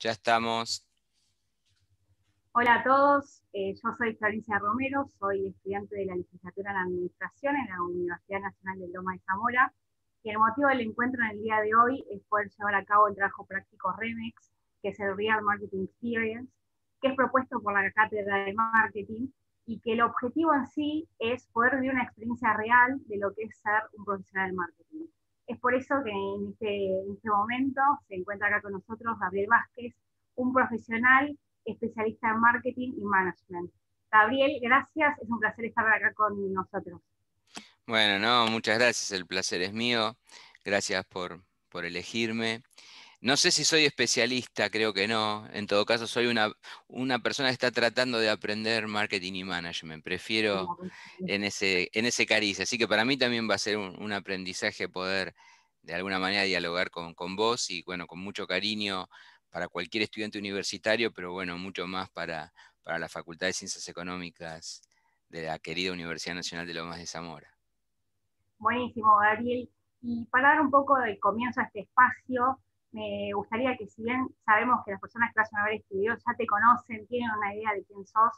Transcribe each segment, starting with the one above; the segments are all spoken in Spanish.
Ya estamos. Hola a todos, eh, yo soy Florencia Romero, soy estudiante de la licenciatura en Administración en la Universidad Nacional de Loma de Zamora y el motivo del encuentro en el día de hoy es poder llevar a cabo el trabajo práctico REMEX, que es el Real Marketing Experience, que es propuesto por la Cátedra de Marketing y que el objetivo en sí es poder vivir una experiencia real de lo que es ser un profesional de marketing. Es por eso que este, en este, momento se encuentra acá con nosotros Gabriel Vázquez, un profesional especialista en marketing y management. Gabriel, gracias, es un placer estar acá con nosotros. Bueno, no, muchas gracias, el placer es mío. Gracias por, por elegirme. No sé si soy especialista, creo que no. En todo caso, soy una, persona que está tratando de aprender marketing y management. Prefiero en ese, en ese cariz. Así que para mí también va a ser un, aprendizaje poder de alguna manera dialogar con, vos y bueno, con mucho cariño para cualquier estudiante universitario, pero bueno, mucho más para, para la Facultad de Ciencias Económicas de la querida Universidad Nacional de Lomas de Zamora. Buenísimo, Gabriel. Y para dar un poco de comienzo a este espacio, me gustaría que si bien sabemos que las personas que vayan a ver este ya te conocen, tienen una idea de quién sos,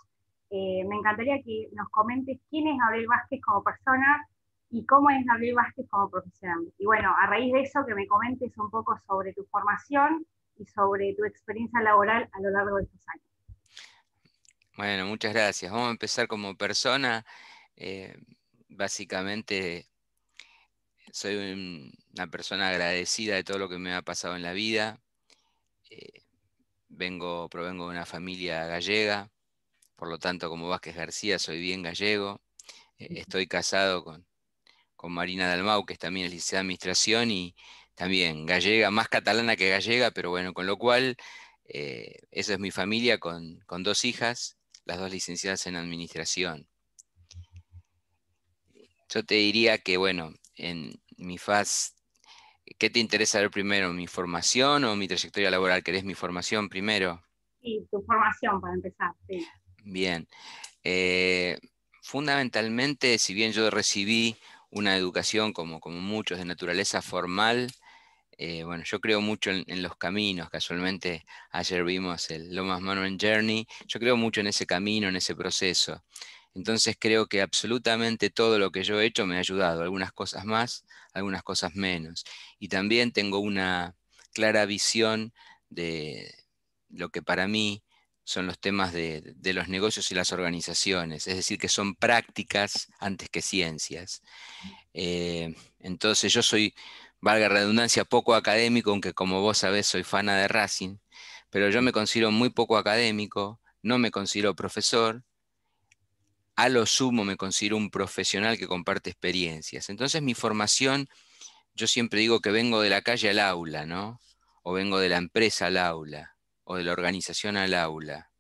eh, me encantaría que nos comentes quién es Gabriel Vázquez como persona y cómo es Gabriel Vázquez como profesional. Y bueno, a raíz de eso, que me comentes un poco sobre tu formación y sobre tu experiencia laboral a lo largo de estos años. Bueno, muchas gracias. Vamos a empezar como persona. Eh, básicamente soy una persona agradecida de todo lo que me ha pasado en la vida. Eh, vengo, provengo de una familia gallega, por lo tanto, como Vázquez García, soy bien gallego. Eh, estoy casado con, Marina Dalmau, que también es licenciada de administración y también gallega, más catalana que gallega, pero bueno, con lo cual, eh, esa es mi familia con, con dos hijas, las dos licenciadas en administración. Yo te diría que, bueno, en, mi faz, ¿qué te interesa ver primero? ¿Mi formación o mi trayectoria laboral? ¿Querés mi formación primero? Sí, tu formación para empezar, Bien. Eh, fundamentalmente, si bien yo recibí una educación como, como muchos de naturaleza formal, eh, bueno, yo creo mucho en, los caminos, casualmente ayer vimos el Lomas Manuel Journey, yo creo mucho en ese camino, en ese proceso. Entonces creo que absolutamente todo lo que yo he hecho me ha ayudado, algunas cosas más, algunas cosas menos. Y también tengo una clara visión de lo que para mí son los temas de, los negocios y las organizaciones, es decir, que son prácticas antes que ciencias. Eh, entonces yo soy, valga redundancia, poco académico, aunque como vos sabés soy fana de Racing, pero yo me considero muy poco académico, no me considero profesor, a lo sumo me considero un profesional que comparte experiencias. Entonces mi formación, yo siempre digo que vengo de la calle al aula, ¿no? O vengo de la empresa al aula, o de la organización al aula.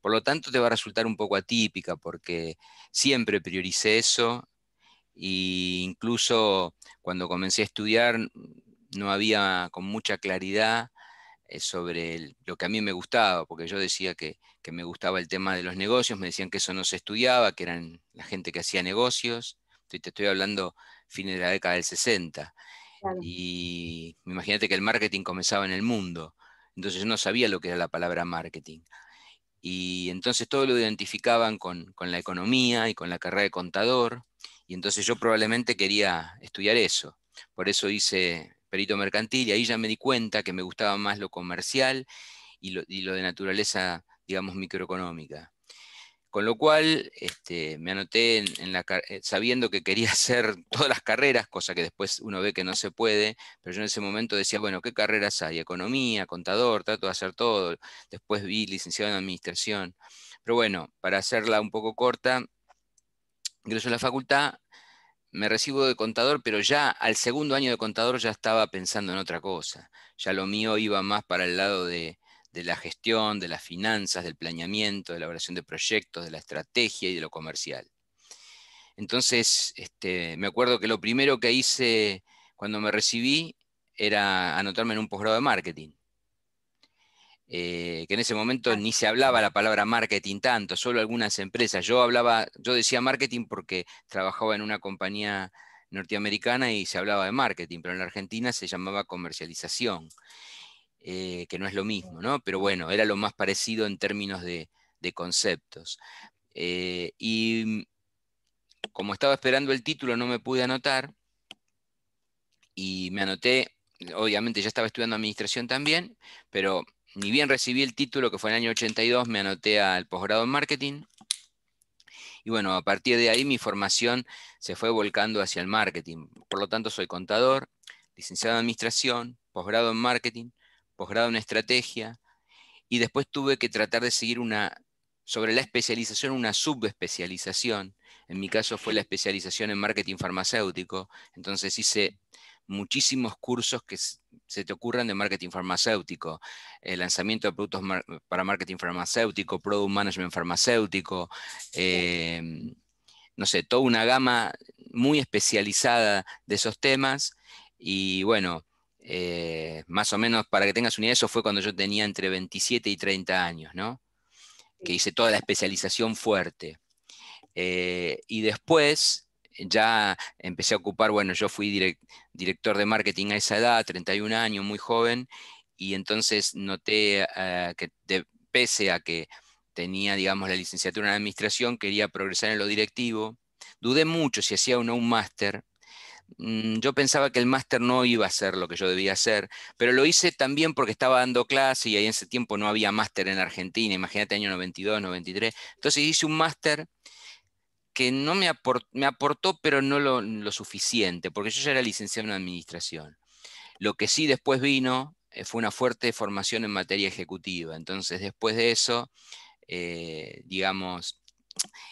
Por lo tanto, te va a resultar un poco atípica porque siempre prioricé eso e incluso cuando comencé a estudiar no había con mucha claridad sobre lo que a mí me gustaba, porque yo decía que, me gustaba el tema de los negocios, me decían que eso no se estudiaba, que eran la gente que hacía negocios, te estoy hablando fines de la década del 60, y imagínate que el marketing comenzaba en el mundo, entonces yo no sabía lo que era la palabra marketing, y entonces todo lo identificaban con, con la economía y con la carrera de contador, y entonces yo probablemente quería estudiar eso, por eso hice mercantil y ahí ya me di cuenta que me gustaba más lo comercial y lo, de naturaleza, digamos, microeconómica. Con lo cual, este, me anoté en, la, eh, sabiendo que quería hacer todas las carreras, cosa que después uno ve que no se puede, pero yo en ese momento decía, bueno, ¿qué carreras hay? Economía, contador, trato de hacer todo. Después vi licenciado en administración. Pero bueno, para hacerla un poco corta, ingreso a la facultad, me recibo de contador, pero ya al segundo año de contador ya estaba pensando en otra cosa. Ya lo mío iba más para el lado de, la gestión, de las finanzas, del planeamiento, de la elaboración de proyectos, de la estrategia y de lo comercial. Entonces, este, me acuerdo que lo primero que hice cuando me recibí era anotarme en un posgrado de marketing. Eh, que en ese momento ah. ni se hablaba la palabra marketing tanto, solo algunas empresas. Yo hablaba, yo decía marketing porque trabajaba en una compañía norteamericana y se hablaba de marketing, pero en la Argentina se llamaba comercialización, eh, que no es lo mismo, ¿no? Pero bueno, era lo más parecido en términos de, conceptos. Eh, y como estaba esperando el título, no me pude anotar y me anoté, obviamente ya estaba estudiando administración también, pero ni bien recibí el título, que fue en el año 82, me anoté al posgrado en marketing. Y bueno, a partir de ahí mi formación se fue volcando hacia el marketing. Por lo tanto, soy contador, licenciado en administración, posgrado en marketing, posgrado en estrategia. Y después tuve que tratar de seguir una, sobre la especialización, una subespecialización. En mi caso fue la especialización en marketing farmacéutico. Entonces hice muchísimos cursos que se te ocurran de marketing farmacéutico, el eh, lanzamiento de productos para marketing farmacéutico, product management farmacéutico, em, no sé, toda una gama muy especializada de esos temas. Y bueno, eh, más o menos para que tengas una idea, eso fue cuando yo tenía entre 27 y 30 años, ¿no? Que hice toda la especialización fuerte. Eh, y después ya empecé a ocupar, bueno, yo fui directo, director de marketing a esa edad, 31 años, muy joven, y entonces noté ah, que pese a que tenía, digamos, la licenciatura en administración, quería progresar en lo directivo. Dudé mucho si hacía o no un máster. Mm, yo pensaba que el máster no iba a ser lo que yo debía hacer, pero lo hice también porque estaba dando clase y ahí en ese tiempo no había máster en Argentina, imagínate año 92, 93. Entonces hice un máster que no me, aportó, me aportó pero no lo, suficiente, porque yo ya era licenciado en administración. Lo que sí después vino eh, fue una fuerte formación en materia ejecutiva. Entonces, después de eso, eh, digamos,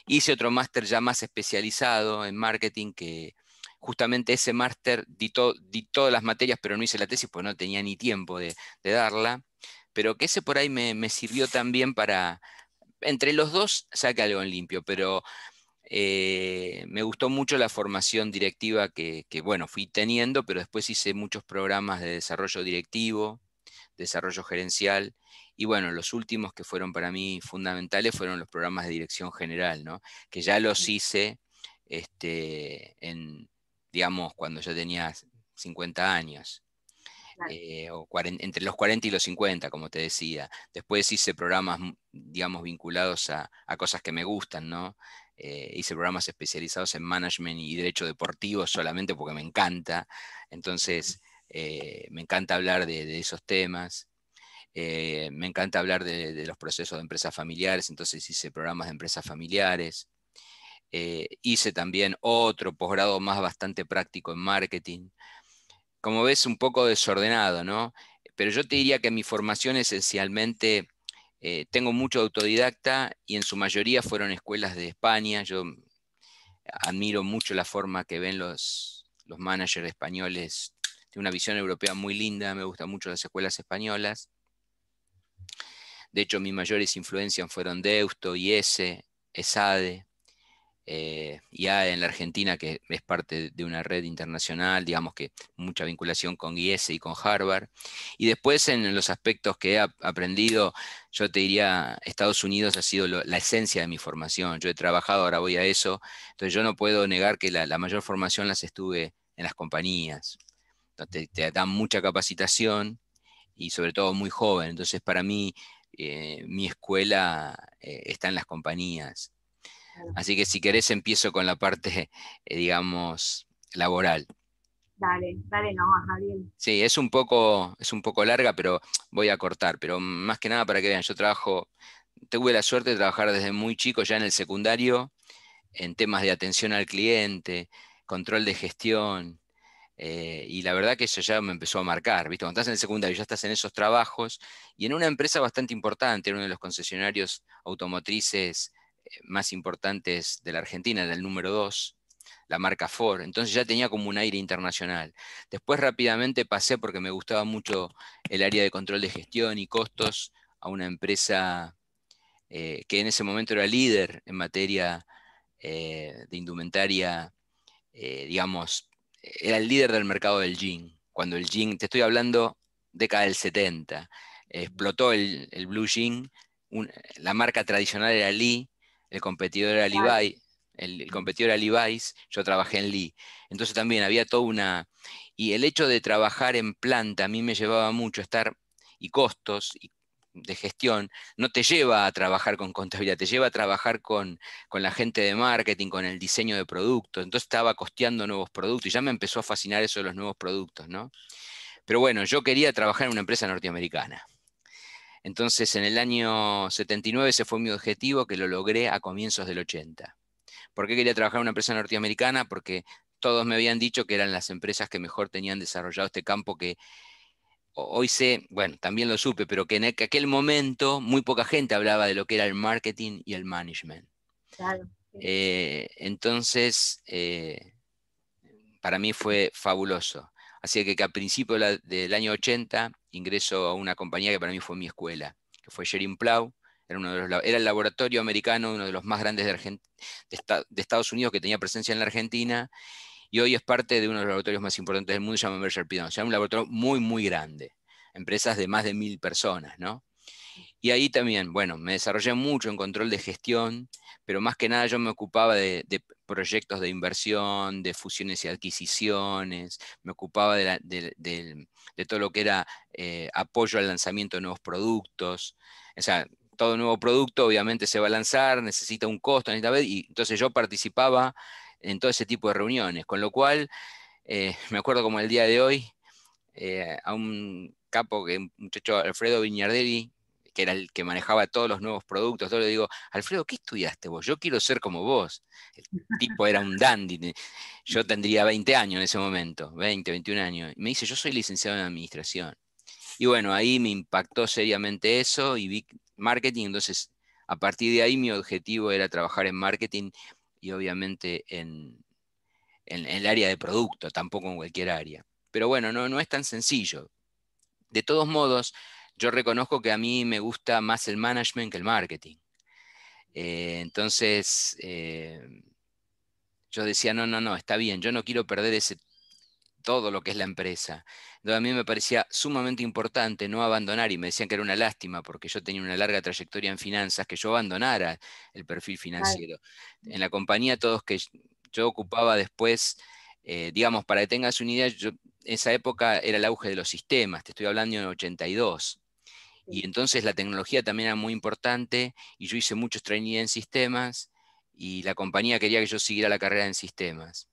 hice otro máster ya más especializado en marketing que, justamente ese máster di, todas las materias, pero no hice la tesis porque no tenía ni tiempo de, darla, pero que ese por ahí me, sirvió también para, entre los dos saque algo en limpio, pero eh, me gustó mucho la formación directiva que, bueno, fui teniendo, pero después hice muchos programas de desarrollo directivo, desarrollo gerencial, y bueno, los últimos que fueron para mí fundamentales fueron los programas de dirección general, ¿no? que ya los mm. hice este, en, digamos, cuando yo tenía 50 años. Eh, o entre los 40 y los 50, como te decía. Después hice programas, digamos, vinculados a, a cosas que me gustan, ¿no? Eh, hice programas especializados en management y derecho deportivo solamente porque me encanta. Entonces, eh, me encanta hablar de, esos temas. Eh, me encanta hablar de, de, los procesos de empresas familiares, entonces hice programas de empresas familiares. hice también otro posgrado más bastante práctico en marketing. Como ves, un poco desordenado, ¿no? Pero yo te diría que mi formación esencialmente eh, tengo mucho autodidacta y en su mayoría fueron escuelas de España. Yo admiro mucho la forma que ven los, los managers españoles. tengo una visión europea muy linda, me gustan mucho las escuelas españolas. De hecho, mis mayores influencias fueron Deusto, IESE, ESADE, eh, ya en la Argentina, que es parte de una red internacional, digamos que mucha vinculación con IES y con Harvard. Y después en los aspectos que he aprendido, yo te diría, Estados Unidos ha sido la esencia de mi formación. Yo he trabajado, ahora voy a eso. Entonces yo no puedo negar que la, mayor formación las estuve en las compañías. Entonces te, dan mucha capacitación y sobre todo muy joven. Entonces para mí eh, mi escuela eh, está en las compañías. Así que si querés empiezo con la parte, eh, digamos, laboral. Dale, dale baja bien. Sí, es un, poco, es un poco larga, pero voy a cortar. Pero más que nada para que vean, yo trabajo, tuve la suerte de trabajar desde muy chico, ya en el secundario, en temas de atención al cliente, control de gestión. Eh, y la verdad que eso ya me empezó a marcar, ¿viste? Cuando estás en el secundario ya estás en esos trabajos y en una empresa bastante importante, en uno de los concesionarios automotrices más importantes de la Argentina, era el número 2, la marca Ford, entonces ya tenía como un aire internacional. Después rápidamente pasé, porque me gustaba mucho el área de control de gestión y costos, a una empresa eh, que en ese momento era líder en materia eh, de indumentaria, eh, digamos, era el líder del mercado del jean. Cuando el jean, te estoy hablando década del 70, explotó el, blue jean, la marca tradicional era Lee, el competidor era el, competidor era Levi's, yo trabajé en Lee. Entonces también había toda una... Y el hecho de trabajar en planta a mí me llevaba mucho estar, y costos de gestión, no te lleva a trabajar con contabilidad, te lleva a trabajar con, con la gente de marketing, con el diseño de productos. Entonces estaba costeando nuevos productos y ya me empezó a fascinar eso de los nuevos productos, ¿no? Pero bueno, yo quería trabajar en una empresa norteamericana. Entonces, en el año 79 ese fue mi objetivo, que lo logré a comienzos del 80. ¿Por qué quería trabajar en una empresa norteamericana? Porque todos me habían dicho que eran las empresas que mejor tenían desarrollado este campo que hoy sé, bueno, también lo supe, pero que en aquel momento muy poca gente hablaba de lo que era el marketing y el management. Claro. Eh, entonces, eh, para mí fue fabuloso. Así que, a principios del año 80 ingreso a una compañía que para mí fue mi escuela, que fue Sherin Plow. Era, uno de era el laboratorio americano, uno de los más grandes de, Estados Unidos que tenía presencia en la Argentina y hoy es parte de uno de los laboratorios más importantes del mundo, se llama Merger Pidon. O sea, un laboratorio muy, muy grande, empresas de más de mil personas, ¿no? Y ahí también, bueno, me desarrollé mucho en control de gestión, pero más que nada yo me ocupaba de proyectos de inversión, de fusiones y adquisiciones, me ocupaba de, todo lo que era eh, apoyo al lanzamiento de nuevos productos. O sea, todo nuevo producto obviamente se va a lanzar, necesita un costo, necesita, y entonces yo participaba en todo ese tipo de reuniones, con lo cual eh, me acuerdo como el día de hoy, eh, a un capo, que, un muchacho Alfredo Viñardelli, que era el que manejaba todos los nuevos productos, todo le digo, Alfredo, ¿qué estudiaste vos? Yo quiero ser como vos. El tipo era un dandy. Yo tendría 20 años en ese momento, 20, 21 años. Y me dice, yo soy licenciado en administración. Y bueno, ahí me impactó seriamente eso y vi marketing, entonces a partir de ahí mi objetivo era trabajar en marketing y obviamente en, el área de producto, tampoco en cualquier área. Pero bueno, no, no es tan sencillo. De todos modos, yo reconozco que a mí me gusta más el management que el marketing. Eh, entonces, eh, yo decía, no, no, no, está bien, yo no quiero perder ese, todo lo que es la empresa. Entonces, a mí me parecía sumamente importante no abandonar, y me decían que era una lástima, porque yo tenía una larga trayectoria en finanzas, que yo abandonara el perfil financiero. En la compañía, todos que yo ocupaba después, eh, digamos, para que tengas una idea, yo, esa época era el auge de los sistemas, te estoy hablando en 82. Y entonces la tecnología también era muy importante y yo hice muchos training en sistemas y la compañía quería que yo siguiera la carrera en sistemas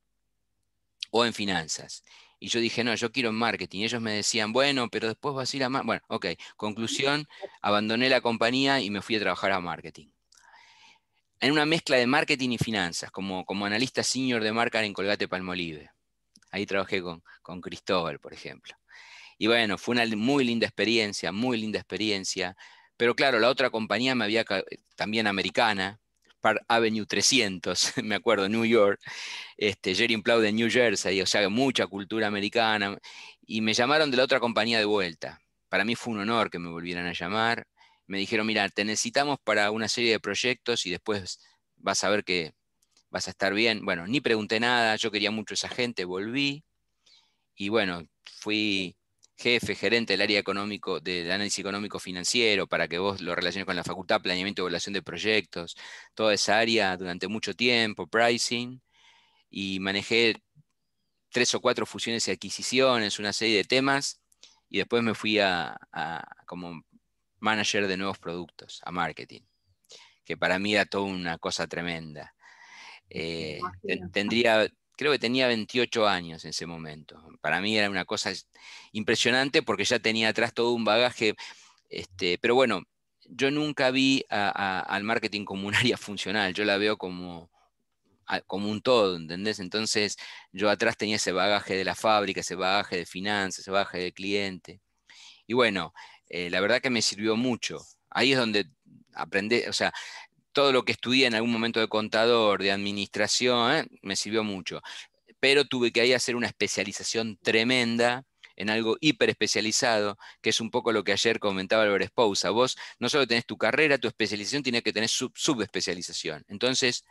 o en finanzas. Y yo dije, no, yo quiero en marketing. Y ellos me decían, bueno, pero después vas a ir a marketing. Bueno, ok, conclusión, abandoné la compañía y me fui a trabajar a marketing. En una mezcla de marketing y finanzas, como, como analista senior de marca en Colgate Palmolive. Ahí trabajé con, con Cristóbal, por ejemplo. Y bueno, fue una muy linda experiencia, muy linda experiencia. Pero claro, la otra compañía me había, también americana, Park Avenue 300, me acuerdo, New York, este, Jerry Plow de New Jersey, o sea, mucha cultura americana, y me llamaron de la otra compañía de vuelta. Para mí fue un honor que me volvieran a llamar. Me dijeron, mira, te necesitamos para una serie de proyectos y después vas a ver que vas a estar bien. Bueno, ni pregunté nada, yo quería mucho a esa gente, volví, y bueno, fui jefe, gerente del área económico, del análisis económico financiero, para que vos lo relaciones con la facultad, planeamiento y evaluación de proyectos, toda esa área durante mucho tiempo, pricing, y manejé tres o cuatro fusiones y adquisiciones, una serie de temas, y después me fui a, como manager de nuevos productos, a marketing, que para mí era toda una cosa tremenda. Eh, tendría, creo que tenía 28 años en ese momento. Para mí era una cosa impresionante porque ya tenía atrás todo un bagaje, este, pero bueno, yo nunca vi al marketing como un área funcional, yo la veo como, un todo, ¿entendés? Entonces yo atrás tenía ese bagaje de la fábrica, ese bagaje de finanzas, ese bagaje de cliente. Y bueno, eh, la verdad que me sirvió mucho. Ahí es donde aprendí, o sea, todo lo que estudié en algún momento de contador, de administración, eh, me sirvió mucho. Pero tuve que ahí hacer una especialización tremenda en algo hiper especializado, que es un poco lo que ayer comentaba Álvaro esposa Vos no solo tenés tu carrera, tu especialización, tiene que tener subespecialización. Entonces,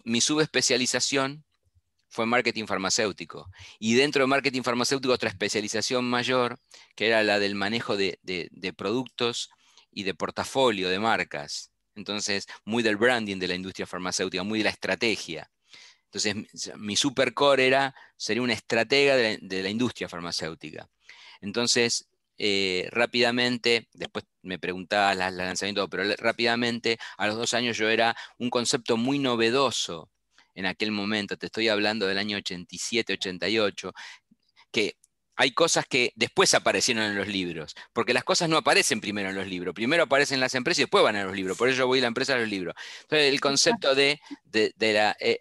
mi, subespecialización fue marketing farmacéutico. Y dentro de marketing farmacéutico, otra especialización mayor, que era la del manejo de, de productos y de portafolio de marcas. Entonces, muy del branding de la industria farmacéutica, muy de la estrategia. Entonces, mi super core era, ser una estratega de la, industria farmacéutica. Entonces, eh, rápidamente, después me preguntaba la, lanzamiento, pero rápidamente, a los dos años yo era un concepto muy novedoso en aquel momento, te estoy hablando del año 87, 88, que hay cosas que después aparecieron en los libros, porque las cosas no aparecen primero en los libros, primero aparecen las empresas y después van a los libros, por eso yo voy a la empresa a los libros. Entonces, el concepto de, de, la eh,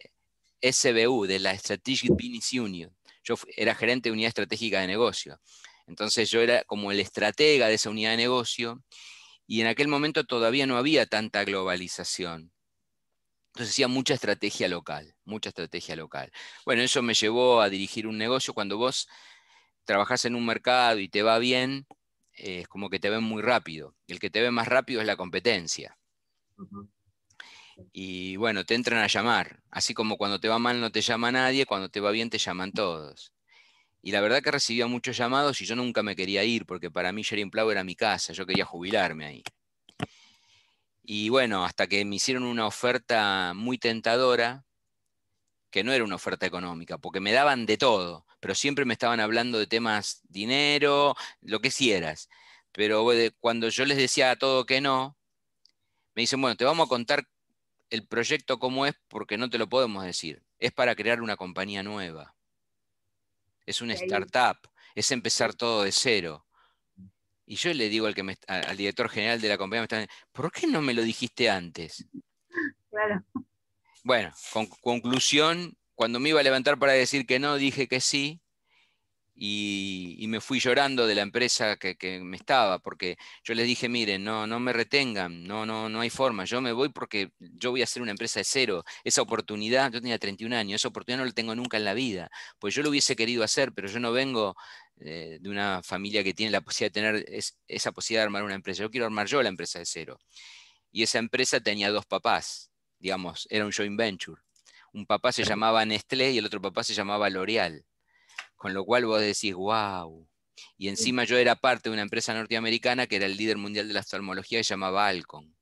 SBU, de la Strategic Business Union, yo era gerente de unidad estratégica de negocio, entonces yo era como el estratega de esa unidad de negocio y en aquel momento todavía no había tanta globalización. Entonces hacía mucha estrategia local, mucha estrategia local. Bueno, eso me llevó a dirigir un negocio cuando vos trabajas en un mercado y te va bien, es como que te ven muy rápido. El que te ve más rápido es la competencia. Y bueno, te entran a llamar. Así como cuando te va mal no te llama nadie, cuando te va bien te llaman todos. Y la verdad que recibía muchos llamados y yo nunca me quería ir, porque para mí Jerry Plow era mi casa, yo quería jubilarme ahí. Y bueno, hasta que me hicieron una oferta muy tentadora, que no era una oferta económica, porque me daban de todo pero siempre me estaban hablando de temas dinero, lo que quieras. Pero cuando yo les decía a todo que no, me dicen, bueno, te vamos a contar el proyecto cómo es porque no te lo podemos decir. Es para crear una compañía nueva. Es una startup, es empezar todo de cero. Y yo le digo al, que al director general de la compañía, ¿por qué no me lo dijiste antes? Claro. Bueno, con, conclusión, cuando me iba a levantar para decir que no, dije que sí y, me fui llorando de la empresa que, me estaba, porque yo les dije, miren, no, no me retengan, no, no, no hay forma, yo me voy porque yo voy a hacer una empresa de cero. Esa oportunidad, yo tenía 31 años, esa oportunidad no la tengo nunca en la vida, pues yo lo hubiese querido hacer, pero yo no vengo eh, de una familia que tiene la posibilidad de tener esa posibilidad de armar una empresa, yo quiero armar yo la empresa de cero. Y esa empresa tenía dos papás, digamos, era un joint venture un papá se llamaba Nestlé y el otro papá se llamaba L'Oreal. Con lo cual vos decís, wow. Y encima yo era parte de una empresa norteamericana que era el líder mundial de la oftalmología y llamaba Alcon.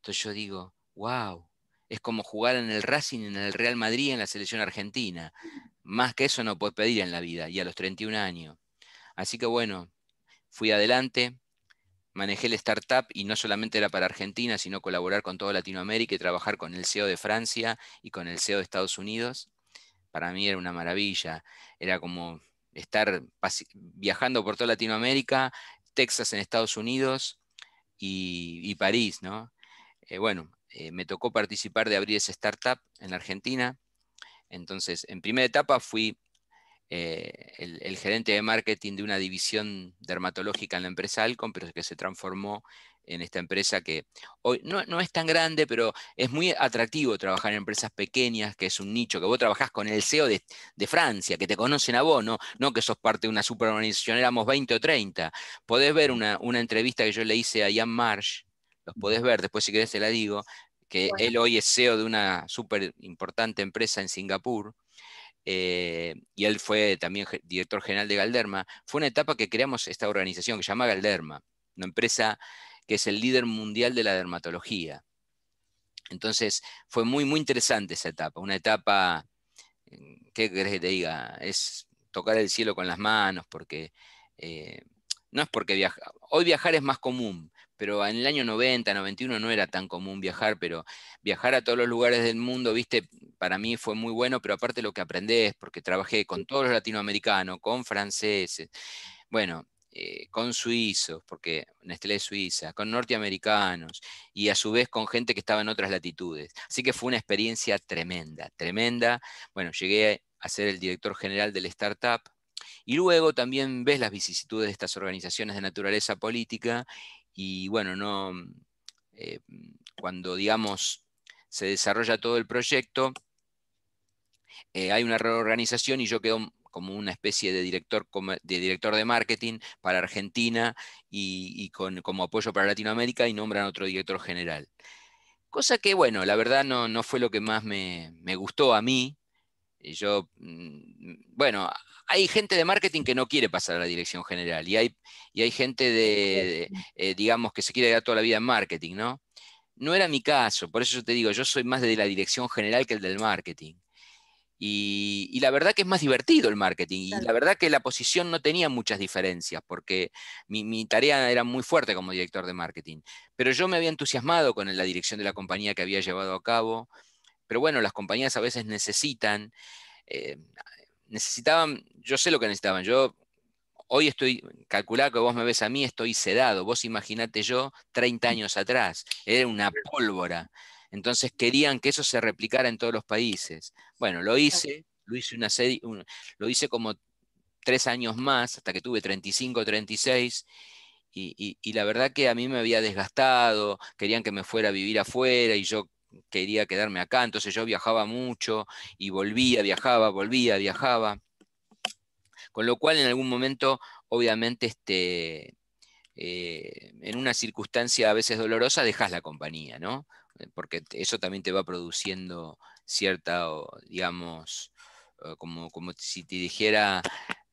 Entonces yo digo, wow, es como jugar en el Racing, en el Real Madrid, en la selección argentina. Más que eso no puedes pedir en la vida y a los 31 años. Así que bueno, fui adelante, manejé el startup y no solamente era para Argentina, sino colaborar con toda Latinoamérica y trabajar con el CEO de Francia y con el CEO de Estados Unidos. Para mí era una maravilla, era como estar viajando por toda Latinoamérica, Texas en Estados Unidos y, París, ¿no? Eh, bueno, eh, me tocó participar de abrir esa startup en la Argentina. Entonces, en primera etapa fui eh, el, gerente de marketing de una división dermatológica en la empresa Alcon, pero que se transformó en esta empresa que hoy no, es tan grande, pero es muy atractivo trabajar en empresas pequeñas, que es un nicho, que vos trabajás con el CEO de, Francia, que te conocen a vos, ¿no? que sos parte de una superorganización, éramos 20 o 30. Podés ver una, entrevista que yo le hice a Ian Marsh, los podés ver, después si querés te la digo, que él hoy es CEO de una súper importante empresa en Singapur, eh, y él fue también director general de Galderma, fue una etapa que creamos esta organización que se llama Galderma, una empresa que es el líder mundial de la dermatología. Entonces, fue muy, muy interesante esa etapa, una etapa, mm, ¿qué querés que te diga? Es tocar el cielo con las manos, porque eh, no es porque viajar, hoy viajar es más común, pero en el año 90, 91 no era tan común viajar, pero viajar a todos los lugares del mundo, viste, para mí fue muy bueno, pero aparte lo que aprendés, porque trabajé con todos los latinoamericanos, con franceses, bueno, eh, con suizos, porque Nestlé es suiza, con norteamericanos y a su vez con gente que estaba en otras latitudes. Así que fue una experiencia tremenda, tremenda. Bueno, llegué a ser el director general del startup. Y luego también ves las vicisitudes de estas organizaciones de naturaleza política y bueno, no, mm, eh, mm, cuando digamos se desarrolla todo el proyecto, eh, hay una reorganización y yo quedo mm, como una especie de director de, director de marketing para Argentina y, con, como apoyo para Latinoamérica y nombran otro director general. Cosa que, bueno, la verdad no, no fue lo que más me, me gustó a mí, y yo, mm, bueno, hay gente de marketing que no quiere pasar a la dirección general y hay, gente de, eh, digamos, que se quiere a toda la vida en marketing, ¿no? No era mi caso, por eso yo te digo, yo soy más de la dirección general que el del marketing. Y, la verdad que es más divertido el marketing. Y la verdad que la posición no tenía muchas diferencias, porque mi, tarea era muy fuerte como director de marketing. Pero yo me había entusiasmado con la dirección de la compañía que había llevado a cabo. Pero bueno, las compañías a veces necesitan, eh, necesitaban, yo sé lo que necesitaban, yo hoy estoy, calculá que vos me ves a mí, estoy sedado, vos imaginate yo 30 años atrás, era una pólvora. Entonces querían que eso se replicara en todos los países. Bueno, lo hice, lo hice, una serie, lo hice como tres años más, hasta que tuve 35, 36, y, y, la verdad que a mí me había desgastado, querían que me fuera a vivir afuera, y yo quería quedarme acá, entonces yo viajaba mucho y volvía, viajaba, volvía, viajaba. Con lo cual en algún momento, obviamente, este, eh, en una circunstancia a veces dolorosa, dejas la compañía, ¿no? Eh, porque eso también te va produciendo cierta, digamos, como, como si te dijera,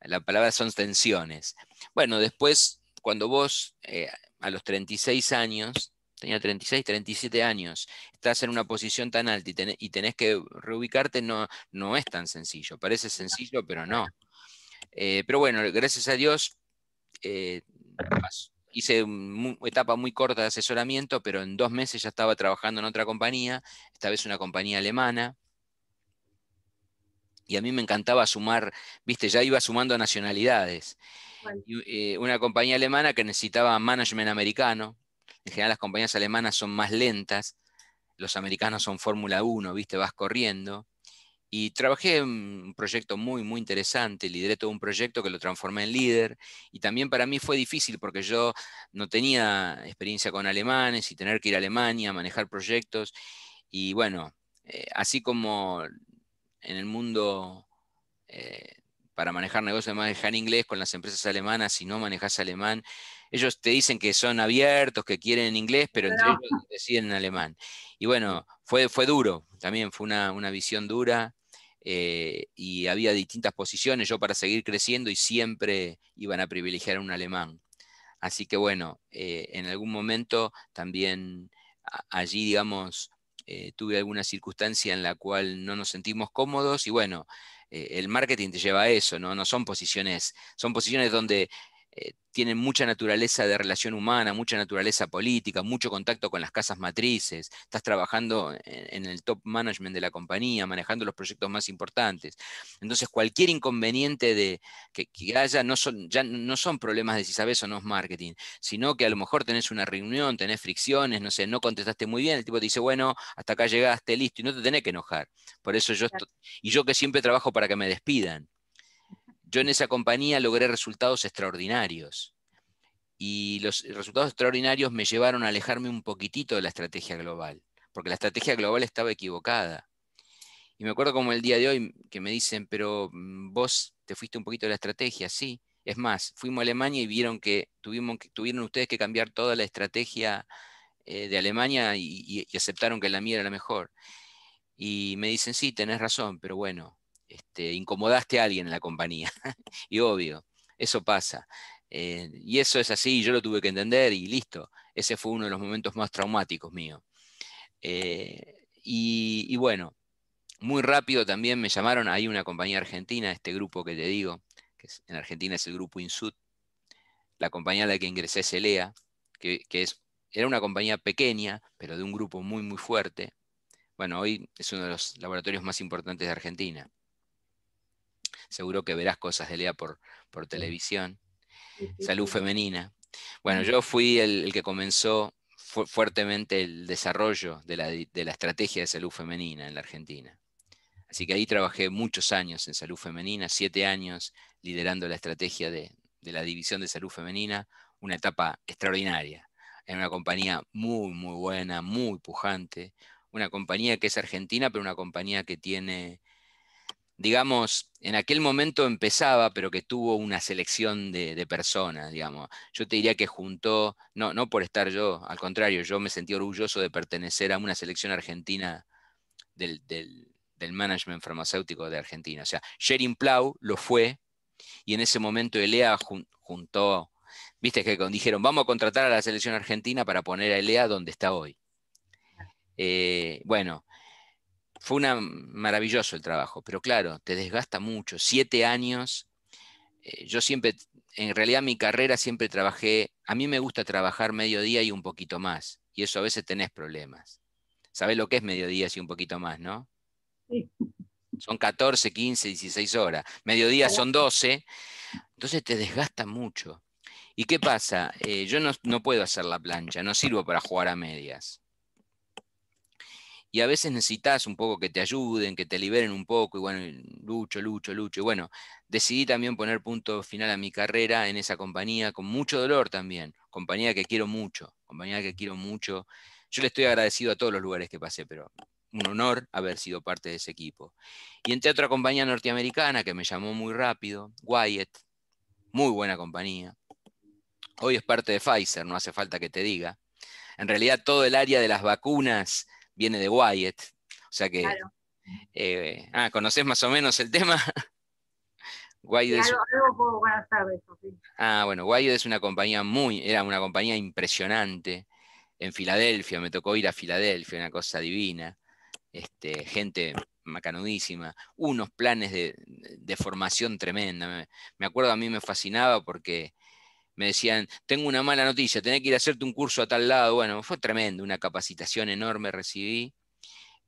la palabra son tensiones. Bueno, después, cuando vos eh, a los 36 años tenía 36, 37 años, estás en una posición tan alta y, tenés que reubicarte, no, no es tan sencillo. Parece sencillo, pero no. Eh, pero bueno, gracias a Dios, eh, hice una etapa muy corta de asesoramiento, pero en dos meses ya estaba trabajando en otra compañía, esta vez una compañía alemana. Y a mí me encantaba sumar, viste, ya iba sumando nacionalidades. Eh, una compañía alemana que necesitaba management americano, en general las compañías alemanas son más lentas, los americanos son Fórmula 1, viste, vas corriendo. Y trabajé en un proyecto muy, muy interesante, lideré todo un proyecto que lo transformé en líder y también para mí fue difícil porque yo no tenía experiencia con alemanes y tener que ir a Alemania, a manejar proyectos. Y bueno, eh, así como en el mundo eh, para manejar negocios de manejar inglés con las empresas alemanas, si no manejas alemán, ellos te dicen que son abiertos, que quieren en inglés, pero entre ellos deciden en alemán. Y bueno, fue, fue duro, también fue una, visión dura. Eh, y había distintas posiciones, yo para seguir creciendo y siempre iban a privilegiar a un alemán. Así que bueno, eh, en algún momento también allí, digamos, eh, tuve alguna circunstancia en la cual no nos sentimos cómodos y bueno, el marketing te lleva a eso, ¿no? No son posiciones, son posiciones donde eh, tienen mucha naturaleza de relación humana, mucha naturaleza política, mucho contacto con las casas matrices, estás trabajando en, el top management de la compañía, manejando los proyectos más importantes. Entonces, cualquier inconveniente de, que, haya no son, ya no son problemas de si sabes o no es marketing, sino que a lo mejor tenés una reunión, tenés fricciones, no sé, no contestaste muy bien, el tipo te dice, bueno, hasta acá llegaste, listo, y no te tenés que enojar. Por eso yo, y yo que siempre trabajo para que me despidan yo en esa compañía logré resultados extraordinarios. Y los resultados extraordinarios me llevaron a alejarme un poquitito de la estrategia global, porque la estrategia global estaba equivocada. Y me acuerdo como el día de hoy que me dicen, pero mm, vos te fuiste un poquito de la estrategia, sí. Es más, fuimos a Alemania y vieron que, tuvieron ustedes que cambiar toda la estrategia eh, de Alemania y aceptaron que la mía era la mejor. Y me dicen, sí, tenés razón, pero bueno, este, incomodaste a alguien en la compañía. y obvio, eso pasa. Eh, y eso es así, yo lo tuve que entender y listo. Ese fue uno de los momentos más traumáticos míos. Eh, y, bueno, muy rápido también me llamaron, hay una compañía argentina, este grupo que te digo, que en Argentina es el grupo Insud, la compañía a la que ingresé es Elea, que, era una compañía pequeña, pero de un grupo muy, muy fuerte. Bueno, hoy es uno de los laboratorios más importantes de Argentina seguro que verás cosas de Lea por, por televisión. Salud femenina. Bueno, yo fui el, que comenzó fuertemente el desarrollo de la, de la estrategia de salud femenina en la Argentina. Así que ahí trabajé muchos años en salud femenina, siete años liderando la estrategia de, de la División de Salud Femenina, una etapa extraordinaria. En una compañía muy, muy buena, muy pujante, una compañía que es argentina, pero una compañía que tiene digamos, en aquel momento empezaba, pero que tuvo una selección de, personas, digamos. Yo te diría que juntó, no, no por estar yo, al contrario, yo me sentí orgulloso de pertenecer a una selección argentina del, management farmacéutico de Argentina. O sea, Sherin Plau lo fue y en ese momento Elea juntó, viste que dijeron, vamos a contratar a la selección argentina para poner a Elea donde está hoy. Eh, bueno, fue una, maravilloso el trabajo, pero claro, te desgasta mucho. Siete años, eh, yo siempre, en realidad mi carrera siempre trabajé, a mí me gusta trabajar mediodía y un poquito más, y eso a veces tenés problemas. ¿Sabés lo que es mediodía y un poquito más, no? Son 14, 15, 16 horas. Mediodía son 12. Entonces te desgasta mucho. ¿Y qué pasa? Eh, yo no puedo hacer la plancha, no sirvo para jugar a medias y a veces necesitas un poco que te ayuden, que te liberen un poco, y bueno, lucho, lucho, lucho. Y bueno, decidí también poner punto final a mi carrera en esa compañía, con mucho dolor también, compañía que quiero mucho, compañía que quiero mucho. Yo le estoy agradecido a todos los lugares que pasé, pero un honor haber sido parte de ese equipo. Y entre otra compañía norteamericana que me llamó muy rápido, Wyatt, muy buena compañía. Hoy es parte de Pfizer, no hace falta que te diga. En realidad todo el área de las vacunas viene de Wyatt. O sea que. Eh, ah, ¿conoces más o menos el tema? Wyatt Ah, bueno, Wyatt es una compañía muy, era una compañía impresionante. En Filadelfia, me tocó ir a Filadelfia, una cosa divina. Este, gente macanudísima, unos planes de, formación tremenda. me, acuerdo, a mí me fascinaba porque me decían, tengo una mala noticia, tenés que ir a hacerte un curso a tal lado. Bueno, fue tremendo, una capacitación enorme recibí.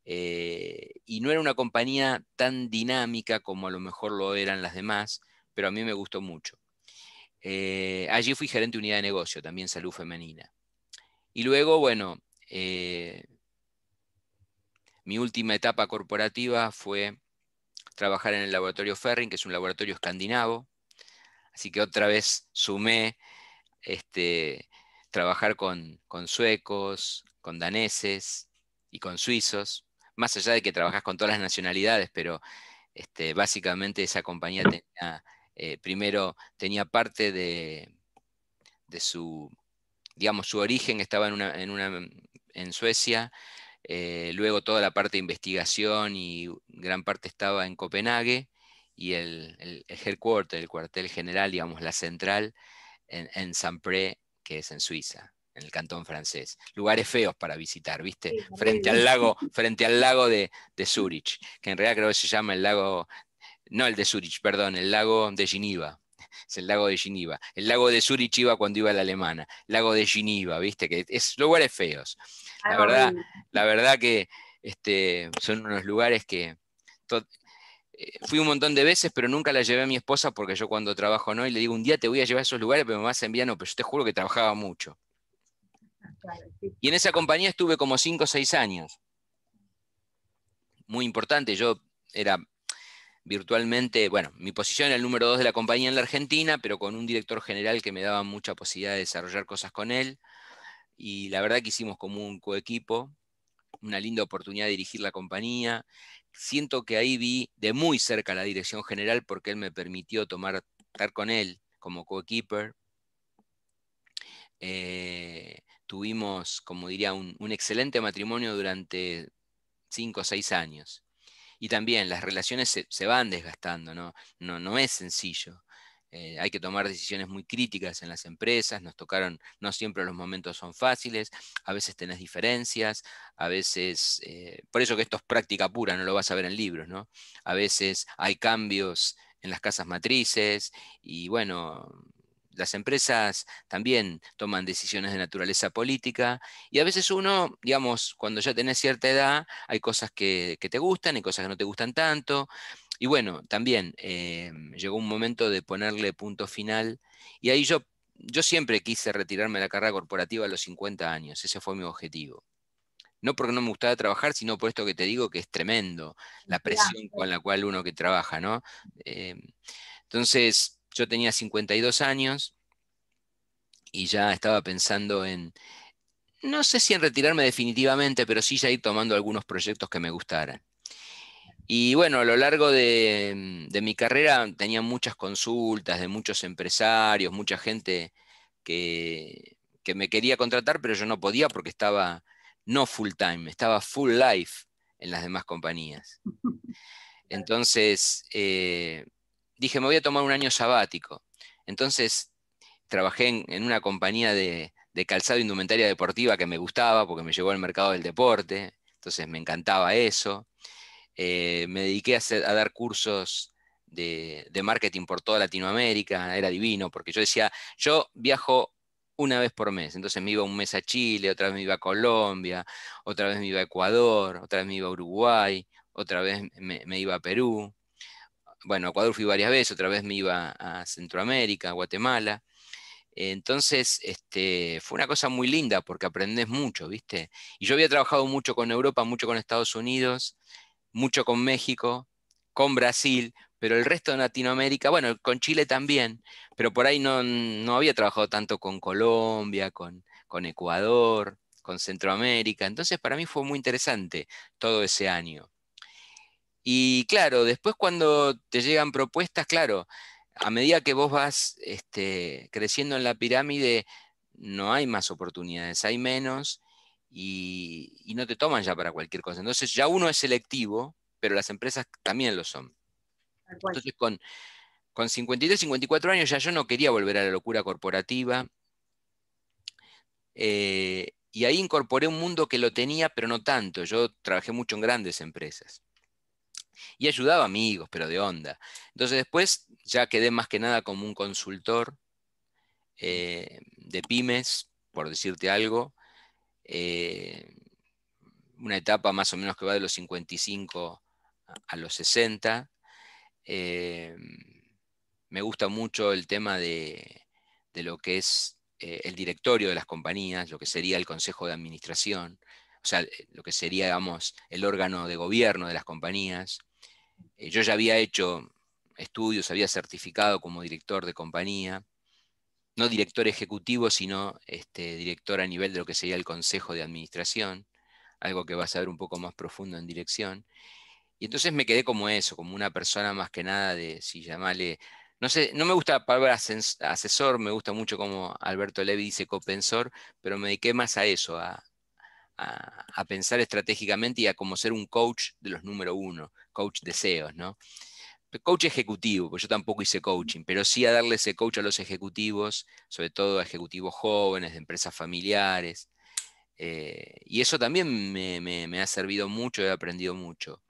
Eh, y no era una compañía tan dinámica como a lo mejor lo eran las demás, pero a mí me gustó mucho. Eh, allí fui gerente de unidad de negocio, también salud femenina. Y luego, bueno, eh, mi última etapa corporativa fue trabajar en el laboratorio Ferring, que es un laboratorio escandinavo, Así que otra vez sumé este, trabajar con, suecos, con daneses y con suizos, más allá de que trabajas con todas las nacionalidades, pero este, básicamente esa compañía tenía, eh, primero tenía parte de, su, digamos, su origen estaba en, una, en, Suecia, eh, luego toda la parte de investigación y gran parte estaba en Copenhague, y el, el, el, headquarter, el cuartel general, digamos, la central, en, en Saint-Pré, que es en Suiza, en el cantón francés. Lugares feos para visitar, ¿viste? frente al lago, frente al lago de, de Zurich, que en realidad creo que se llama el lago, no el de Zurich, perdón, el lago de Ginebra Es el lago de Ginebra El lago de Zurich iba cuando iba la alemana. Lago de Ginebra ¿viste? Que es lugares feos. La ah, verdad, la verdad que este, son unos lugares que, eh, fui un montón de veces, pero nunca la llevé a mi esposa porque yo cuando trabajo no, y le digo, un día te voy a llevar a esos lugares, pero me vas a enviar, no, pero yo te juro que trabajaba mucho. Y en esa compañía estuve como 5 o 6 años. Muy importante, yo era virtualmente, bueno, mi posición era el número 2 de la compañía en la Argentina, pero con un director general que me daba mucha posibilidad de desarrollar cosas con él. Y la verdad que hicimos como un coequipo, una linda oportunidad de dirigir la compañía siento que ahí vi de muy cerca la dirección general porque él me permitió tomar, estar con él como co-keeper. Eh, tuvimos, como diría, un, excelente matrimonio durante cinco o seis años. Y también las relaciones se, van desgastando, ¿no? No, es sencillo. Eh, hay que tomar decisiones muy críticas en las empresas, nos tocaron, no siempre los momentos son fáciles, a veces tenés diferencias, a veces, eh, por eso que esto es práctica pura, no lo vas a ver en libros, ¿no? A veces hay cambios en las casas matrices y bueno, las empresas también toman decisiones de naturaleza política y a veces uno, digamos, cuando ya tenés cierta edad, hay cosas que, que te gustan y cosas que no te gustan tanto y bueno, también eh, llegó un momento de ponerle punto final y ahí yo, yo siempre quise retirarme de la carrera corporativa a los 50 años, ese fue mi objetivo. No porque no me gustaba trabajar, sino por esto que te digo que es tremendo, la presión con la cual uno que trabaja, ¿no? Eh, entonces, yo tenía 52 años y ya estaba pensando en, no sé si en retirarme definitivamente, pero sí ya ir tomando algunos proyectos que me gustaran. Y bueno, a lo largo de, mi carrera tenía muchas consultas de muchos empresarios, mucha gente que, me quería contratar, pero yo no podía porque estaba no full time, estaba full life en las demás compañías. Entonces eh, dije, me voy a tomar un año sabático. Entonces trabajé en, una compañía de, de, calzado indumentaria deportiva que me gustaba porque me llevó al mercado del deporte, entonces me encantaba eso. Eh, me dediqué a, dar cursos de, marketing por toda Latinoamérica, era divino, porque yo decía, yo viajo una vez por mes, entonces me iba un mes a Chile, otra vez me iba a Colombia, otra vez me iba a Ecuador, otra vez me iba a Uruguay, otra vez me, iba a Perú, bueno, a Ecuador fui varias veces, otra vez me iba a Centroamérica, Guatemala. Entonces, este, fue una cosa muy linda porque aprendes mucho, ¿viste? Y yo había trabajado mucho con Europa, mucho con Estados Unidos, mucho con México, con Brasil, pero el resto de Latinoamérica, bueno, con Chile también, pero por ahí no, no había trabajado tanto con Colombia, con, Ecuador, con Centroamérica. Entonces para mí fue muy interesante todo ese año. Y claro, después cuando te llegan propuestas, claro, a medida que vos vas este, creciendo en la pirámide, no hay más oportunidades, hay menos y, no te toman ya para cualquier cosa. Entonces ya uno es selectivo, pero las empresas también lo son. Entonces con, con 53, 54 años ya yo no quería volver a la locura corporativa. Eh, y ahí incorporé un mundo que lo tenía, pero no tanto. Yo trabajé mucho en grandes empresas. Y ayudaba a amigos, pero de onda. Entonces después ya quedé más que nada como un consultor eh, de pymes, por decirte algo, eh, una etapa más o menos que va de los 55 a los 60. Eh, me gusta mucho el tema de, lo que es eh, el directorio de las compañías, lo que sería el consejo de administración, o sea, lo que sería, digamos, el órgano de gobierno de las compañías. yo ya había hecho estudios, había certificado como director de compañía no director ejecutivo, sino este, director a nivel de lo que sería el Consejo de Administración, algo que vas a ver un poco más profundo en dirección. Y entonces me quedé como eso, como una persona más que nada de, si llamarle, no sé, no me gusta la palabra asesor, me gusta mucho como Alberto Levi dice copensor, pero me dediqué más a eso, a, a, pensar estratégicamente y a como ser un coach de los número uno, coach de CEOs, ¿no? coach ejecutivo, porque yo tampoco hice coaching, pero sí a darle ese coach a los ejecutivos, sobre todo a ejecutivos jóvenes, de empresas familiares. Eh, y eso también me, ha servido mucho, he aprendido mucho.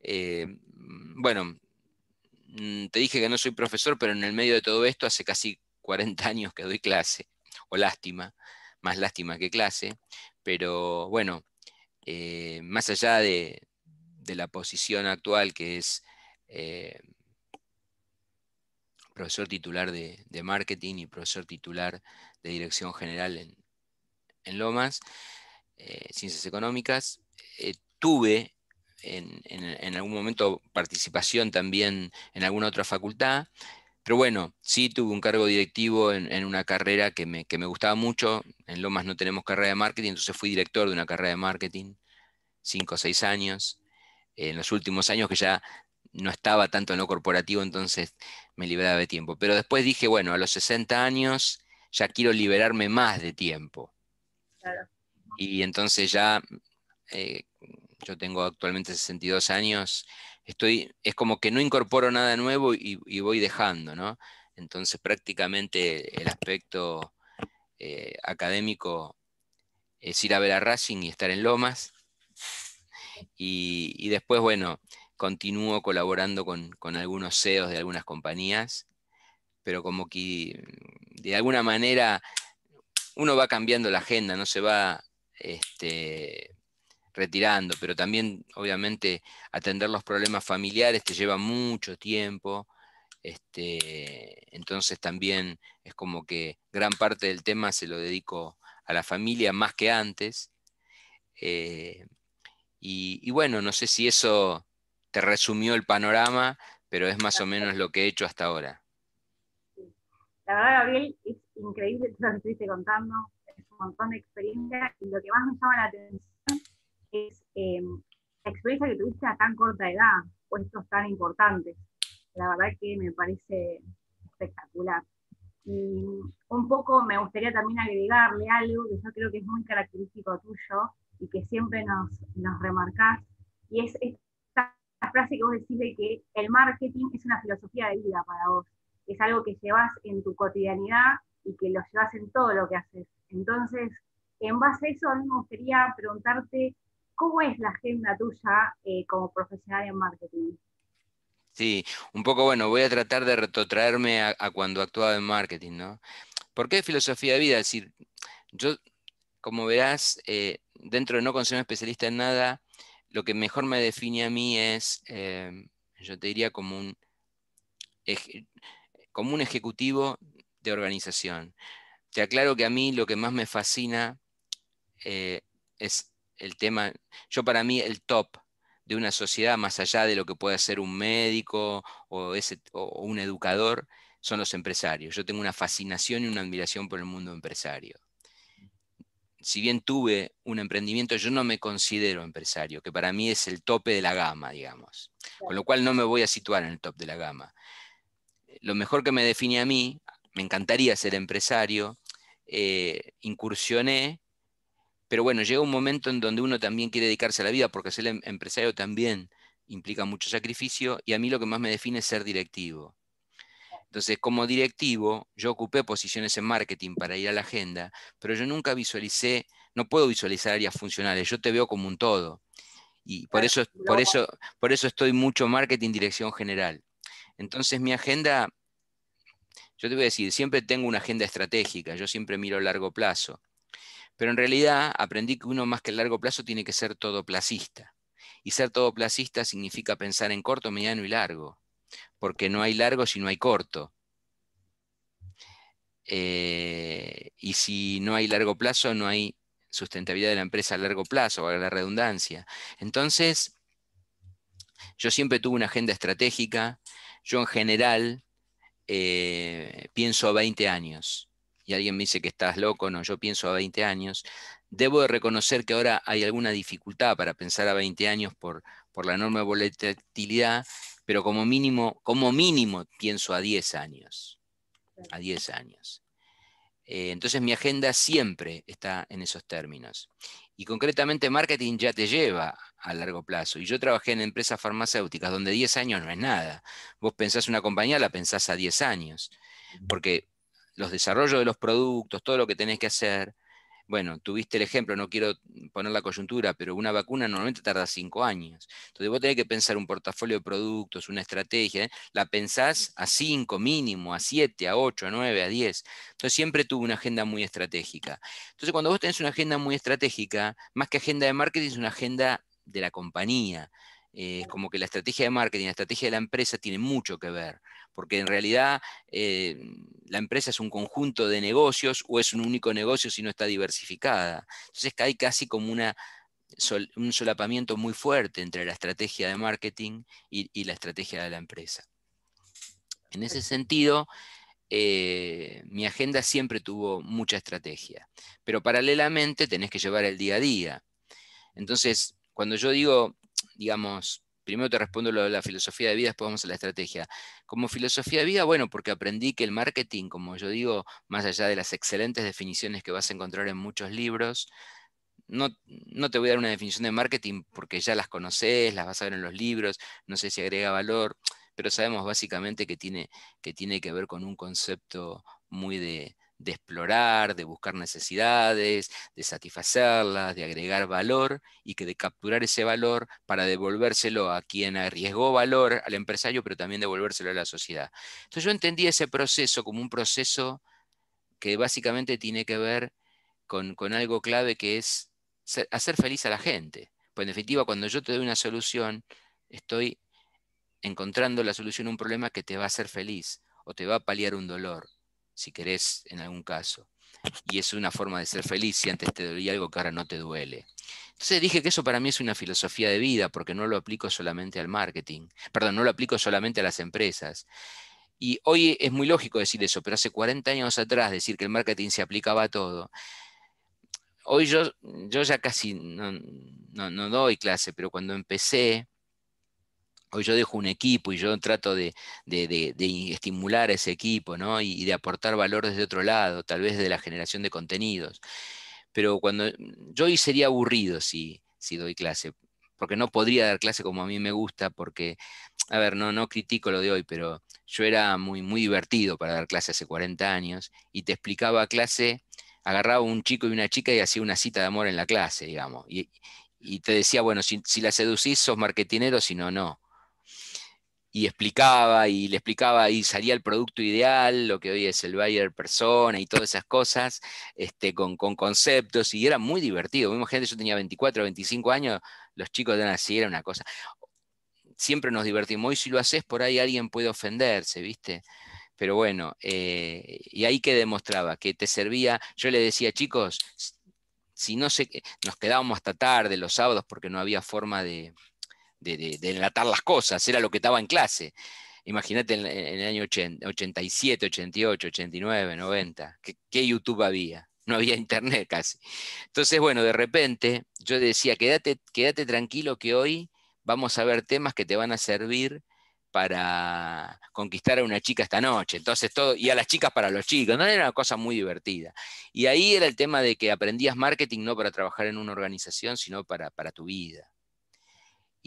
Eh, bueno, mm, te dije que no soy profesor, pero en el medio de todo esto hace casi 40 años que doy clase, o lástima, más lástima que clase, pero bueno, eh, más allá de la posición actual que es eh, profesor titular de, marketing y profesor titular de dirección general en, Lomas, eh, Ciencias Económicas. Eh, tuve en, algún momento participación también en alguna otra facultad, pero bueno, sí tuve un cargo directivo en, una carrera que me, que me gustaba mucho. En Lomas no tenemos carrera de marketing, entonces fui director de una carrera de marketing, cinco o seis años en los últimos años que ya no estaba tanto en lo corporativo, entonces me liberaba de tiempo. Pero después dije, bueno, a los 60 años ya quiero liberarme más de tiempo. Y entonces ya, eh, yo tengo actualmente 62 años, estoy, es como que no incorporo nada nuevo y, voy dejando, ¿no? Entonces prácticamente el aspecto eh, académico es ir a ver a Racing y estar en Lomas. y después, bueno, continúo colaborando con, algunos CEOs de algunas compañías, pero como que mm, de alguna manera uno va cambiando la agenda, no se va este, retirando, pero también obviamente atender los problemas familiares te lleva mucho tiempo. Este, entonces también es como que gran parte del tema se lo dedico a la familia más que antes. Eh, y, bueno, no sé si eso te resumió el panorama, pero es más o menos lo que he hecho hasta ahora. La verdad, Gabriel, es increíble lo que estuviste contando, es un montón de experiencia y lo que más me llama la atención es eh, la experiencia que tuviste a tan corta edad, puestos tan importantes. La verdad que me parece espectacular. Y un poco me gustaría también agregarle algo que yo creo que es muy característico tuyo y que siempre nos, remarcas y es frase que vos decís de que el marketing es una filosofía de vida para vos, es algo que llevas en tu cotidianidad y que lo llevas en todo lo que haces. Entonces, en base a eso, a mí me gustaría preguntarte cómo es la agenda tuya eh, como profesional en marketing. Sí, un poco bueno, voy a tratar de retrotraerme a, cuando actuaba en marketing, ¿no? ¿Por qué filosofía de vida? Es decir, yo, como verás, eh, dentro de No concibo Especialista en Nada, lo que mejor me define a mí es, eh, yo te diría, como un, como un ejecutivo de organización. Te aclaro que a mí lo que más me fascina eh, es el tema, yo para mí el top de una sociedad, más allá de lo que puede ser un médico o, o un educador, son los empresarios. Yo tengo una fascinación y una admiración por el mundo empresario si bien tuve un emprendimiento, yo no me considero empresario, que para mí es el tope de la gama, digamos. Con lo cual no me voy a situar en el top de la gama. Lo mejor que me define a mí, me encantaría ser empresario, eh, incursioné, pero bueno, llega un momento en donde uno también quiere dedicarse a la vida, porque ser em-, empresario también implica mucho sacrificio, y a mí lo que más me define es ser directivo. Entonces, como directivo, yo ocupé posiciones en marketing para ir a la agenda, pero yo nunca visualicé, no puedo visualizar áreas funcionales, yo te veo como un todo. Y por eso, por eso, por eso estoy mucho marketing dirección general. Entonces, mi agenda, yo te voy a decir, siempre tengo una agenda estratégica, yo siempre miro a largo plazo. Pero en realidad aprendí que uno más que el largo plazo tiene que ser todoplacista. Y ser todoplacista significa pensar en corto, mediano y largo porque no hay largo si no hay corto. Eh, y si no hay largo plazo, no hay sustentabilidad de la empresa a largo plazo, a la redundancia. Entonces, yo siempre tuve una agenda estratégica. Yo en general eh, pienso a 20 años. Y alguien me dice que estás loco, no, yo pienso a 20 años. Debo de reconocer que ahora hay alguna dificultad para pensar a 20 años por, por la enorme volatilidad pero como mínimo, como mínimo pienso a 10 años. A 10 años. Eh, entonces mi agenda siempre está en esos términos. Y concretamente marketing ya te lleva a largo plazo. Y yo trabajé en empresas farmacéuticas donde 10 años no es nada. Vos pensás una compañía, la pensás a 10 años. Porque los desarrollos de los productos, todo lo que tenés que hacer, bueno, tuviste el ejemplo, no quiero poner la coyuntura, pero una vacuna normalmente tarda cinco años. Entonces vos tenés que pensar un portafolio de productos, una estrategia, ¿eh? la pensás a cinco mínimo, a siete, a ocho, a nueve, a diez. Entonces siempre tuve una agenda muy estratégica. Entonces cuando vos tenés una agenda muy estratégica, más que agenda de marketing, es una agenda de la compañía. Eh, es como que la estrategia de marketing, la estrategia de la empresa tiene mucho que ver porque en realidad eh, la empresa es un conjunto de negocios o es un único negocio si no está diversificada. Entonces hay casi como una, un solapamiento muy fuerte entre la estrategia de marketing y, la estrategia de la empresa. En ese sentido, eh, mi agenda siempre tuvo mucha estrategia, pero paralelamente tenés que llevar el día a día. Entonces, cuando yo digo, digamos, primero te respondo lo de la filosofía de vida, después vamos a la estrategia. Como filosofía de vida, bueno, porque aprendí que el marketing, como yo digo, más allá de las excelentes definiciones que vas a encontrar en muchos libros, no, no, te voy a dar una definición de marketing porque ya las conoces, las vas a ver en los libros, no sé si agrega valor, pero sabemos básicamente que tiene que, tiene que ver con un concepto muy de, de explorar, de buscar necesidades, de satisfacerlas, de agregar valor y que de capturar ese valor para devolvérselo a quien arriesgó valor, al empresario, pero también devolvérselo a la sociedad. Entonces yo entendí ese proceso como un proceso que básicamente tiene que ver con, algo clave que es hacer feliz a la gente. Pues en definitiva, cuando yo te doy una solución, estoy encontrando la solución a un problema que te va a hacer feliz o te va a paliar un dolor si querés, en algún caso. Y es una forma de ser feliz si antes te dolía algo que ahora no te duele. Entonces dije que eso para mí es una filosofía de vida porque no lo aplico solamente al marketing, perdón, no lo aplico solamente a las empresas. Y hoy es muy lógico decir eso, pero hace 40 años atrás decir que el marketing se aplicaba a todo. Hoy yo, yo ya casi no, no doy clase, pero cuando empecé, hoy yo dejo un equipo y yo trato de, estimular a ese equipo y, de aportar valor desde otro lado, tal vez desde la generación de contenidos. Pero cuando mm, yo hoy sería aburrido si, si doy clase, porque no podría dar clase como a mí me gusta, porque, a ver, no, no critico lo de hoy, pero yo era muy, muy divertido para dar clase hace 40 años y te explicaba clase, agarraba un chico y una chica y hacía una cita de amor en la clase, digamos. Y, te decía, bueno, si, si la seducís, sos marketinero, si no, no y explicaba y le explicaba y salía el producto ideal, lo que hoy es el buyer persona y todas esas cosas, este, con, conceptos y era muy divertido. Vimos gente, yo tenía 24, 25 años, los chicos eran así, era una cosa. Siempre nos divertimos y si lo haces por ahí alguien puede ofenderse, ¿viste? Pero bueno, eh, y ahí que demostraba que te servía, yo le decía, chicos, si no sé, nos quedábamos hasta tarde los sábados porque no había forma de, de, enlatar las cosas, era lo que estaba en clase. Imagínate en, el año 87, 88, 89, 90, ¿qué, YouTube había? No había internet casi. Entonces, bueno, de repente yo decía, quédate, quédate tranquilo que hoy vamos a ver temas que te van a servir para conquistar a una chica esta noche. Entonces todo, y a las chicas para los chicos. No era una cosa muy divertida. Y ahí era el tema de que aprendías marketing no para trabajar en una organización, sino para tu vida.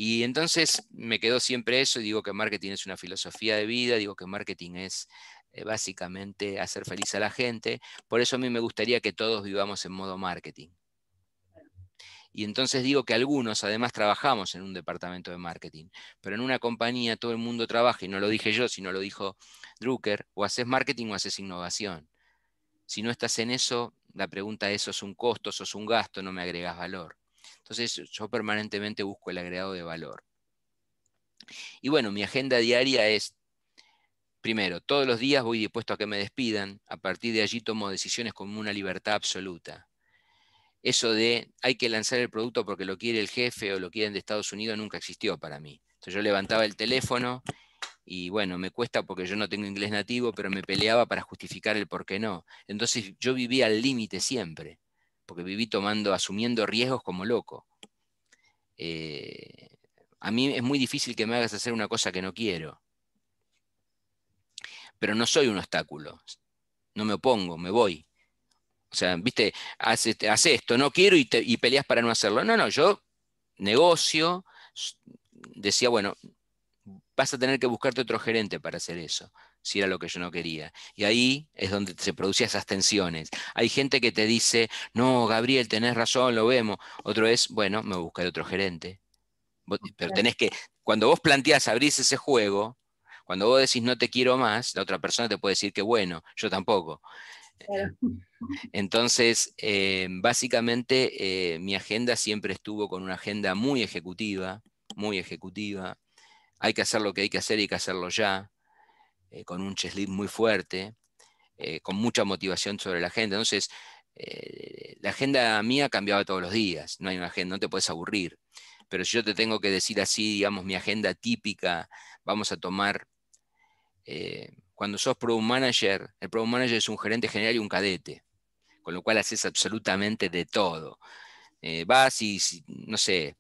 Y entonces me quedó siempre eso, digo que marketing es una filosofía de vida, digo que marketing es eh, básicamente hacer feliz a la gente, por eso a mí me gustaría que todos vivamos en modo marketing. Y entonces digo que algunos además trabajamos en un departamento de marketing, pero en una compañía todo el mundo trabaja, y no lo dije yo, sino lo dijo Drucker, o haces marketing o haces innovación. Si no estás en eso, la pregunta es, ¿sos un costo, sos un gasto, no me agregas valor? Entonces yo permanentemente busco el agregado de valor. Y bueno, mi agenda diaria es, primero, todos los días voy dispuesto a que me despidan, a partir de allí tomo decisiones con una libertad absoluta. Eso de hay que lanzar el producto porque lo quiere el jefe o lo quieren de Estados Unidos nunca existió para mí. Entonces yo levantaba el teléfono y bueno, me cuesta porque yo no tengo inglés nativo, pero me peleaba para justificar el por qué no. Entonces yo vivía al límite siempre porque viví tomando, asumiendo riesgos como loco. Eh, a mí es muy difícil que me hagas hacer una cosa que no quiero. Pero no soy un obstáculo. No me opongo, me voy. O sea, viste, hace, esto, no quiero y, y peleas para no hacerlo. No, no, yo negocio, decía, bueno, vas a tener que buscarte otro gerente para hacer eso si era lo que yo no quería. Y ahí es donde se producen esas tensiones. Hay gente que te dice, no, Gabriel, tenés razón, lo vemos. Otro es, bueno, me busca otro gerente. Pero tenés que, cuando vos planteás, abrir ese juego, cuando vos decís no te quiero más, la otra persona te puede decir que bueno, yo tampoco. Entonces, eh, básicamente eh, mi agenda siempre estuvo con una agenda muy ejecutiva, muy ejecutiva. Hay que hacer lo que hay que hacer y hay que hacerlo ya. Eh, con un cheslip muy fuerte, eh, con mucha motivación sobre la agenda. Entonces, eh, la agenda mía cambiaba todos los días, no hay una agenda, no te puedes aburrir. Pero si yo te tengo que decir así, digamos, mi agenda típica, vamos a tomar, cuando sos Product Manager, el Product Manager es un gerente general y un cadete, con lo cual haces absolutamente de todo. vas y, no sé,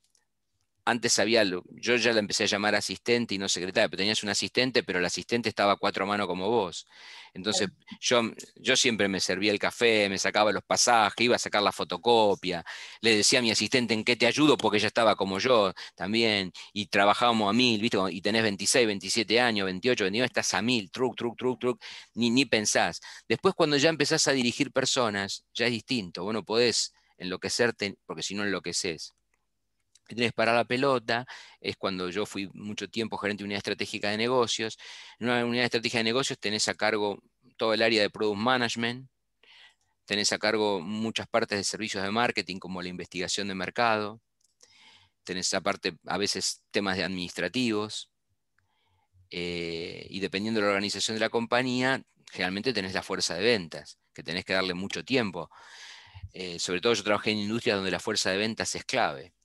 antes había, yo ya la empecé a llamar asistente y no secretaria, pero tenías un asistente, pero el asistente estaba a cuatro manos como vos. Entonces yo, yo siempre me servía el café, me sacaba los pasajes, iba a sacar la fotocopia, le decía a mi asistente en qué te ayudo porque ella estaba como yo también, y trabajábamos a mil, y tenés 26, 27 años, 28, 29, estás a mil, truc, truc, truc, truc, ni, ni pensás. Después cuando ya empezás a dirigir personas, ya es distinto, vos no podés enloquecerte porque si no enloqueces que tenés para la pelota, es cuando yo fui mucho tiempo gerente de unidad estratégica de negocios. En una unidad estratégica de negocios tenés a cargo todo el área de product management, tenés a cargo muchas partes de servicios de marketing como la investigación de mercado, tenés parte a veces temas de administrativos, eh, y dependiendo de la organización de la compañía, generalmente tenés la fuerza de ventas, que tenés que darle mucho tiempo. Eh, sobre todo yo trabajé en industrias donde la fuerza de ventas es clave.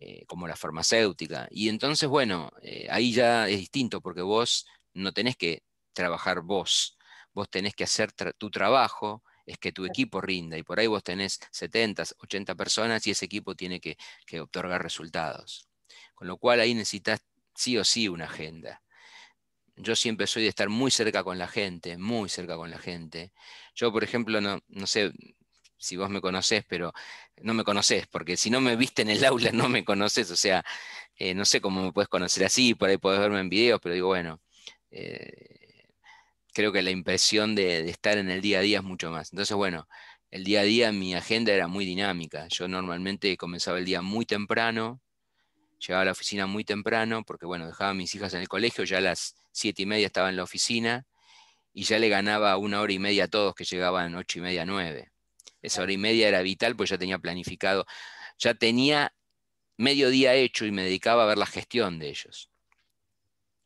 Eh, como la farmacéutica. Y entonces, bueno, eh, ahí ya es distinto porque vos no tenés que trabajar vos, vos tenés que hacer tu trabajo, es que tu equipo rinda y por ahí vos tenés 70, 80 personas y ese equipo tiene que, que otorgar resultados. Con lo cual ahí necesitas sí o sí una agenda. Yo siempre soy de estar muy cerca con la gente, muy cerca con la gente. Yo, por ejemplo, no, no sé si vos me conocés, pero no me conoces, porque si no me viste en el aula no me conoces, o sea, eh, no sé cómo me puedes conocer así, por ahí podés verme en videos, pero digo, bueno, eh, creo que la impresión de, estar en el día a día es mucho más. Entonces, bueno, el día a día mi agenda era muy dinámica, yo normalmente comenzaba el día muy temprano, llegaba a la oficina muy temprano, porque bueno, dejaba a mis hijas en el colegio, ya a las siete y media estaba en la oficina, y ya le ganaba una hora y media a todos que llegaban ocho y media, nueve. Esa hora y media era vital, pues ya tenía planificado, ya tenía medio día hecho y me dedicaba a ver la gestión de ellos.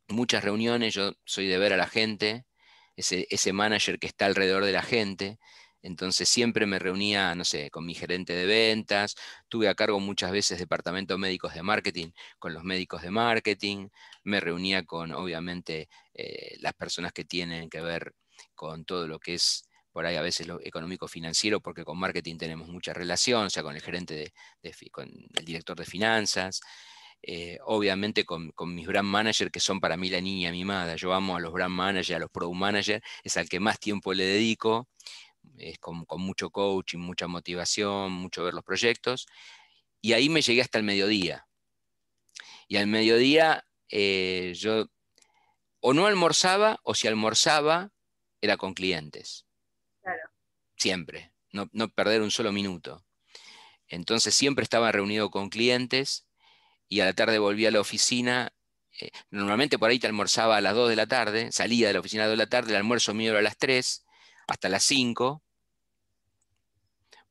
Muchas reuniones, yo soy de ver a la gente, ese, manager que está alrededor de la gente, entonces siempre me reunía, no sé, con mi gerente de ventas, tuve a cargo muchas veces departamento médicos de marketing, con los médicos de marketing, me reunía con obviamente eh, las personas que tienen que ver con todo lo que es por ahí a veces lo económico-financiero, porque con marketing tenemos mucha relación, o sea, con el gerente, de, con el director de finanzas, eh, obviamente con, mis brand managers, que son para mí la niña mimada. Yo amo a los brand managers, a los product managers, es al que más tiempo le dedico, es con, mucho coaching, mucha motivación, mucho ver los proyectos. Y ahí me llegué hasta el mediodía. Y al mediodía eh, yo o no almorzaba, o si almorzaba, era con clientes siempre, no, perder un solo minuto. Entonces siempre estaba reunido con clientes y a la tarde volvía a la oficina. Eh, normalmente por ahí te almorzaba a las 2 de la tarde, salía de la oficina a las 2 de la tarde, el almuerzo mío era a las 3 hasta las 5.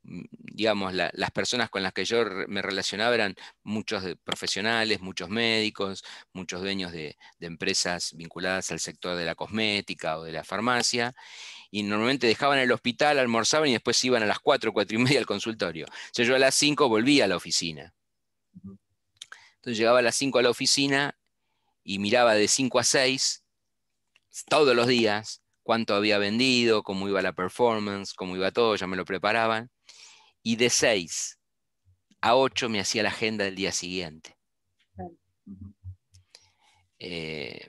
Mm, digamos, las personas con las que yo me relacionaba eran muchos profesionales, muchos médicos, muchos dueños de empresas vinculadas al sector de la cosmética o de la farmacia y normalmente dejaban el hospital, almorzaban y después iban a las 4, 4 y media al consultorio. O sea, yo a las 5 volvía a la oficina. Entonces llegaba a las 5 a la oficina y miraba de 5 a 6 todos los días cuánto había vendido, cómo iba la performance, cómo iba todo, ya me lo preparaban. Y de 6 a 8 me hacía la agenda del día siguiente. Eh,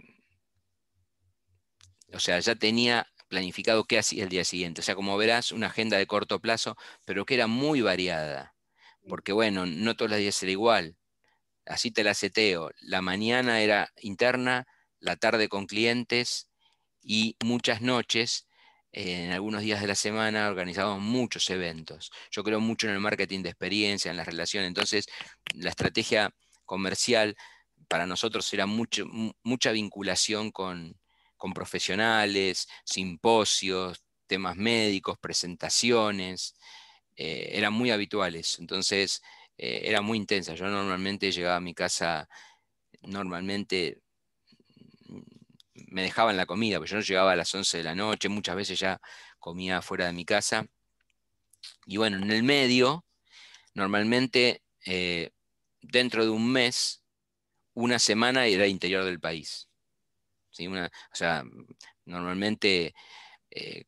o sea, ya tenía planificado qué hacía el día siguiente. O sea, como verás, una agenda de corto plazo, pero que era muy variada. Porque bueno, no todos los días era igual. Así te la seteo. La mañana era interna, la tarde con clientes y muchas noches en algunos días de la semana organizábamos muchos eventos. Yo creo mucho en el marketing de experiencia, en la relación. Entonces, la estrategia comercial para nosotros era mucha vinculación con, con profesionales, simposios, temas médicos, presentaciones, eh, eran muy habituales, entonces eh, era muy intensa. Yo normalmente llegaba a mi casa, normalmente me dejaban la comida, pero yo no llegaba a las 11 de la noche, muchas veces ya comía fuera de mi casa. Y bueno, en el medio, normalmente eh, dentro de un mes, una semana era interior del país. Una, o sea, normalmente, eh,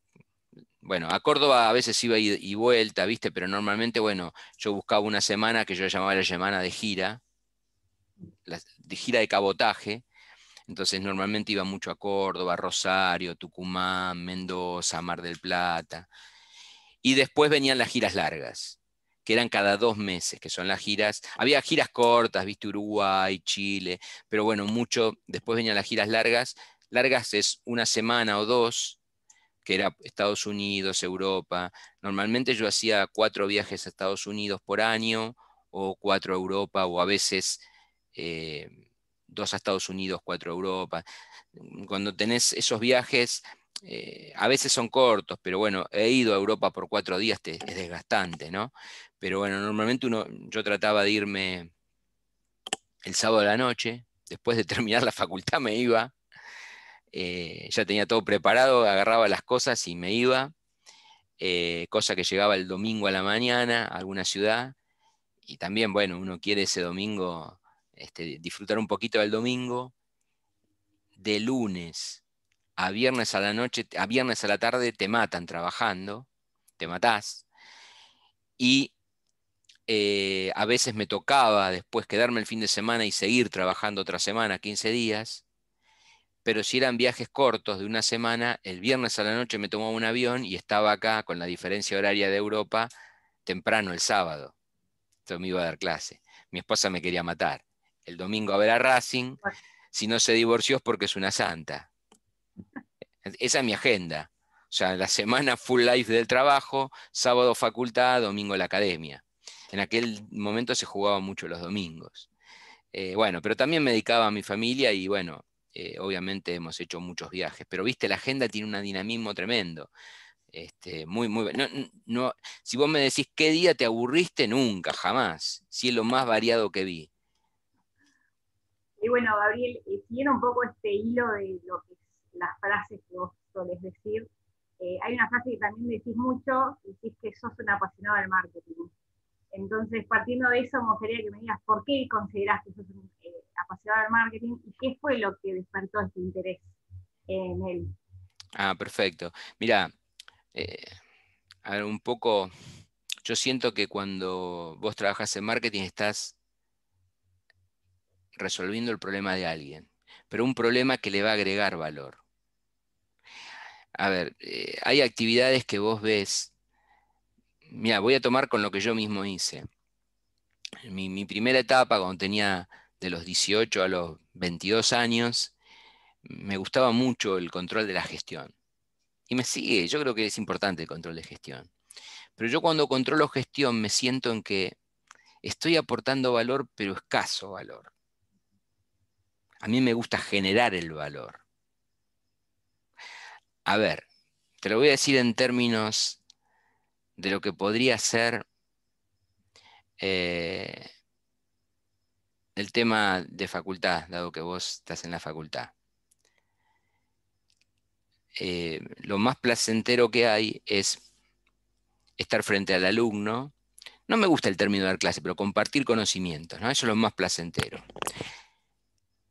bueno, a Córdoba a veces iba y, y, vuelta, ¿viste? Pero normalmente, bueno, yo buscaba una semana que yo llamaba la semana de gira, de gira de cabotaje. Entonces normalmente iba mucho a Córdoba, Rosario, Tucumán, Mendoza, Mar del Plata. Y después venían las giras largas que eran cada dos meses, que son las giras. Había giras cortas, viste Uruguay, Chile, pero bueno, mucho. Después venían las giras largas. Largas es una semana o dos, que era Estados Unidos, Europa. Normalmente yo hacía cuatro viajes a Estados Unidos por año, o cuatro a Europa, o a veces eh, dos a Estados Unidos, cuatro a Europa. Cuando tenés esos viajes, eh, a veces son cortos, pero bueno, he ido a Europa por cuatro días, es desgastante, ¿no? Pero bueno, normalmente uno, yo trataba de irme el sábado a la noche, después de terminar la facultad me iba, eh, ya tenía todo preparado, agarraba las cosas y me iba, eh, cosa que llegaba el domingo a la mañana a alguna ciudad, y también, bueno, uno quiere ese domingo, este, disfrutar un poquito del domingo, de lunes a viernes a la noche, a viernes a la tarde te matan trabajando, te matás, y eh, a veces me tocaba después quedarme el fin de semana y seguir trabajando otra semana, 15 días, pero si eran viajes cortos de una semana, el viernes a la noche me tomaba un avión y estaba acá con la diferencia horaria de Europa temprano el sábado. Entonces me iba a dar clase. Mi esposa me quería matar. El domingo a ver a Racing, si no se divorció es porque es una santa. Esa es mi agenda. O sea, la semana full life del trabajo, sábado facultad, domingo la academia. En aquel momento se jugaba mucho los domingos. Eh, bueno, pero también me dedicaba a mi familia y bueno, eh, obviamente hemos hecho muchos viajes, pero viste, la agenda tiene un dinamismo tremendo. Este, muy, muy, no, si vos me decís qué día te aburriste, nunca, jamás. Si es lo más variado que vi. Y bueno, Gabriel, eh, siguiendo un poco este hilo de lo que las frases que vos solés decir, hay una frase que también me decís mucho, decís que sos un apasionado del marketing. Entonces, partiendo de eso, me gustaría que me digas por qué consideras que sos eh, apasionado del marketing y qué fue lo que despertó este interés en él. Ah, perfecto. Mira, eh, a ver, un poco, yo siento que cuando vos trabajas en marketing estás resolviendo el problema de alguien, pero un problema que le va a agregar valor. A ver, eh, hay actividades que vos ves mira, voy a tomar con lo que yo mismo hice. Mi, mi, primera etapa, cuando tenía de los 18 a los 22 años, me gustaba mucho el control de la gestión. Y me sigue, yo creo que es importante el control de gestión. Pero yo cuando controlo gestión me siento en que estoy aportando valor, pero escaso valor. A mí me gusta generar el valor. A ver, te lo voy a decir en términos de lo que podría ser eh, el tema de facultad, dado que vos estás en la facultad. Eh, lo más placentero que hay es estar frente al alumno. No me gusta el término dar clase, pero compartir conocimientos, ¿no? Eso es lo más placentero.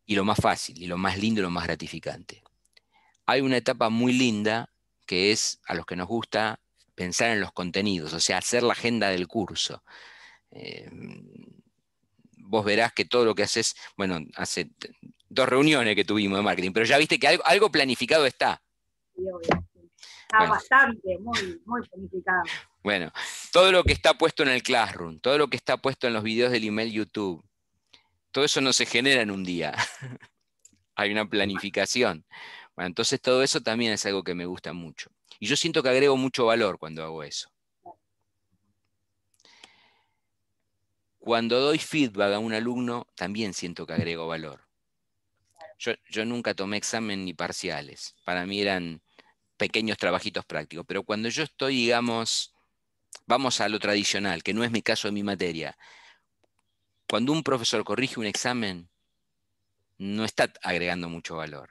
Y lo más fácil, y lo más lindo, y lo más gratificante. Hay una etapa muy linda que es a los que nos gusta pensar en los contenidos, o sea, hacer la agenda del curso. Eh, vos verás que todo lo que haces, bueno, hace dos reuniones que tuvimos de marketing, pero ya viste que algo, planificado está. Está bastante, muy, muy planificado. Bueno, todo lo que está puesto en el Classroom, todo lo que está puesto en los videos del email YouTube, todo eso no se genera en un día. Hay una planificación. Bueno, entonces todo eso también es algo que me gusta mucho. Y yo siento que agrego mucho valor cuando hago eso. Cuando doy feedback a un alumno, también siento que agrego valor. Yo, nunca tomé examen ni parciales. Para mí eran pequeños trabajitos prácticos. Pero cuando yo estoy, digamos, vamos a lo tradicional, que no es mi caso de mi materia. Cuando un profesor corrige un examen, no está agregando mucho valor.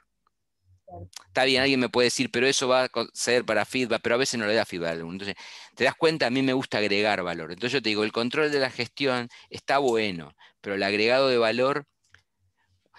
Está bien, alguien me puede decir, pero eso va a ser para feedback, pero a veces no le da feedback a alguno. Entonces, te das cuenta, a mí me gusta agregar valor. Entonces yo te digo, el control de la gestión está bueno, pero el agregado de valor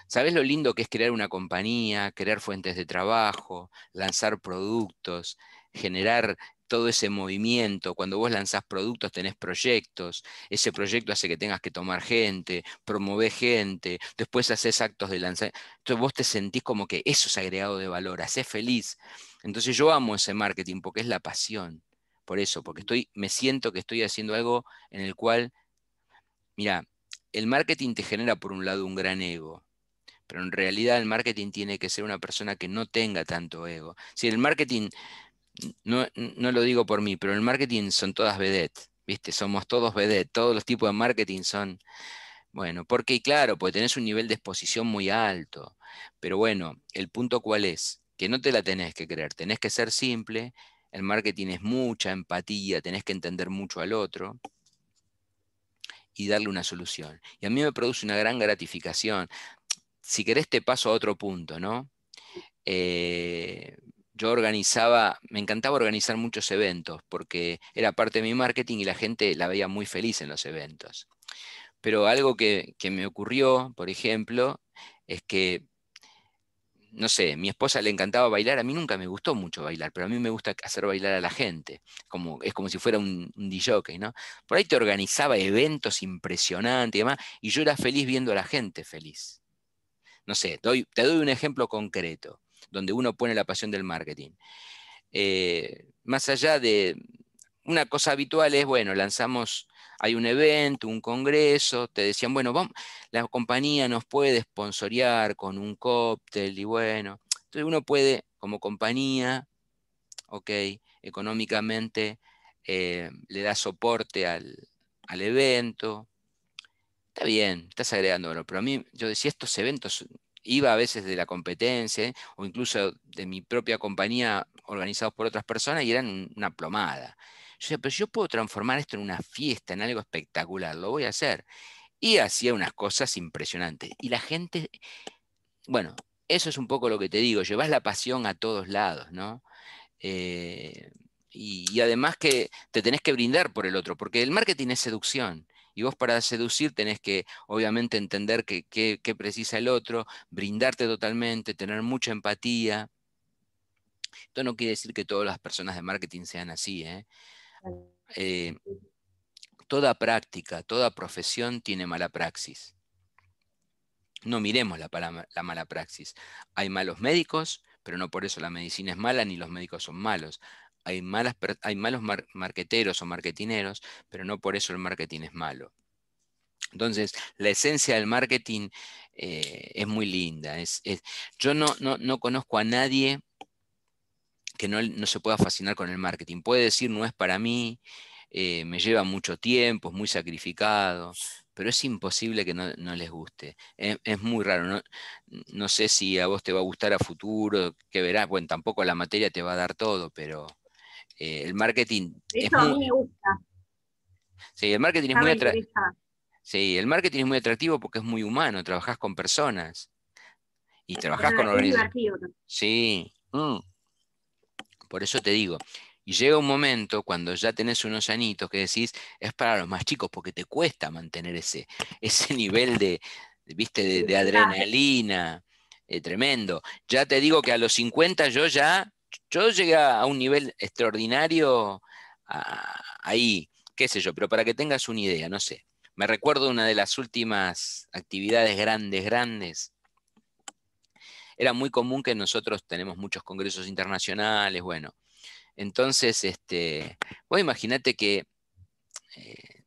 ¿Sabes lo lindo que es crear una compañía, crear fuentes de trabajo, lanzar productos, generar todo ese movimiento, cuando vos lanzás productos, tenés proyectos, ese proyecto hace que tengas que tomar gente, promover gente, después haces actos de lanzar, entonces vos te sentís como que eso es agregado de valor, haces feliz. Entonces yo amo ese marketing porque es la pasión, por eso, porque estoy, me siento que estoy haciendo algo en el cual, mira, el marketing te genera por un lado un gran ego, pero en realidad el marketing tiene que ser una persona que no tenga tanto ego. Si el marketing no, lo digo por mí, pero en el marketing son todas vedette ¿viste? Somos todos vedettes, todos los tipos de marketing son... Bueno, porque claro, porque tenés un nivel de exposición muy alto, pero bueno, el punto cuál es, que no te la tenés que creer, tenés que ser simple, el marketing es mucha empatía, tenés que entender mucho al otro y darle una solución. Y a mí me produce una gran gratificación. Si querés te paso a otro punto, ¿no? Eh, yo organizaba, me encantaba organizar muchos eventos porque era parte de mi marketing y la gente la veía muy feliz en los eventos. Pero algo que, me ocurrió, por ejemplo, es que, no sé, mi esposa le encantaba bailar, a mí nunca me gustó mucho bailar, pero a mí me gusta hacer bailar a la gente, como, es como si fuera un, un DJ, ¿no? Por ahí te organizaba eventos impresionantes y demás, y yo era feliz viendo a la gente feliz. No sé, te doy un ejemplo concreto donde uno pone la pasión del marketing. Eh, más allá de una cosa habitual es, bueno, lanzamos, hay un evento, un congreso, te decían, bueno, vamos, la compañía nos puede sponsorear con un cóctel y bueno, entonces uno puede como compañía, ok, económicamente eh, le da soporte al, al evento, está bien, estás agregando, pero a mí, yo decía, estos eventos iba a veces de la competencia o incluso de mi propia compañía organizados por otras personas y eran una plomada. Yo pero yo puedo transformar esto en una fiesta, en algo espectacular, lo voy a hacer. Y hacía unas cosas impresionantes. Y la gente, bueno, eso es un poco lo que te digo, llevas la pasión a todos lados, ¿no? Eh, y, y, además que te tenés que brindar por el otro, porque el marketing es seducción. Y vos para seducir tenés que, obviamente, entender qué precisa el otro, brindarte totalmente, tener mucha empatía. Esto no quiere decir que todas las personas de marketing sean así. ¿eh? Eh, toda práctica, toda profesión tiene mala praxis. No miremos la mala praxis. Hay malos médicos, pero no por eso la medicina es mala ni los médicos son malos hay, malos marqueteros o marketineros, pero no por eso el marketing es malo. Entonces, la esencia del marketing eh, es muy linda. yo no, conozco a nadie que no, se pueda fascinar con el marketing. Puede decir, no es para mí, eh, me lleva mucho tiempo, es muy sacrificado, pero es imposible que no, les guste. Eh, es, muy raro. ¿no? no, sé si a vos te va a gustar a futuro, que verás, bueno, tampoco la materia te va a dar todo, pero eh, el marketing. Eso a mí me gusta. Sí, el marketing es muy atractivo. Sí, el marketing es muy atractivo porque es muy humano, trabajás con personas. Y trabajás con organizaciones. Sí. Mm. Por eso te digo. Y llega un momento cuando ya tenés unos añitos que decís, es para los más chicos, porque te cuesta mantener ese, ese nivel de, ¿viste? de, adrenalina. Eh, tremendo. Ya te digo que a los 50 yo ya yo llegué a un nivel extraordinario ahí, qué sé yo, pero para que tengas una idea, no sé. Me recuerdo una de las últimas actividades grandes, grandes. Era muy común que nosotros tenemos muchos congresos internacionales, bueno. Entonces, este, vos imaginate que eh,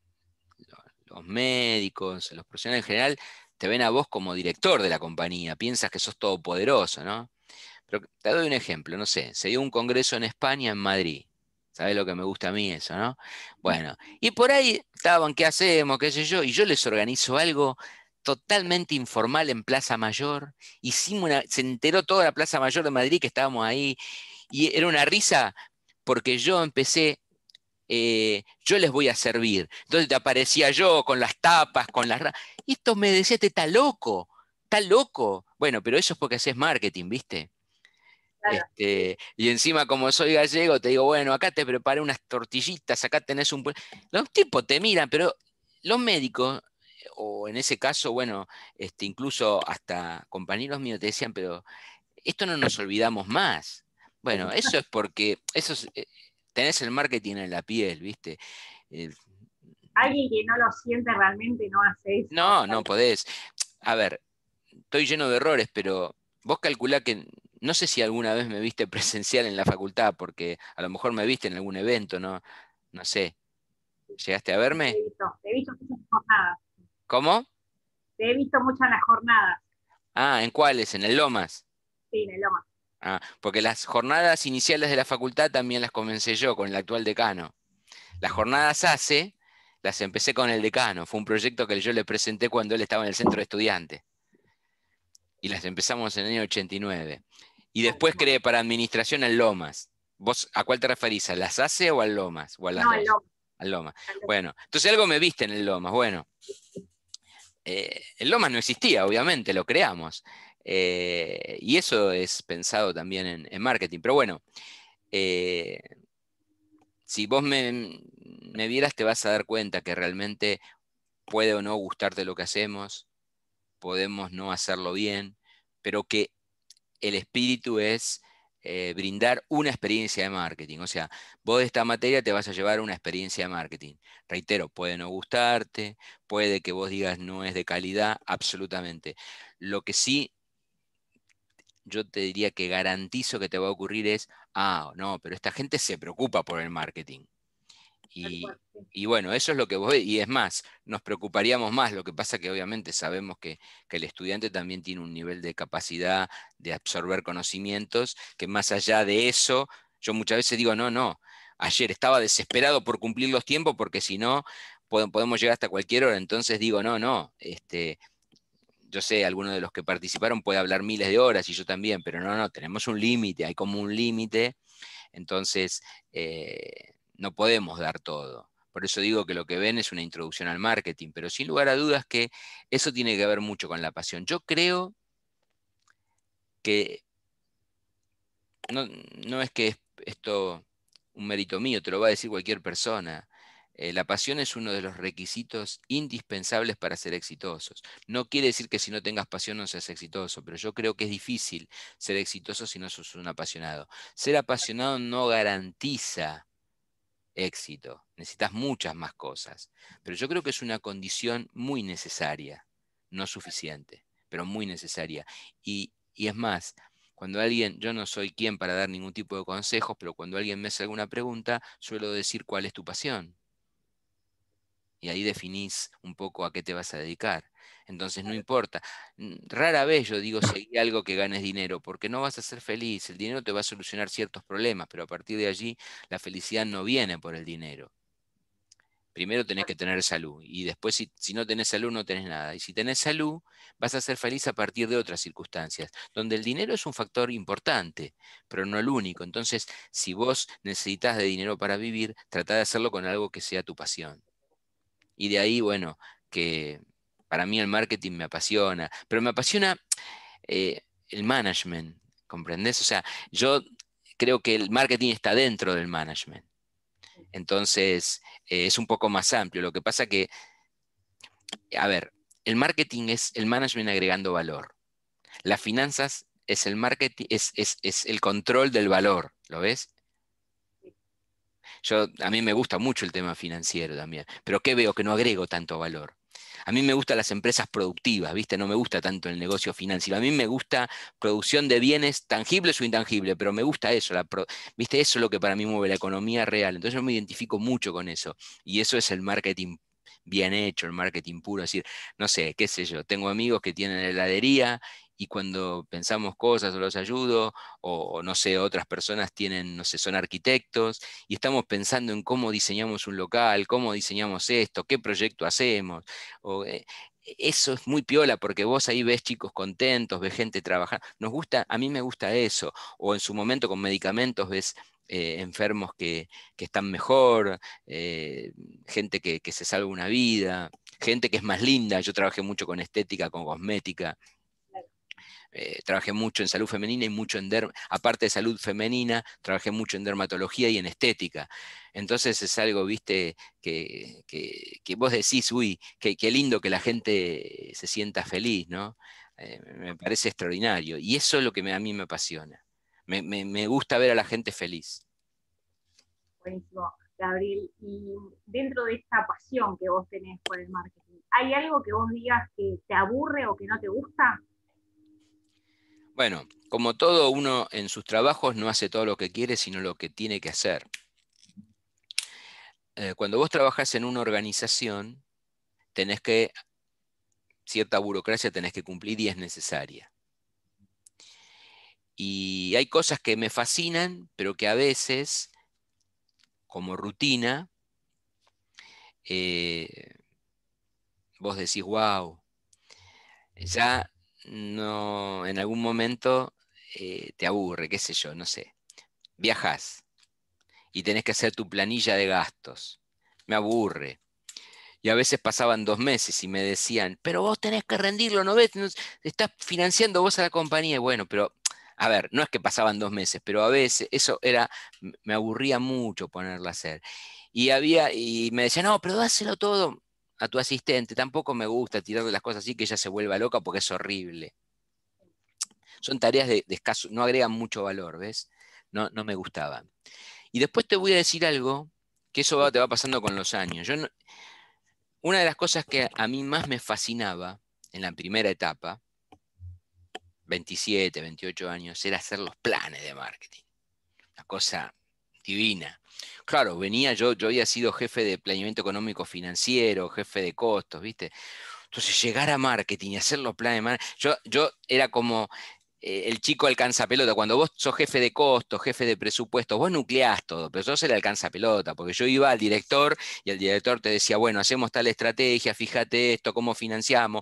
los médicos, los profesionales en general, te ven a vos como director de la compañía, piensas que sos todopoderoso, ¿no? Pero te doy un ejemplo, no sé, se dio un congreso en España, en Madrid. ¿Sabes lo que me gusta a mí eso, no? Bueno, y por ahí estaban, ¿qué hacemos? ¿Qué sé yo? Y yo les organizo algo totalmente informal en Plaza Mayor. Hicimos una, se enteró toda la Plaza Mayor de Madrid que estábamos ahí. Y era una risa porque yo empecé eh, yo les voy a servir. Entonces te aparecía yo con las tapas, con las... Y esto me decía, te este está loco, está loco. Bueno, pero eso es porque haces marketing, ¿viste? Este, y encima, como soy gallego, te digo, bueno, acá te preparé unas tortillitas, acá tenés un... Los tipos te miran, pero los médicos, o en ese caso, bueno, este, incluso hasta compañeros míos te decían, pero esto no nos olvidamos más. Bueno, eso es porque eso eh, tenés el marketing en la piel, ¿viste? Alguien que no lo siente realmente no hace eso. No, no podés. A ver, estoy lleno de errores, pero vos calculá que no sé si alguna vez me viste presencial en la facultad, porque a lo mejor me viste en algún evento, no, no sé. ¿Llegaste a verme? Te he visto, muchas jornadas. ¿Cómo? Te he visto muchas las jornadas. Ah, ¿en cuáles? ¿En el Lomas? Sí, en el Lomas. Ah, porque las jornadas iniciales de la facultad también las comencé yo con el actual decano. Las jornadas hace, las empecé con el decano. Fue un proyecto que yo le presenté cuando él estaba en el centro de estudiantes. Y las empezamos en el año 89 y después cree para administración el Lomas. ¿Vos a cuál te referís? ¿A las ACE o al Lomas? O no, al Lomas. Bueno, entonces algo me viste en el Lomas. Bueno, eh, el Lomas no existía, obviamente, lo creamos. Eh, y eso es pensado también en, marketing. Pero bueno, eh, si vos me, me vieras, te vas a dar cuenta que realmente puede o no gustarte lo que hacemos, podemos no hacerlo bien, pero que el espíritu es eh, brindar una experiencia de marketing. O sea, vos de esta materia te vas a llevar una experiencia de marketing. Reitero, puede no gustarte, puede que vos digas no es de calidad, absolutamente. Lo que sí yo te diría que garantizo que te va a ocurrir es, ah, no, pero esta gente se preocupa por el marketing. Y, bueno, eso es lo que vos Y es más, nos preocuparíamos más. Lo que pasa que obviamente sabemos que, el estudiante también tiene un nivel de capacidad de absorber conocimientos, que más allá de eso, yo muchas veces digo, no, no, ayer estaba desesperado por cumplir los tiempos porque si no, podemos llegar hasta cualquier hora. Entonces digo, no, no, este, yo sé, alguno de los que participaron puede hablar miles de horas y yo también, pero no, no, tenemos un límite, hay como un límite. Entonces, eh, no podemos dar todo. Por eso digo que lo que ven es una introducción al marketing, pero sin lugar a dudas que eso tiene que ver mucho con la pasión. Yo creo que no, es que esto un mérito mío, te lo va a decir cualquier persona. Eh, la pasión es uno de los requisitos indispensables para ser exitosos. No quiere decir que si no tengas pasión no seas exitoso, pero yo creo que es difícil ser exitoso si no sos un apasionado. Ser apasionado no garantiza éxito. Necesitas muchas más cosas. Pero yo creo que es una condición muy necesaria, no suficiente, pero muy necesaria. Y, y es más, cuando alguien, yo no soy quien para dar ningún tipo de consejos, pero cuando alguien me hace alguna pregunta, suelo decir cuál es tu pasión. Y ahí definís un poco a qué te vas a dedicar. Entonces no importa. Rara vez yo digo seguir algo que ganes dinero, porque no vas a ser feliz. El dinero te va a solucionar ciertos problemas, pero a partir de allí la felicidad no viene por el dinero. Primero tenés que tener salud y después si, no tenés salud no tenés nada. Y si tenés salud vas a ser feliz a partir de otras circunstancias, donde el dinero es un factor importante, pero no el único. Entonces, si vos necesitas de dinero para vivir, trata de hacerlo con algo que sea tu pasión. Y de ahí, bueno, que para mí el marketing me apasiona, pero me apasiona eh, el management, ¿comprendes? O sea, yo creo que el marketing está dentro del management. Entonces, eh, es un poco más amplio. Lo que pasa que, a ver, el marketing es el management agregando valor. Las finanzas es el marketing, es el control del valor, ¿lo ves? Yo, a mí me gusta mucho el tema financiero también, pero ¿qué veo? Que no agrego tanto valor. A mí me gustan las empresas productivas, ¿viste? No me gusta tanto el negocio financiero. A mí me gusta producción de bienes tangibles o intangibles, pero me gusta eso, ¿viste? Eso es lo que para mí mueve la economía real. Entonces yo me identifico mucho con eso. Y eso es el marketing bien hecho, el marketing puro. Es decir, no sé, qué sé yo, tengo amigos que tienen heladería y cuando pensamos cosas o los ayudo, o no sé, otras personas tienen, no sé, son arquitectos y estamos pensando en cómo diseñamos un local, cómo diseñamos esto, qué proyecto hacemos. O, eh, eso es muy piola porque vos ahí ves chicos contentos, ves gente trabajando. Nos gusta, a mí me gusta eso. O en su momento con medicamentos ves eh, enfermos que, están mejor, eh, gente que, que se salva una vida, gente que es más linda. Yo trabajé mucho con estética, con cosmética. Eh, trabajé mucho en salud femenina y mucho en, aparte de salud femenina, trabajé mucho en dermatología y en estética. Entonces es algo, viste, que, vos decís, uy, qué lindo que la gente se sienta feliz, ¿no? Eh, me parece extraordinario. Y eso es lo que a mí me apasiona. Me, me gusta ver a la gente feliz. Buenísimo. Gabriel, y dentro de esta pasión que vos tenés por el marketing, ¿hay algo que vos digas que te aburre o que no te gusta? Bueno, como todo uno en sus trabajos no hace todo lo que quiere, sino lo que tiene que hacer. Eh, cuando vos trabajás en una organización, tenés que, cierta burocracia tenés que cumplir y es necesaria. Y hay cosas que me fascinan, pero que a veces, como rutina, eh, vos decís, wow, ya no, en algún momento eh, te aburre, qué sé yo, no sé. Viajas y tenés que hacer tu planilla de gastos. Me aburre. Y a veces pasaban dos meses y me decían, pero vos tenés que rendirlo, ¿no ves? Estás financiando vos a la compañía. Bueno, pero, a ver, no es que pasaban dos meses, pero a veces eso era, me aburría mucho ponerlo a hacer. Y había, y me decían, no, pero dáselo todo a tu asistente, tampoco me gusta tirarle las cosas así que ella se vuelva loca porque es horrible. Son tareas de, escaso, no agregan mucho valor, ¿ves? No, no me gustaba. Y después te voy a decir algo que eso te va pasando con los años. Yo una de las cosas que a mí más me fascinaba en la primera etapa, 27, 28 años, era hacer los planes de marketing. Una cosa divina. Claro, venía yo, yo había sido jefe de planeamiento económico financiero, jefe de costos, ¿viste? Entonces, llegar a marketing y hacer los planes de marketing, yo, yo era como eh, el chico alcanza pelota. Cuando vos sos jefe de costos, jefe de presupuesto, vos nucleás todo, pero yo se le alcanza pelota, porque yo iba al director y el director te decía, bueno, hacemos tal estrategia, fíjate esto, cómo financiamos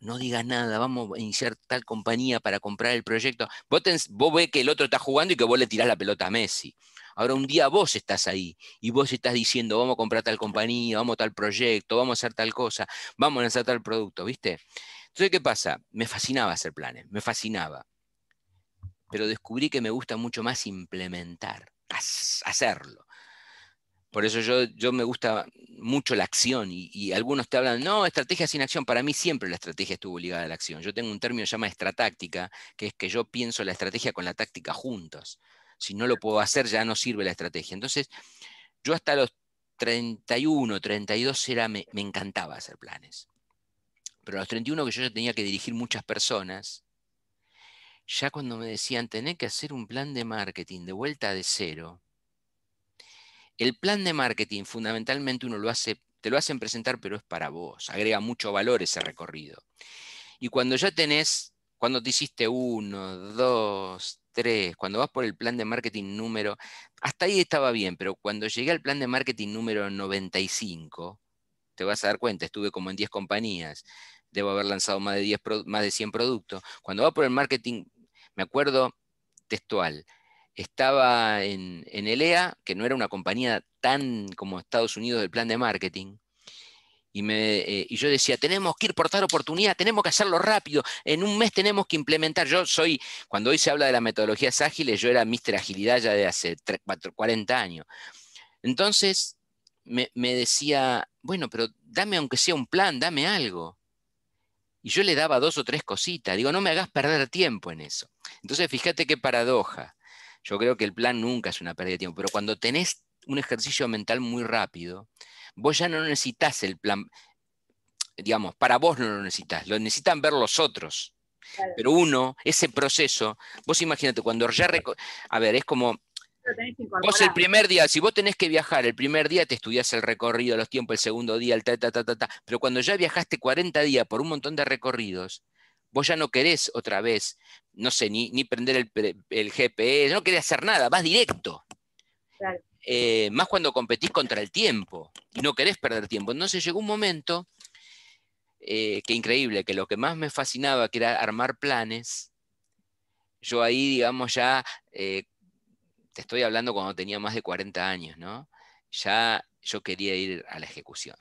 no digas nada, vamos a iniciar tal compañía para comprar el proyecto. Vos, vos, ves que el otro está jugando y que vos le tirás la pelota a Messi. Ahora un día vos estás ahí y vos estás diciendo, vamos a comprar tal compañía, vamos a tal proyecto, vamos a hacer tal cosa, vamos a lanzar tal producto, ¿viste? Entonces, ¿qué pasa? Me fascinaba hacer planes, me fascinaba. Pero descubrí que me gusta mucho más implementar, hacerlo. Por eso yo, me gusta mucho la acción y, algunos te hablan, no, estrategia sin acción. Para mí siempre la estrategia estuvo ligada a la acción. Yo tengo un término que se llama estratáctica, que es que yo pienso la estrategia con la táctica juntos. Si no lo puedo hacer, ya no sirve la estrategia. Entonces, yo hasta los 31, 32 era, me, encantaba hacer planes. Pero a los 31 que yo ya tenía que dirigir muchas personas, ya cuando me decían, tenés que hacer un plan de marketing de vuelta de cero, el plan de marketing fundamentalmente uno lo hace, te lo hacen presentar, pero es para vos, agrega mucho valor ese recorrido. Y cuando ya tenés, cuando te hiciste uno, dos, 3, cuando vas por el plan de marketing número, hasta ahí estaba bien, pero cuando llegué al plan de marketing número 95, te vas a dar cuenta, estuve como en 10 compañías, debo haber lanzado más de, 10, más de 100 productos. Cuando vas por el marketing, me acuerdo textual, estaba en, en ELEA, que no era una compañía tan como Estados Unidos del plan de marketing, eh, y, yo decía, tenemos que ir por tal oportunidad, tenemos que hacerlo rápido, en un mes tenemos que implementar. Yo soy, cuando hoy se habla de las metodologías ágiles, yo era mister agilidad ya de hace 40 años. Entonces me, me decía, bueno, pero dame aunque sea un plan, dame algo. Y yo le daba dos o tres cositas. Digo, no me hagas perder tiempo en eso. Entonces, fíjate qué paradoja. Yo creo que el plan nunca es una pérdida de tiempo, pero cuando tenés un ejercicio mental muy rápido, vos ya no necesitas el plan, digamos, para vos no lo necesitas, lo necesitan ver los otros. Pero uno, ese proceso, vos imagínate, cuando ya... A ver, es como... Vos el primer día, si vos tenés que viajar, el primer día te estudias el recorrido, los tiempos, el segundo día, el ta, ta, ta, ta, pero cuando ya viajaste 40 días por un montón de recorridos, vos ya no querés otra vez, no sé, ni, ni prender el, el GPS, no querés hacer nada, vas directo. Claro. Eh, más cuando competís contra el tiempo y no querés perder tiempo. Entonces llegó un momento, eh, que increíble, que lo que más me fascinaba, que era armar planes, yo ahí, digamos, ya, eh, te estoy hablando cuando tenía más de 40 años, ¿no? Ya yo quería ir a la ejecución,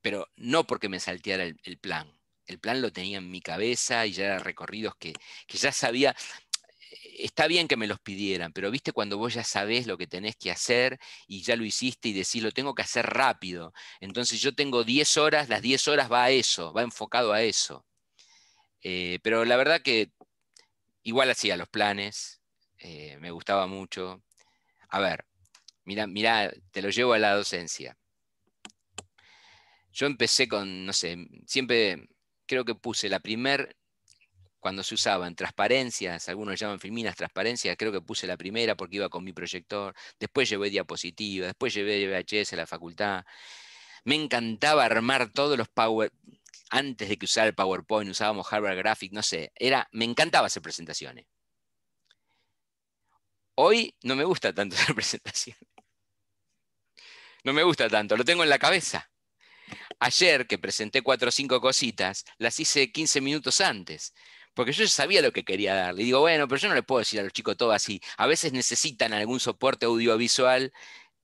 pero no porque me salteara el, plan. El plan lo tenía en mi cabeza y ya era recorridos que, que ya sabía, está bien que me los pidieran, pero viste cuando vos ya sabés lo que tenés que hacer y ya lo hiciste y decís, lo tengo que hacer rápido. Entonces yo tengo 10 horas, las 10 horas va a eso, va enfocado a eso. Eh, pero la verdad que igual hacía los planes, eh, me gustaba mucho. A ver, mira, mira, te lo llevo a la docencia. Yo empecé con, no sé, siempre creo que puse la primer cuando se usaban transparencias, algunos llaman filminas transparencias, creo que puse la primera porque iba con mi proyector, después llevé diapositivas, después llevé VHS a la facultad. Me encantaba armar todos los Power, antes de que usara el PowerPoint, usábamos Harvard Graphic, no sé, era, me encantaba hacer presentaciones. Hoy no me gusta tanto hacer presentaciones. No me gusta tanto, lo tengo en la cabeza. Ayer que presenté cuatro o cinco cositas, las hice 15 minutos antes porque yo ya sabía lo que quería darle. Y digo, bueno, pero yo no le puedo decir a los chicos todo así. A veces necesitan algún soporte audiovisual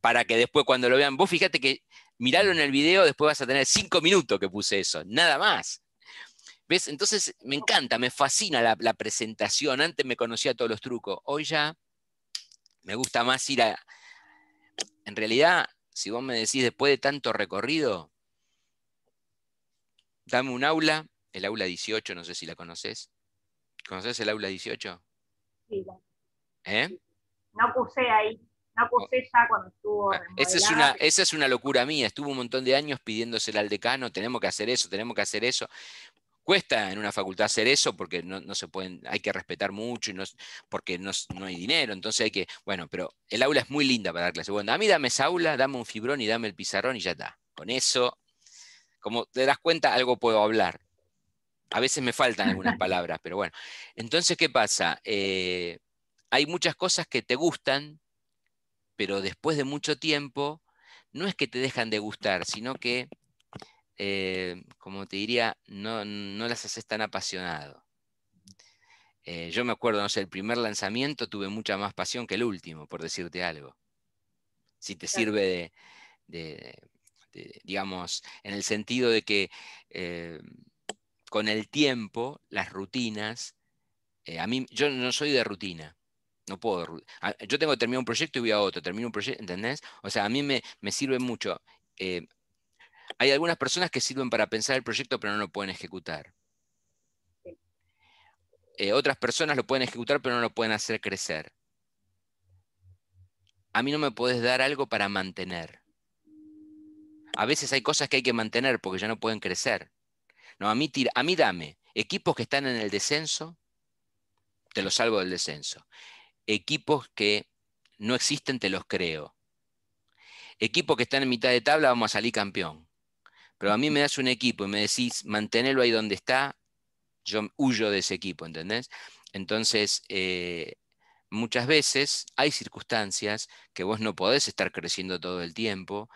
para que después cuando lo vean, vos fíjate que mirarlo en el video, después vas a tener cinco minutos que puse eso, nada más. ¿Ves? Entonces me encanta, me fascina la, la presentación. Antes me conocía todos los trucos, hoy ya me gusta más ir a... En realidad, si vos me decís después de tanto recorrido, dame un aula, el aula 18, no sé si la conoces, ¿Conoces el aula 18? Sí. ¿Eh? No puse ahí. No puse ya cuando estuvo. Ah, esa es, una, esa es una locura mía. Estuvo un montón de años pidiéndosela al decano: tenemos que hacer eso, tenemos que hacer eso. Cuesta en una facultad hacer eso porque no, se pueden, hay que respetar mucho y no, porque no, hay dinero, entonces hay que, bueno, pero el aula es muy linda para dar clase. Bueno, a mí dame esa aula, dame un fibrón y dame el pizarrón y ya está. Con eso, como te das cuenta, algo puedo hablar a veces me faltan algunas palabras, pero bueno. Entonces, ¿qué pasa? Eh, hay muchas cosas que te gustan, pero después de mucho tiempo, no es que te dejan de gustar, sino que, eh, como te diría, no, no, las haces tan apasionado. Eh, yo me acuerdo, no sé, el primer lanzamiento tuve mucha más pasión que el último, por decirte algo. Si te sirve de, de digamos, en el sentido de que con el tiempo, las rutinas, eh, a mí, yo no soy de rutina, no puedo. yo tengo que terminar un proyecto y voy a otro, termino un proyecto, ¿entendés? O sea, a mí me, sirve mucho. Eh, hay algunas personas que sirven para pensar el proyecto, pero no lo pueden ejecutar. Eh, otras personas lo pueden ejecutar, pero no lo pueden hacer crecer. A mí no me podés dar algo para mantener. A veces hay cosas que hay que mantener porque ya no pueden crecer. No, a mí, dame equipos que están en el descenso, te los salvo del descenso. Equipos que no existen, te los creo. Equipos que están en mitad de tabla, vamos a salir campeón. Pero a mí me das un equipo y me decís, manténelo ahí donde está, yo huyo de ese equipo, ¿entendés? Entonces, eh, muchas veces hay circunstancias que vos no podés estar creciendo todo el tiempo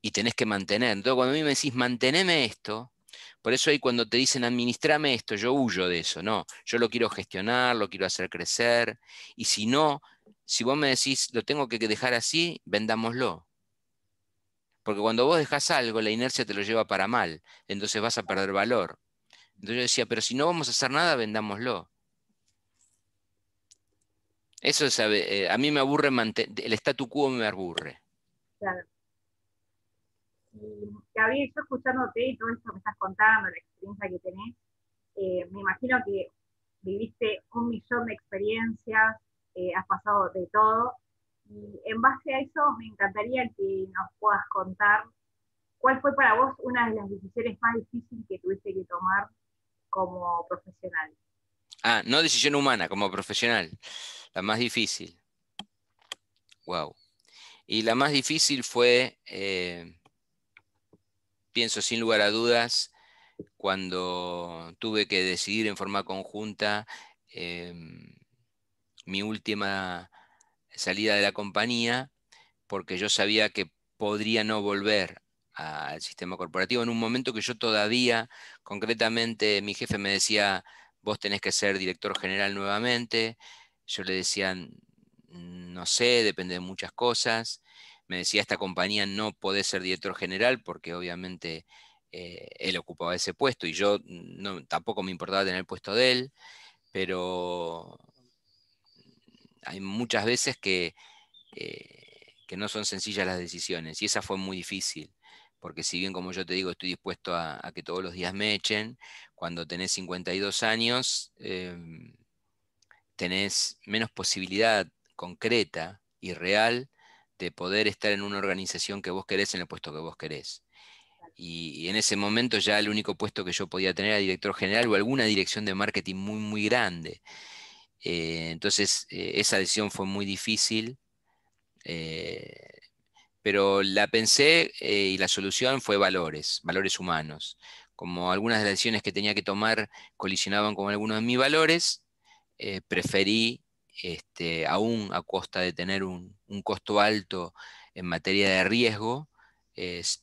y tenés que mantener. Entonces, cuando a mí me decís, manteneme esto, por eso ahí cuando te dicen administrame esto, yo huyo de eso, no, yo lo quiero gestionar, lo quiero hacer crecer, y si no, si vos me decís lo tengo que dejar así, vendámoslo. Porque cuando vos dejas algo, la inercia te lo lleva para mal, entonces vas a perder valor. Entonces yo decía, pero si no vamos a hacer nada, vendámoslo. Eso es, eh, a, mí me aburre, el statu quo me aburre. Claro. Eh, Gabriel, yo escuchándote y todo esto que estás contando, la experiencia que tenés, eh, me imagino que viviste un millón de experiencias, eh, has pasado de todo, y en base a eso me encantaría que nos puedas contar cuál fue para vos una de las decisiones más difíciles que tuviste que tomar como profesional. Ah, no decisión humana, como profesional, la más difícil. Wow. Y la más difícil fue eh, pienso sin lugar a dudas, cuando tuve que decidir en forma conjunta em, mi última salida de la compañía, porque yo sabía que podría no volver al sistema corporativo en un momento que yo todavía, concretamente, mi jefe me decía, vos tenés que ser director general nuevamente, yo le decía, no sé, depende de muchas cosas, me decía, esta compañía no podés ser director general porque obviamente eh, él ocupaba ese puesto y yo tampoco me importaba tener el puesto de él, pero hay muchas veces que, eh, que no son sencillas las decisiones y esa fue muy difícil porque si bien como yo te digo estoy dispuesto a, que todos los días me echen, cuando tenés 52 años em, tenés menos posibilidad concreta y real este, poder estar en una organización que vos querés, en el puesto que vos querés. Y, en ese momento ya el único puesto que yo podía tener era director general o alguna dirección de marketing muy, muy grande. Eh, entonces, eh, esa decisión fue muy difícil, eh, pero la pensé y la solución fue valores, valores humanos. Como algunas de las decisiones que tenía que tomar colisionaban con algunos de mis valores, preferí este, aún a costa de tener un, costo alto en materia de riesgo,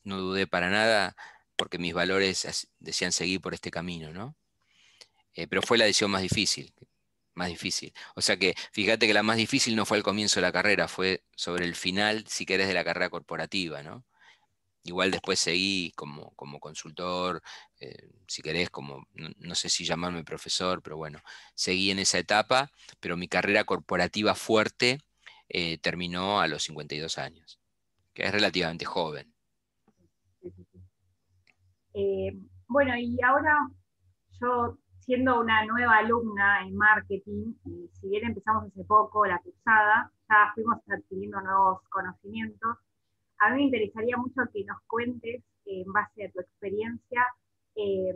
no dudé para nada porque mis valores decían seguir por este camino, ¿no? Eh, pero fue la decisión más difícil, más difícil. O sea que fíjate que la más difícil no fue al comienzo de la carrera, fue sobre el final, si querés, de la carrera corporativa, ¿no? Igual después seguí como, consultor, eh, si querés, como, no, sé si llamarme profesor, pero bueno, seguí en esa etapa, pero mi carrera corporativa fuerte eh, terminó a los 52 años, que es relativamente joven. Eh, bueno, y ahora yo siendo una nueva alumna en marketing, y si bien empezamos hace poco la cursada, ya fuimos adquiriendo nuevos conocimientos a mí me interesaría mucho que nos cuentes, eh, en base a tu experiencia, eh,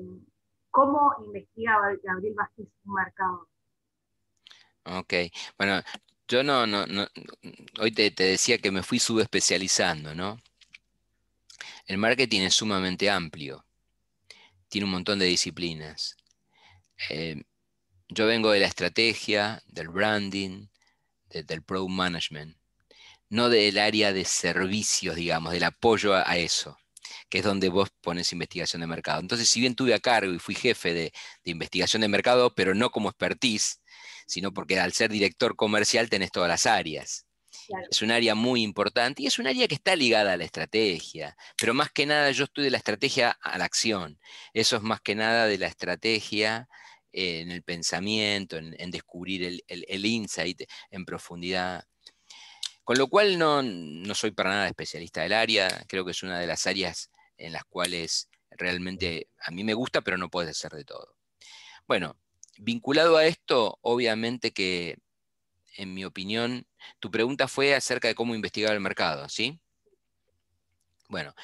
cómo investigaba Gabriel Vázquez un mercado. Ok, bueno, yo no, no, hoy te, decía que me fui subespecializando, ¿no? El marketing es sumamente amplio, tiene un montón de disciplinas. Eh, yo vengo de la estrategia, del branding, del product management no del área de servicios, digamos, del apoyo a, eso que es donde vos pones investigación de mercado. Entonces, si bien tuve a cargo y fui jefe de, investigación de mercado, pero no como expertise, sino porque al ser director comercial tenés todas las áreas. Es un área muy importante y es un área que está ligada a la estrategia, pero más que nada yo estoy de la estrategia a la acción. Eso es más que nada de la estrategia eh, en el pensamiento, en, descubrir el, el insight en profundidad. Con lo cual no, soy para nada especialista del área, creo que es una de las áreas en las cuales realmente a mí me gusta, pero no puedes ser de todo. Bueno, vinculado a esto, obviamente que, en mi opinión, tu pregunta fue acerca de cómo investigar el mercado, ¿sí? Bueno,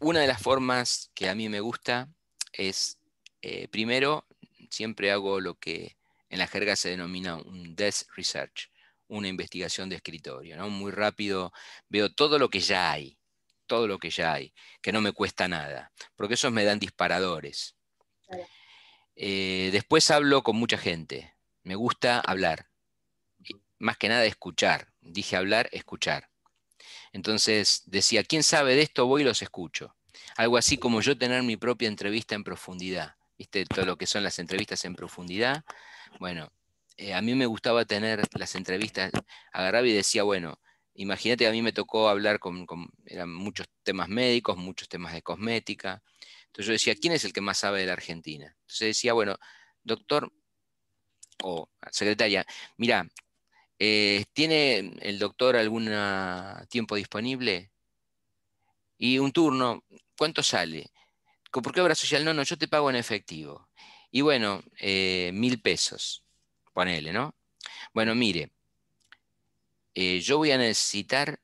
una de las formas que a mí me gusta es, eh, primero, siempre hago lo que en la jerga se denomina un desk research, una investigación de escritorio. ¿no? Muy rápido veo todo lo que ya hay, todo lo que ya hay, que no me cuesta nada, porque esos me dan disparadores. Eh, después hablo con mucha gente, me gusta hablar, más que nada escuchar, dije hablar, escuchar. Entonces decía, ¿quién sabe de esto? Voy y los escucho. Algo así como yo tener mi propia entrevista en profundidad, ¿viste? Todo lo que son las entrevistas en profundidad. Bueno, eh, a mí me gustaba tener las entrevistas, agarraba y decía, bueno, imagínate, a mí me tocó hablar con, eran muchos temas médicos, muchos temas de cosmética. Entonces yo decía, ¿quién es el que más sabe de la Argentina? Entonces decía, bueno, doctor o secretaria, mira, eh, ¿tiene el doctor algún tiempo disponible? Y un turno, ¿cuánto sale? ¿Por qué obra social? No, no, yo te pago en efectivo. Y bueno, eh, mil pesos, ponele, ¿no? Bueno, mire, eh, yo voy a necesitar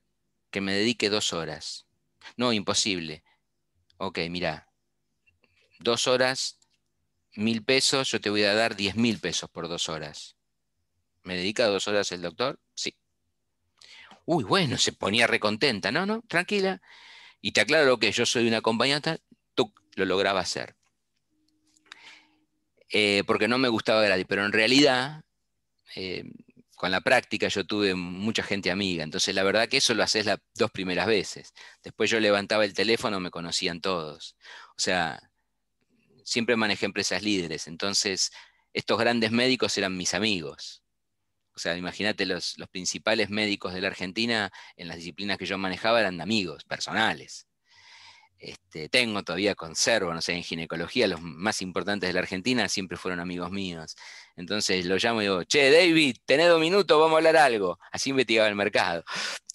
que me dedique dos horas. No, imposible. Ok, mira, dos horas, mil pesos, yo te voy a dar diez mil pesos por dos horas. ¿Me dedica dos horas el doctor? Sí. Uy, bueno, se ponía recontenta. No, no, tranquila. Y te aclaro que yo soy una compañera, tú lo lograba hacer. Eh, porque no me gustaba gratis, pero en realidad, eh, con la práctica yo tuve mucha gente amiga, entonces la verdad que eso lo haces las dos primeras veces. Después yo levantaba el teléfono, me conocían todos. O sea, siempre manejé empresas líderes, entonces estos grandes médicos eran mis amigos. O sea, imagínate, los principales médicos de la Argentina en las disciplinas que yo manejaba eran amigos personales. Este, tengo todavía, conservo, no sé, en ginecología, los más importantes de la Argentina siempre fueron amigos míos. Entonces lo llamo y digo, che, David, tenés dos minutos, vamos a hablar algo. Así investigaba el mercado.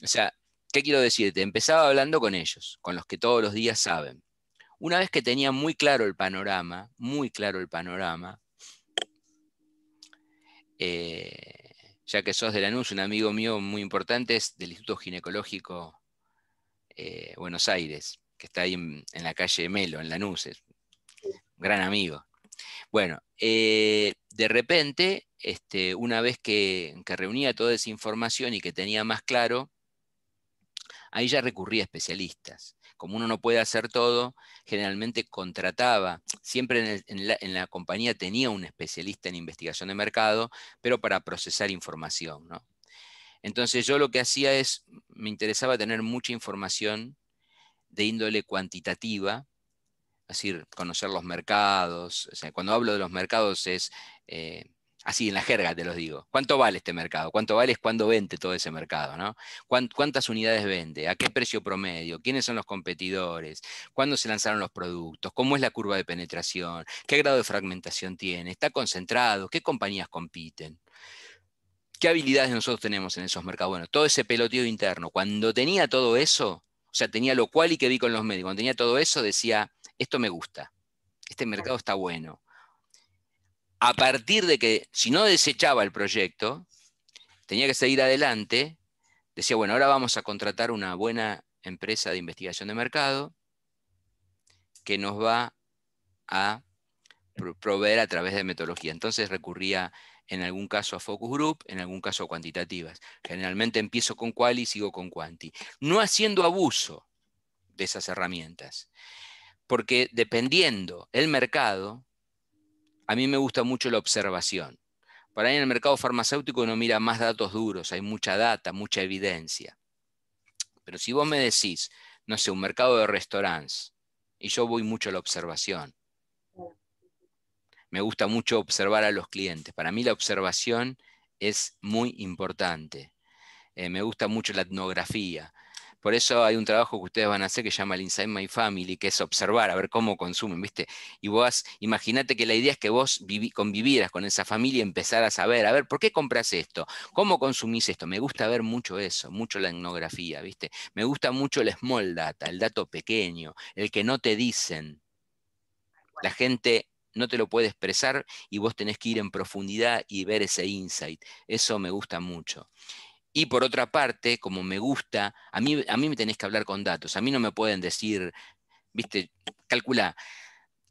O sea, ¿qué quiero decirte? Empezaba hablando con ellos, con los que todos los días saben. Una vez que tenía muy claro el panorama, muy claro el panorama, eh, ya que sos de Lanús, un amigo mío muy importante es del Instituto Ginecológico eh, Buenos Aires que está ahí en, la calle Melo, en Lanús, es un gran amigo. Bueno, eh, de repente, este, una vez que, reunía toda esa información y que tenía más claro, ahí ya recurría a especialistas. Como uno no puede hacer todo, generalmente contrataba, siempre en, la, en la, compañía tenía un especialista en investigación de mercado, pero para procesar información. ¿no? Entonces yo lo que hacía es, me interesaba tener mucha información de índole cuantitativa, es decir, conocer los mercados. cuando hablo de los mercados es eh, así en la jerga, te los digo. ¿Cuánto vale este mercado? ¿Cuánto vale es cuándo vende todo ese mercado? ¿no? ¿Cuántas unidades vende? ¿A qué precio promedio? ¿Quiénes son los competidores? ¿Cuándo se lanzaron los productos? ¿Cómo es la curva de penetración? ¿Qué grado de fragmentación tiene? ¿Está concentrado? ¿Qué compañías compiten? ¿Qué habilidades nosotros tenemos en esos mercados? Bueno, todo ese peloteo interno, cuando tenía todo eso, sea, tenía lo cual y que vi con los médicos. Cuando tenía todo eso, decía, esto me gusta, este mercado está bueno. A partir de que, si no desechaba el proyecto, tenía que seguir adelante, decía, bueno, ahora vamos a contratar una buena empresa de investigación de mercado que nos va a proveer a través de metodología. Entonces recurría en algún caso a focus group, en algún caso a cuantitativas. Generalmente empiezo con quali y sigo con quanti. No haciendo abuso de esas herramientas, porque dependiendo el mercado, a mí me gusta mucho la observación. Para mí en el mercado farmacéutico uno mira más datos duros, hay mucha data, mucha evidencia. Pero si vos me decís, no sé, un mercado de restaurantes, y yo voy mucho a la observación, me gusta mucho observar a los clientes. Para mí la observación es muy importante. Eh, me gusta mucho la etnografía. Por eso hay un trabajo que ustedes van a hacer que se llama el Inside My Family, que es observar, a ver cómo consumen, ¿viste? Y vos, imagínate que la idea es que vos convivieras con esa familia y empezaras a ver, a ver, ¿por qué compras esto? ¿Cómo consumís esto? Me gusta ver mucho eso, mucho la etnografía, ¿viste? Me gusta mucho el small data, el dato pequeño, el que no te dicen. La gente no te lo puede expresar y vos tenés que ir en profundidad y ver ese insight. Eso me gusta mucho. Y por otra parte, como me gusta, a mí, a mí me tenés que hablar con datos. A mí no me pueden decir, viste, calcula,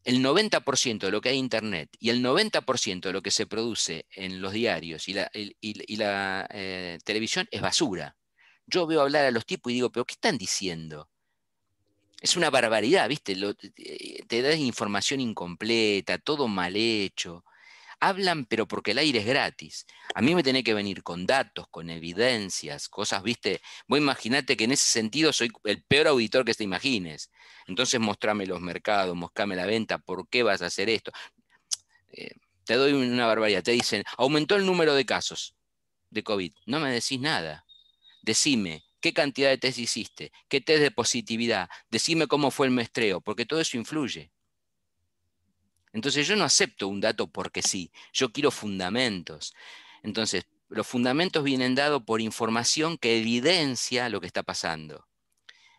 el 90% de lo que hay en Internet y el 90% de lo que se produce en los diarios y la, eh, televisión es basura. Yo veo hablar a los tipos y digo, pero ¿qué están diciendo? es una barbaridad, ¿viste? Lo, te, das información incompleta, todo mal hecho. Hablan, pero porque el aire es gratis. A mí me tiene que venir con datos, con evidencias, cosas, ¿viste? Vos imaginate que en ese sentido soy el peor auditor que te imagines. Entonces mostrame los mercados, mostrame la venta, ¿por qué vas a hacer esto? Eh, te doy una barbaridad. Te dicen, aumentó el número de casos de COVID. No me decís nada. Decime, ¿Qué cantidad de test hiciste? ¿Qué test de positividad? Decime cómo fue el mestreo, porque todo eso influye. Entonces yo no acepto un dato porque sí, yo quiero fundamentos. Entonces, los fundamentos vienen dados por información que evidencia lo que está pasando.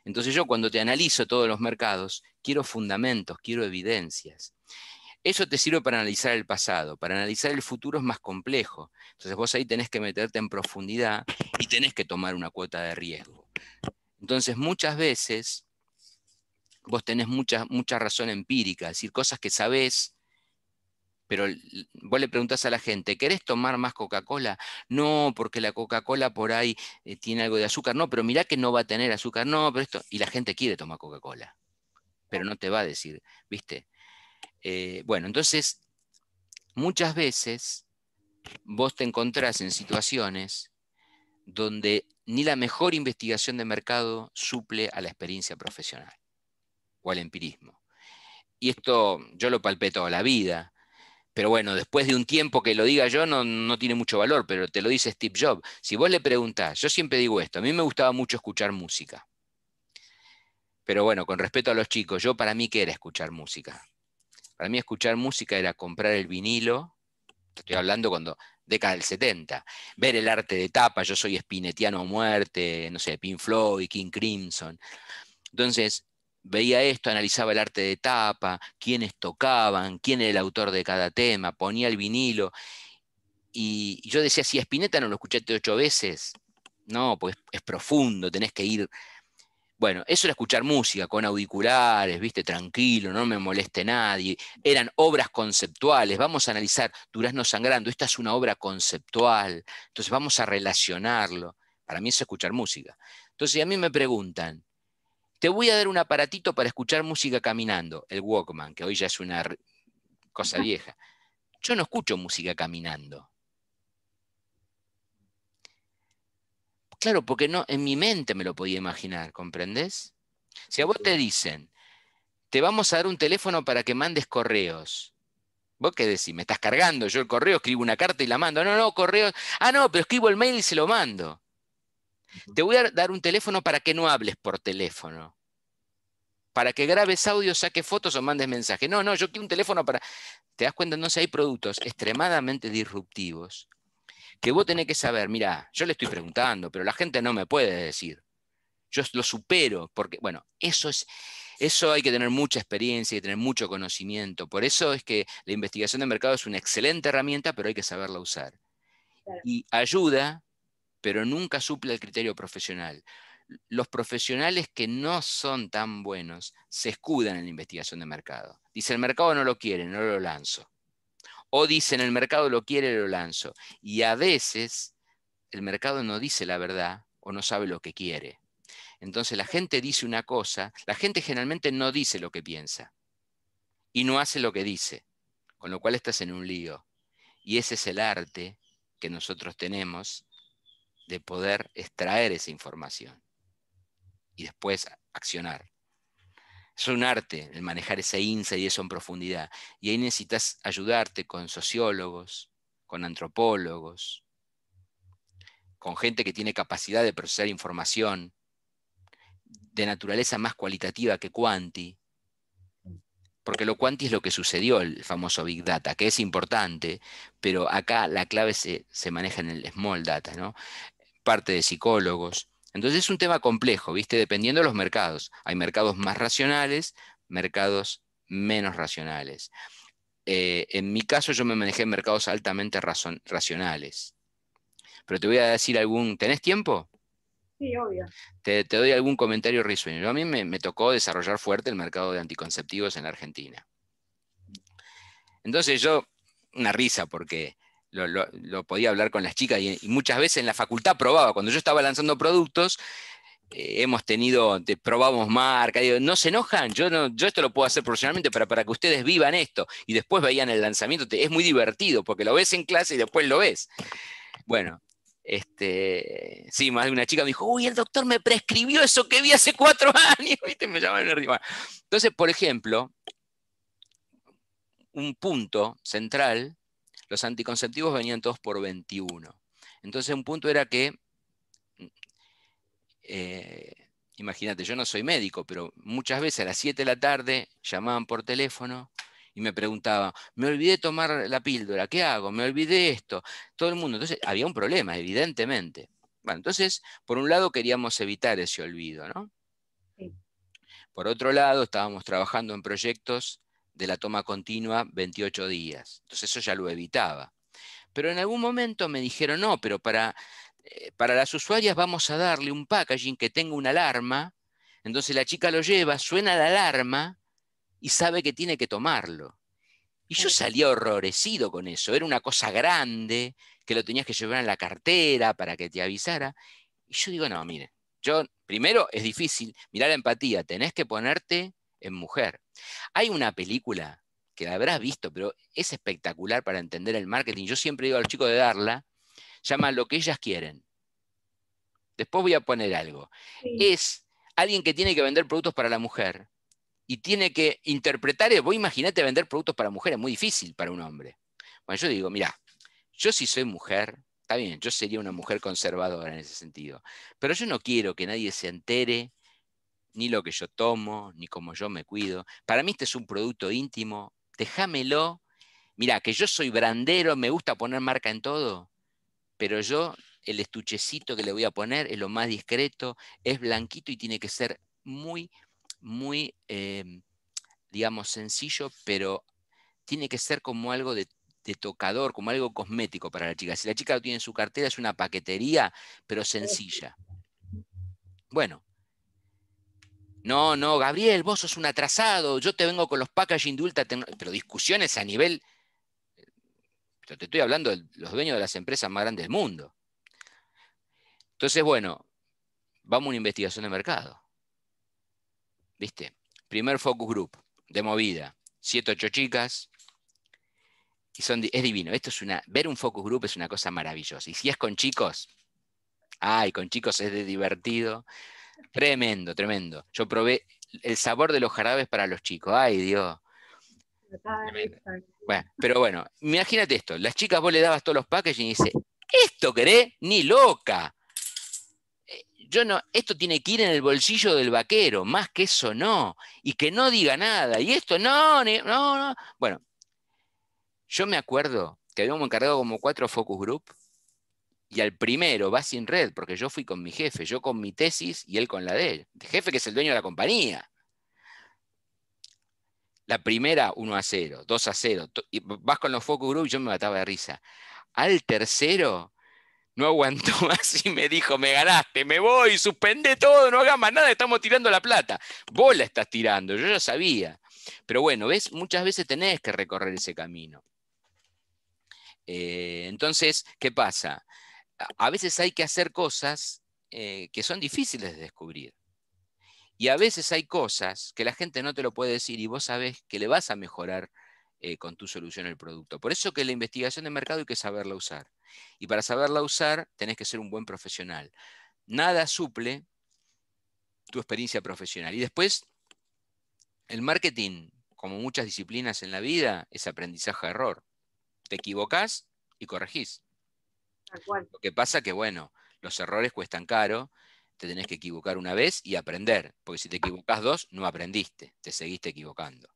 Entonces yo cuando te analizo todos los mercados, quiero fundamentos, quiero evidencias. Eso te sirve para analizar el pasado, para analizar el futuro es más complejo. Entonces vos ahí tenés que meterte en profundidad y tenés que tomar una cuota de riesgo. Entonces muchas veces vos tenés mucha, razón empírica, decir, cosas que sabés, pero vos le preguntás a la gente, ¿querés tomar más Coca-Cola? No, porque la Coca-Cola por ahí eh, tiene algo de azúcar. No, pero mirá que no va a tener azúcar. No, pero esto... Y la gente quiere tomar Coca-Cola, pero no te va a decir, ¿viste? Eh, bueno, entonces, muchas veces vos te encontrás en situaciones donde ni la mejor investigación de mercado suple a la experiencia profesional o al empirismo. Y esto yo lo palpé toda la vida, pero bueno, después de un tiempo que lo diga yo no, no tiene mucho valor, pero te lo dice Steve Jobs. Si vos le preguntás, yo siempre digo esto, a mí me gustaba mucho escuchar música. Pero bueno, con respeto a los chicos, yo para mí qué era escuchar música. Para mí escuchar música era comprar el vinilo, estoy hablando cuando década del 70, ver el arte de tapa, yo soy espinetiano a muerte, no sé, Pink Floyd, King Crimson. Entonces, veía esto, analizaba el arte de tapa, quiénes tocaban, quién era el autor de cada tema, ponía el vinilo. Y, yo decía, si Spinetta no lo escuchaste ocho veces, no, pues es profundo, tenés que ir bueno, eso era escuchar música con auriculares, viste, tranquilo, no me moleste nadie. Eran obras conceptuales. Vamos a analizar Durazno Sangrando. Esta es una obra conceptual. Entonces vamos a relacionarlo. Para mí es escuchar música. Entonces, a mí me preguntan, te voy a dar un aparatito para escuchar música caminando, el Walkman, que hoy ya es una cosa vieja. Yo no escucho música caminando. Claro, porque no, en mi mente me lo podía imaginar, ¿comprendés? Si a vos te dicen, te vamos a dar un teléfono para que mandes correos. ¿Vos qué decís? ¿Me estás cargando? Yo el correo escribo una carta y la mando. No, no, correo. Ah, no, pero escribo el mail y se lo mando. Te voy a dar un teléfono para que no hables por teléfono. Para que grabes audio, saques fotos o mandes mensajes. No, no, yo quiero un teléfono para. Te das cuenta, entonces hay productos extremadamente disruptivos que vos tenés que saber, mira, yo le estoy preguntando, pero la gente no me puede decir. Yo lo supero, porque, bueno, eso es, eso hay que tener mucha experiencia y tener mucho conocimiento. Por eso es que la investigación de mercado es una excelente herramienta, pero hay que saberla usar. Y ayuda, pero nunca suple el criterio profesional. Los profesionales que no son tan buenos se escudan en la investigación de mercado. Dice, el mercado no lo quiere, no lo lanzo. O dicen, el mercado lo quiere, lo lanzo. Y a veces el mercado no dice la verdad o no sabe lo que quiere. Entonces la gente dice una cosa, la gente generalmente no dice lo que piensa y no hace lo que dice, con lo cual estás en un lío. Y ese es el arte que nosotros tenemos de poder extraer esa información y después accionar es un arte el manejar ese insight y eso en profundidad. Y ahí necesitas ayudarte con sociólogos, con antropólogos, con gente que tiene capacidad de procesar información de naturaleza más cualitativa que cuanti. Porque lo cuanti es lo que sucedió, el famoso Big Data, que es importante, pero acá la clave se, maneja en el small data, Parte de psicólogos, entonces es un tema complejo, ¿viste? Dependiendo de los mercados. Hay mercados más racionales, mercados menos racionales. Eh, en mi caso yo me manejé en mercados altamente racionales. Pero te voy a decir algún... ¿Tenés tiempo? Sí, obvio. Te, doy algún comentario risueño. A mí me, tocó desarrollar fuerte el mercado de anticonceptivos en Argentina. Entonces yo, una risa, porque lo, podía hablar con las chicas y, muchas veces en la facultad probaba. Cuando yo estaba lanzando productos, eh, hemos tenido, probamos marca, no se enojan, yo, yo esto lo puedo hacer profesionalmente para, para que ustedes vivan esto y después veían el lanzamiento. es muy divertido porque lo ves en clase y después lo ves. Bueno, este, sí, más de una chica me dijo, uy, el doctor me prescribió eso que vi hace cuatro años, ¿viste? Me llamaron arriba. Entonces, por ejemplo, un punto central los anticonceptivos venían todos por 21. Entonces un punto era que, mm, eh, imagínate, yo no soy médico, pero muchas veces a las 7 de la tarde llamaban por teléfono y me preguntaban, me olvidé tomar la píldora, ¿qué hago? Me olvidé esto, todo el mundo. Entonces había un problema, evidentemente. Bueno, entonces, por un lado queríamos evitar ese olvido, ¿no? Por otro lado, estábamos trabajando en proyectos de la toma continua 28 días. Entonces eso ya lo evitaba. Pero en algún momento me dijeron, no, pero para, eh, para las usuarias vamos a darle un packaging que tenga una alarma. Entonces la chica lo lleva, suena la alarma y sabe que tiene que tomarlo. Y yo salía horrorecido con eso. Era una cosa grande, que lo tenías que llevar en la cartera para que te avisara. Y yo digo, no, mire, yo, primero es difícil, mirar la empatía, tenés que ponerte en mujer. Hay una película que la habrás visto, pero es espectacular para entender el marketing. Yo siempre digo a los chicos de darla, llama lo que ellas quieren. Después voy a poner algo. Es alguien que tiene que vender productos para la mujer y tiene que interpretar, vos imagínate vender productos para mujeres, muy difícil para un hombre. Bueno, yo digo, mira, yo si soy mujer, está bien, yo sería una mujer conservadora en ese sentido, pero yo no quiero que nadie se entere ni lo que yo tomo, ni cómo yo me cuido. Para mí este es un producto íntimo, déjamelo. Mira, que yo soy brandero, me gusta poner marca en todo, pero yo el estuchecito que le voy a poner es lo más discreto, es blanquito y tiene que ser muy, muy, em, digamos, sencillo, pero tiene que ser como algo de, de, tocador, como algo cosmético para la chica. Si la chica lo tiene en su cartera, es una paquetería, pero sencilla. Bueno, no, no, Gabriel, vos sos un atrasado, yo te vengo con los packaging de pero discusiones a nivel, te estoy hablando de los dueños de las empresas más grandes del mundo. Entonces, bueno, vamos a una investigación de mercado. ¿Viste? Primer focus group de movida, siete, ocho chicas. Y son, es divino. Esto es una, ver un focus group es una cosa maravillosa. Y si es con chicos, ay, con chicos es de divertido Tremendo, tremendo. Yo probé el sabor de los jarabes para los chicos. Ay, Dios. Bueno, pero bueno, imagínate esto. Las chicas vos le dabas todos los paquetes y dice, ¿esto querés? Ni loca. Eh, yo no, esto tiene que ir en el bolsillo del vaquero, más que eso no. Y que no diga nada. Y esto no, no, no. Bueno, yo me acuerdo que habíamos encargado como cuatro focus group y al primero va sin red, porque yo fui con mi jefe, yo con mi tesis y él con la de él. El jefe que es el dueño de la compañía. La primera 1 a 0, 2 a 0. Y vas con los focus group y yo me mataba de risa. Al tercero no aguantó más y me dijo, me ganaste, me voy, suspende todo, no hagas más nada, estamos tirando la plata. Vos la estás tirando, yo ya sabía. Pero bueno, ves, muchas veces tenés que recorrer ese camino. Eh, entonces, ¿qué pasa? a veces hay que hacer cosas eh, que son difíciles de descubrir. Y a veces hay cosas que la gente no te lo puede decir y vos sabes que le vas a mejorar eh, con tu solución el producto. Por eso que la investigación de mercado hay que saberla usar. Y para saberla usar tenés que ser un buen profesional. Nada suple tu experiencia profesional. Y después, el marketing, como muchas disciplinas en la vida, es aprendizaje-error. a Te equivocás y corregís. Lo que pasa que, bueno, los errores cuestan caro, te tenés que equivocar una vez y aprender, porque si te equivocas dos, no aprendiste, te seguiste equivocando.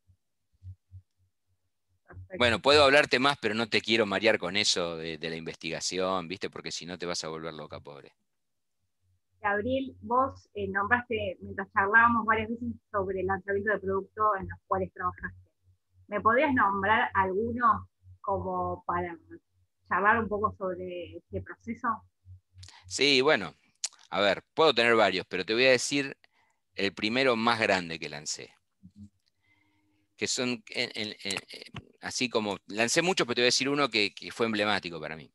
Bueno, puedo hablarte más, pero no te quiero marear con eso de, la investigación, ¿viste? Porque si no te vas a volver loca, pobre. Gabriel, vos eh, nombraste, mientras charlábamos varias veces sobre el lanzamiento de productos en los cuales trabajaste. ¿Me podías nombrar alguno como para Hablar un poco sobre este proceso? Sí, bueno, a ver, puedo tener varios, pero te voy a decir el primero más grande que lancé. Que son, eh, así como, lancé muchos, pero te voy a decir uno que, fue emblemático para mí.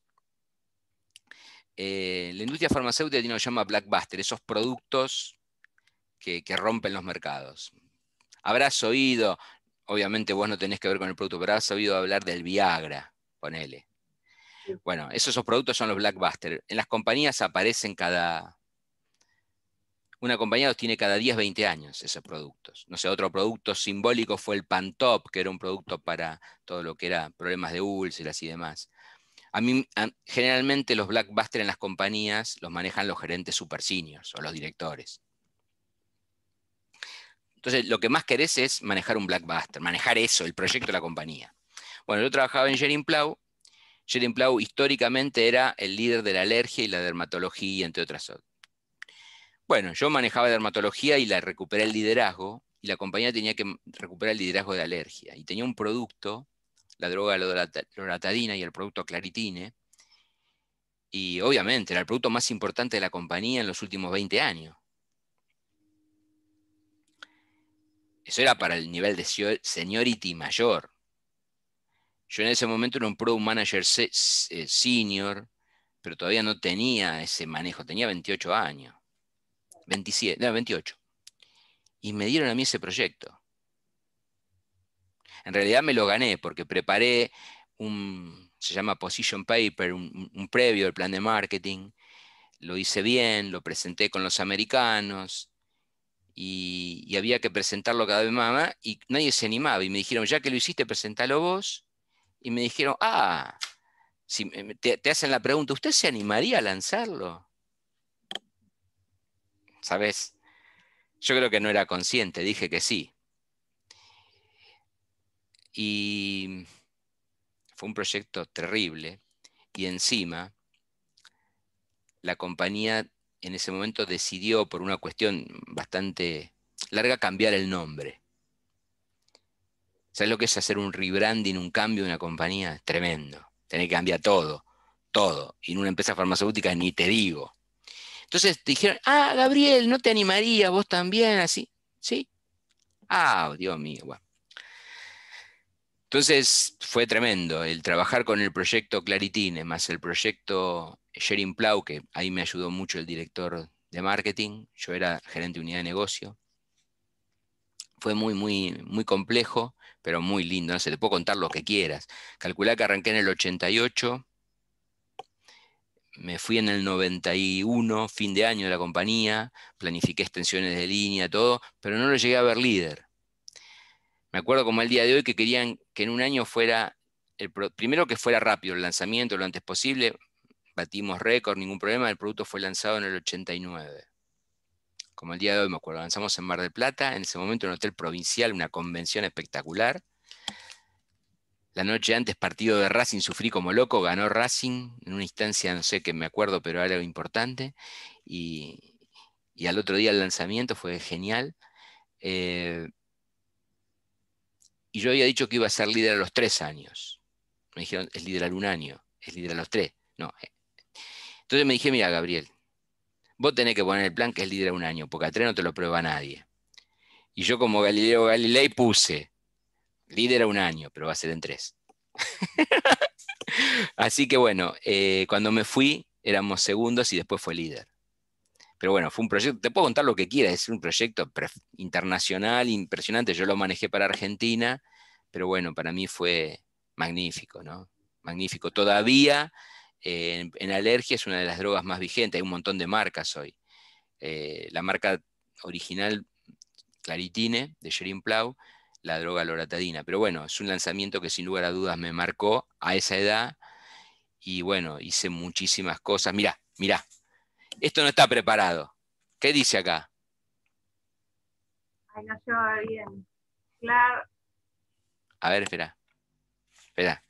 Eh, la industria farmacéutica tiene lo que llama blackbuster, esos productos que, rompen los mercados. Habrás oído, obviamente vos no tenés que ver con el producto, pero habrás oído hablar del Viagra, ponele. Bueno, esos, productos son los blackbusters. En las compañías aparecen cada... Una compañía tiene cada 10, 20 años esos productos. No sé, otro producto simbólico fue el Pantop, que era un producto para todo lo que era problemas de úlceras y demás. A mí, generalmente los blackbusters en las compañías los manejan los gerentes super o los directores. Entonces, lo que más querés es manejar un blackbuster, manejar eso, el proyecto de la compañía. Bueno, yo trabajaba en Jerry Plow Jerry Plau históricamente era el líder de la alergia y la dermatología, entre otras. Bueno, yo manejaba dermatología y la recuperé el liderazgo, y la compañía tenía que recuperar el liderazgo de alergia. Y tenía un producto, la droga loratadina y el producto claritine, y obviamente era el producto más importante de la compañía en los últimos 20 años. Eso era para el nivel de seniority mayor. Yo en ese momento era un Pro Manager eh, senior, pero todavía no tenía ese manejo, tenía 28 años, 27, no, 28. Y me dieron a mí ese proyecto. En realidad me lo gané porque preparé un, se llama Position Paper, un, previo del plan de marketing, lo hice bien, lo presenté con los americanos, y, y, había que presentarlo cada vez más, y nadie se animaba. Y me dijeron, ya que lo hiciste, presentalo vos y me dijeron, ah, si te, te, hacen la pregunta, ¿usted se animaría a lanzarlo? ¿Sabes? Yo creo que no era consciente, dije que sí. Y fue un proyecto terrible. Y encima, la compañía en ese momento decidió, por una cuestión bastante larga, cambiar el nombre. ¿Sabes lo que es hacer un rebranding, un cambio de una compañía? Tremendo. Tener que cambiar todo, todo. Y en una empresa farmacéutica ni te digo. Entonces te dijeron, ah, Gabriel, ¿no te animaría vos también así? ¿Sí? Ah, Dios mío, Entonces fue tremendo el trabajar con el proyecto Claritine, más el proyecto sharing Plau, que ahí me ayudó mucho el director de marketing, yo era gerente de unidad de negocio. Fue muy, muy, muy complejo, pero muy lindo, no sé, te puedo contar lo que quieras. Calculá que arranqué en el 88, me fui en el 91, fin de año de la compañía, planifiqué extensiones de línea, todo, pero no lo llegué a ver líder. Me acuerdo como el día de hoy que querían que en un año fuera, el primero que fuera rápido el lanzamiento lo antes posible, batimos récord, ningún problema, el producto fue lanzado en el 89 como el día de hoy, me acuerdo, lanzamos en Mar del Plata, en ese momento en un hotel provincial, una convención espectacular. La noche antes, partido de Racing, sufrí como loco, ganó Racing en una instancia, no sé qué me acuerdo, pero era algo importante. Y, al otro día el lanzamiento fue genial. Eh, y yo había dicho que iba a ser líder a los tres años. Me dijeron, es líder al un año, es líder a los tres. No. Eh. Entonces me dije, mira, Gabriel, vos tenés que poner el plan que es líder a un año, porque a tres no te lo prueba nadie. Y yo como Galileo Galilei puse, líder a un año, pero va a ser en tres. Así que bueno, eh, cuando me fui éramos segundos y después fue líder. Pero bueno, fue un proyecto, te puedo contar lo que quieras, es un proyecto internacional, impresionante, yo lo manejé para Argentina, pero bueno, para mí fue magnífico, ¿no? Magnífico. Todavía en, alergia es una de las drogas más vigentes, hay un montón de marcas hoy. Eh, la marca original Claritine de Sherin Plau, la droga loratadina. Pero bueno, es un lanzamiento que sin lugar a dudas me marcó a esa edad y bueno, hice muchísimas cosas. Mirá, mirá, esto no está preparado. ¿Qué dice acá? Ay, no lleva bien. Claro. A ver, espera. Espera.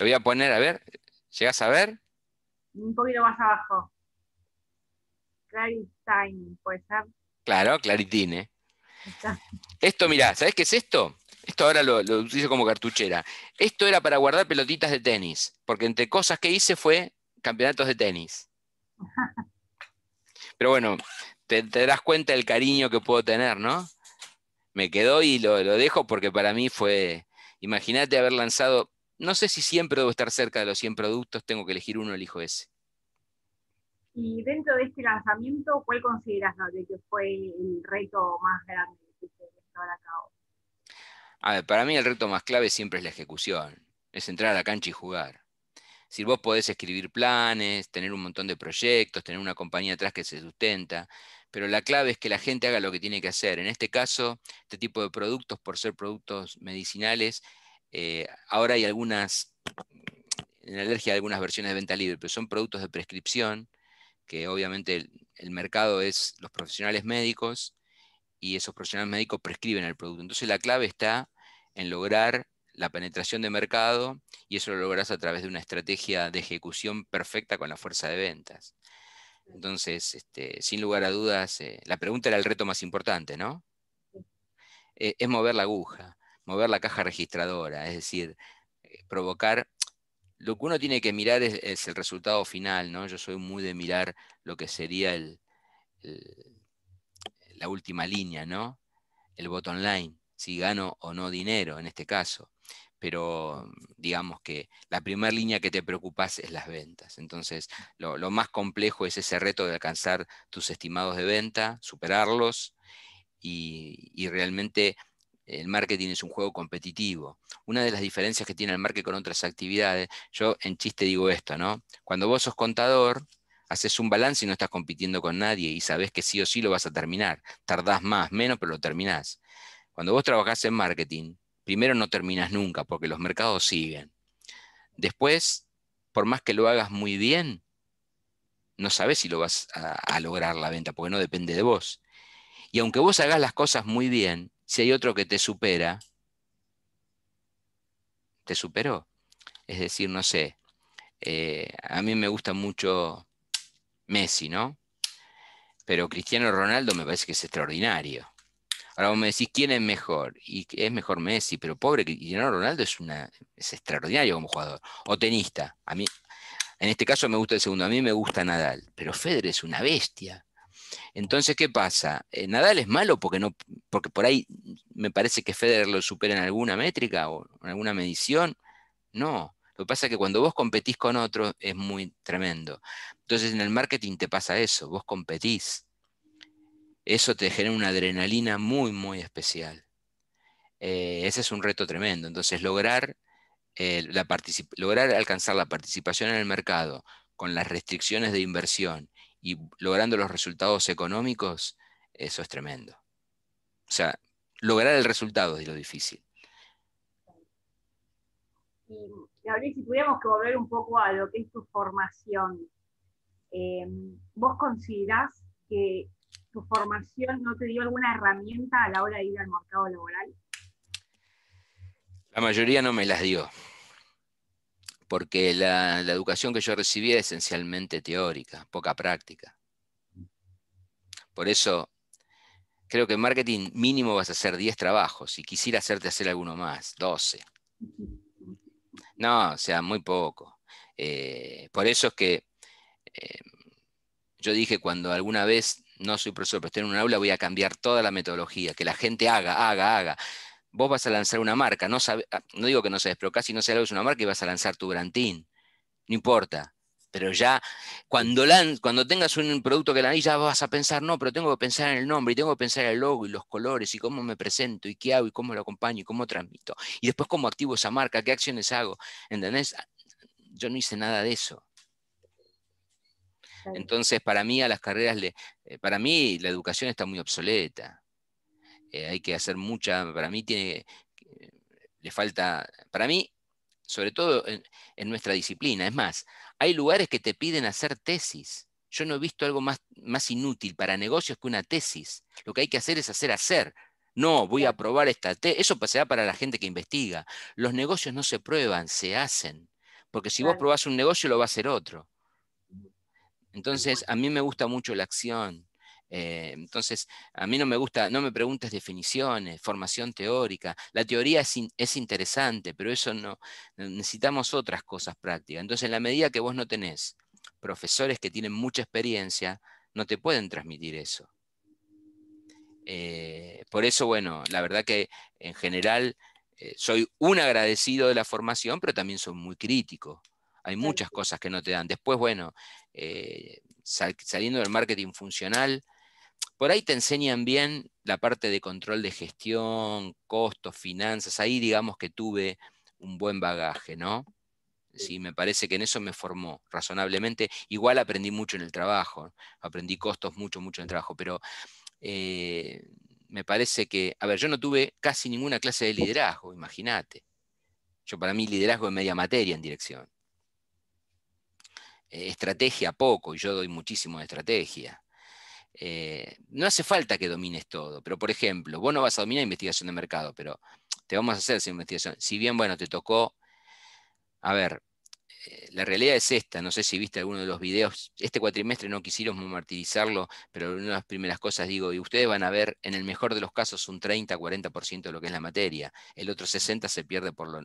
Lo voy a poner, a ver, ¿Llegas a ver? Un poquito más abajo. Claritine, ¿puede ser? Claro, Claritine. ¿eh? Esto, mirá, ¿sabes qué es esto? Esto ahora lo, lo utilizo como cartuchera. Esto era para guardar pelotitas de tenis, porque entre cosas que hice fue campeonatos de tenis. Pero bueno, te, te, das cuenta del cariño que puedo tener, ¿no? Me quedo y lo, lo dejo porque para mí fue, imagínate haber lanzado, no sé si siempre debo estar cerca de los 100 productos, tengo que elegir uno, elijo ese. Y dentro de este lanzamiento, ¿cuál consideras que fue el reto más grande que se llevar a cabo? A ver, para mí el reto más clave siempre es la ejecución, es entrar a la cancha y jugar. Si vos podés escribir planes, tener un montón de proyectos, tener una compañía atrás que se sustenta, pero la clave es que la gente haga lo que tiene que hacer. En este caso, este tipo de productos, por ser productos medicinales, eh, ahora hay algunas, en alergia hay algunas versiones de venta libre, pero son productos de prescripción, que obviamente el, mercado es los profesionales médicos y esos profesionales médicos prescriben el producto. Entonces la clave está en lograr la penetración de mercado y eso lo logras a través de una estrategia de ejecución perfecta con la fuerza de ventas. Entonces, este, sin lugar a dudas, eh, la pregunta era el reto más importante, ¿no? Eh, es mover la aguja mover la caja registradora, es decir, eh, provocar... Lo que uno tiene que mirar es, el resultado final, ¿no? Yo soy muy de mirar lo que sería el, la última línea, ¿no? El botón line, si gano o no dinero en este caso pero digamos que la primera línea que te preocupas es las ventas. Entonces, lo, más complejo es ese reto de alcanzar tus estimados de venta, superarlos y realmente el marketing es un juego competitivo. Una de las diferencias que tiene el marketing con otras actividades, yo en chiste digo esto, ¿no? Cuando vos sos contador, haces un balance y no estás compitiendo con nadie y sabés que sí o sí lo vas a terminar. Tardás más, menos, pero lo terminás. Cuando vos trabajás en marketing, primero no terminás nunca porque los mercados siguen. Después, por más que lo hagas muy bien, no sabes si lo vas a lograr la venta porque no depende de vos. Y aunque vos hagas las cosas muy bien, si hay otro que te supera, te superó. Es decir, no sé, eh, a mí me gusta mucho Messi, ¿no? Pero Cristiano Ronaldo me parece que es extraordinario. Ahora vos me decís quién es mejor, y es mejor Messi, pero pobre Cristiano Ronaldo es, es extraordinario como jugador. O tenista. A mí, en este caso me gusta el segundo, a mí me gusta Nadal, pero Federer es una bestia. Entonces, ¿qué pasa? Eh, Nadal es malo porque no, porque por ahí me parece que Federer lo supera en alguna métrica o en alguna medición. No. Lo que pasa es que cuando vos competís con otro es muy tremendo. Entonces en el marketing te pasa eso, vos competís. Eso te genera una adrenalina muy, muy especial. Eh, ese es un reto tremendo. Entonces lograr, eh, lograr alcanzar la participación en el mercado con las restricciones de inversión y logrando los resultados económicos, eso es tremendo. O sea, lograr el resultado es lo difícil. Y, eh, Gabriel, si tuviéramos que volver un poco a lo que es tu formación, eh, ¿vos considerás que tu formación no te dio alguna herramienta a la hora de ir al mercado laboral? La mayoría no me las dio porque la, educación que yo recibía es esencialmente teórica, poca práctica. Por eso, creo que en marketing mínimo vas a hacer 10 trabajos y quisiera hacerte hacer alguno más, 12. No, o sea, muy poco. Eh, por eso es que eh, yo dije cuando alguna vez, no soy profesor, pero estoy en un aula, voy a cambiar toda la metodología, que la gente haga, haga, haga vos vas a lanzar una marca, no, ah, no digo que no sabes, pero casi no sabes una marca y vas a lanzar tu grantín. no importa. Pero ya cuando, cuando tengas un producto que lanzas, ya vas a pensar, no, pero tengo que pensar en el nombre y tengo que pensar en el logo y los colores y cómo me presento y qué hago y cómo lo acompaño y cómo transmito. Y después cómo activo esa marca, qué acciones hago. ¿Entendés? Ah, yo no hice nada de eso. Entonces, para mí a las carreras, eh, para mí la educación está muy obsoleta. Eh, hay que hacer mucha, para mí tiene, le falta, para mí, sobre todo en, nuestra disciplina, es más, hay lugares que te piden hacer tesis. Yo no he visto algo más, más inútil para negocios que una tesis. Lo que hay que hacer es hacer hacer, no, voy a probar esta. Eso pasará pues para la gente que investiga. Los negocios no se prueban, se hacen. Porque si vos probás un negocio, lo va a hacer otro. Entonces, a mí me gusta mucho la acción. Eh, entonces, a mí no me gusta, no me preguntes definiciones, formación teórica. La teoría es, es interesante, pero eso no, necesitamos otras cosas prácticas. Entonces, en la medida que vos no tenés profesores que tienen mucha experiencia, no te pueden transmitir eso. Eh, por eso, bueno, la verdad que en general eh, soy un agradecido de la formación, pero también soy muy crítico. Hay muchas cosas que no te dan. Después, bueno, saliendo del marketing funcional, por ahí te enseñan bien la parte de control de gestión, costos, finanzas. Ahí digamos que tuve un buen bagaje, ¿no? Sí, me parece que en eso me formó razonablemente. Igual aprendí mucho en el trabajo, aprendí costos mucho, mucho en el trabajo, pero eh, me parece que, a ver, yo no tuve casi ninguna clase de liderazgo, imagínate. Yo para mí liderazgo es media materia en dirección. Eh, estrategia poco, y yo doy muchísimo de estrategia. Eh, no hace falta que domines todo, pero por ejemplo, vos no vas a dominar investigación de mercado, pero te vamos a hacer esa investigación. Si bien, bueno, te tocó, a ver, eh, la realidad es esta, no sé si viste alguno de los videos, este cuatrimestre no quisimos martirizarlo, pero una de las primeras cosas digo, y ustedes van a ver en el mejor de los casos un 30-40% de lo que es la materia, el otro 60% se pierde por lo,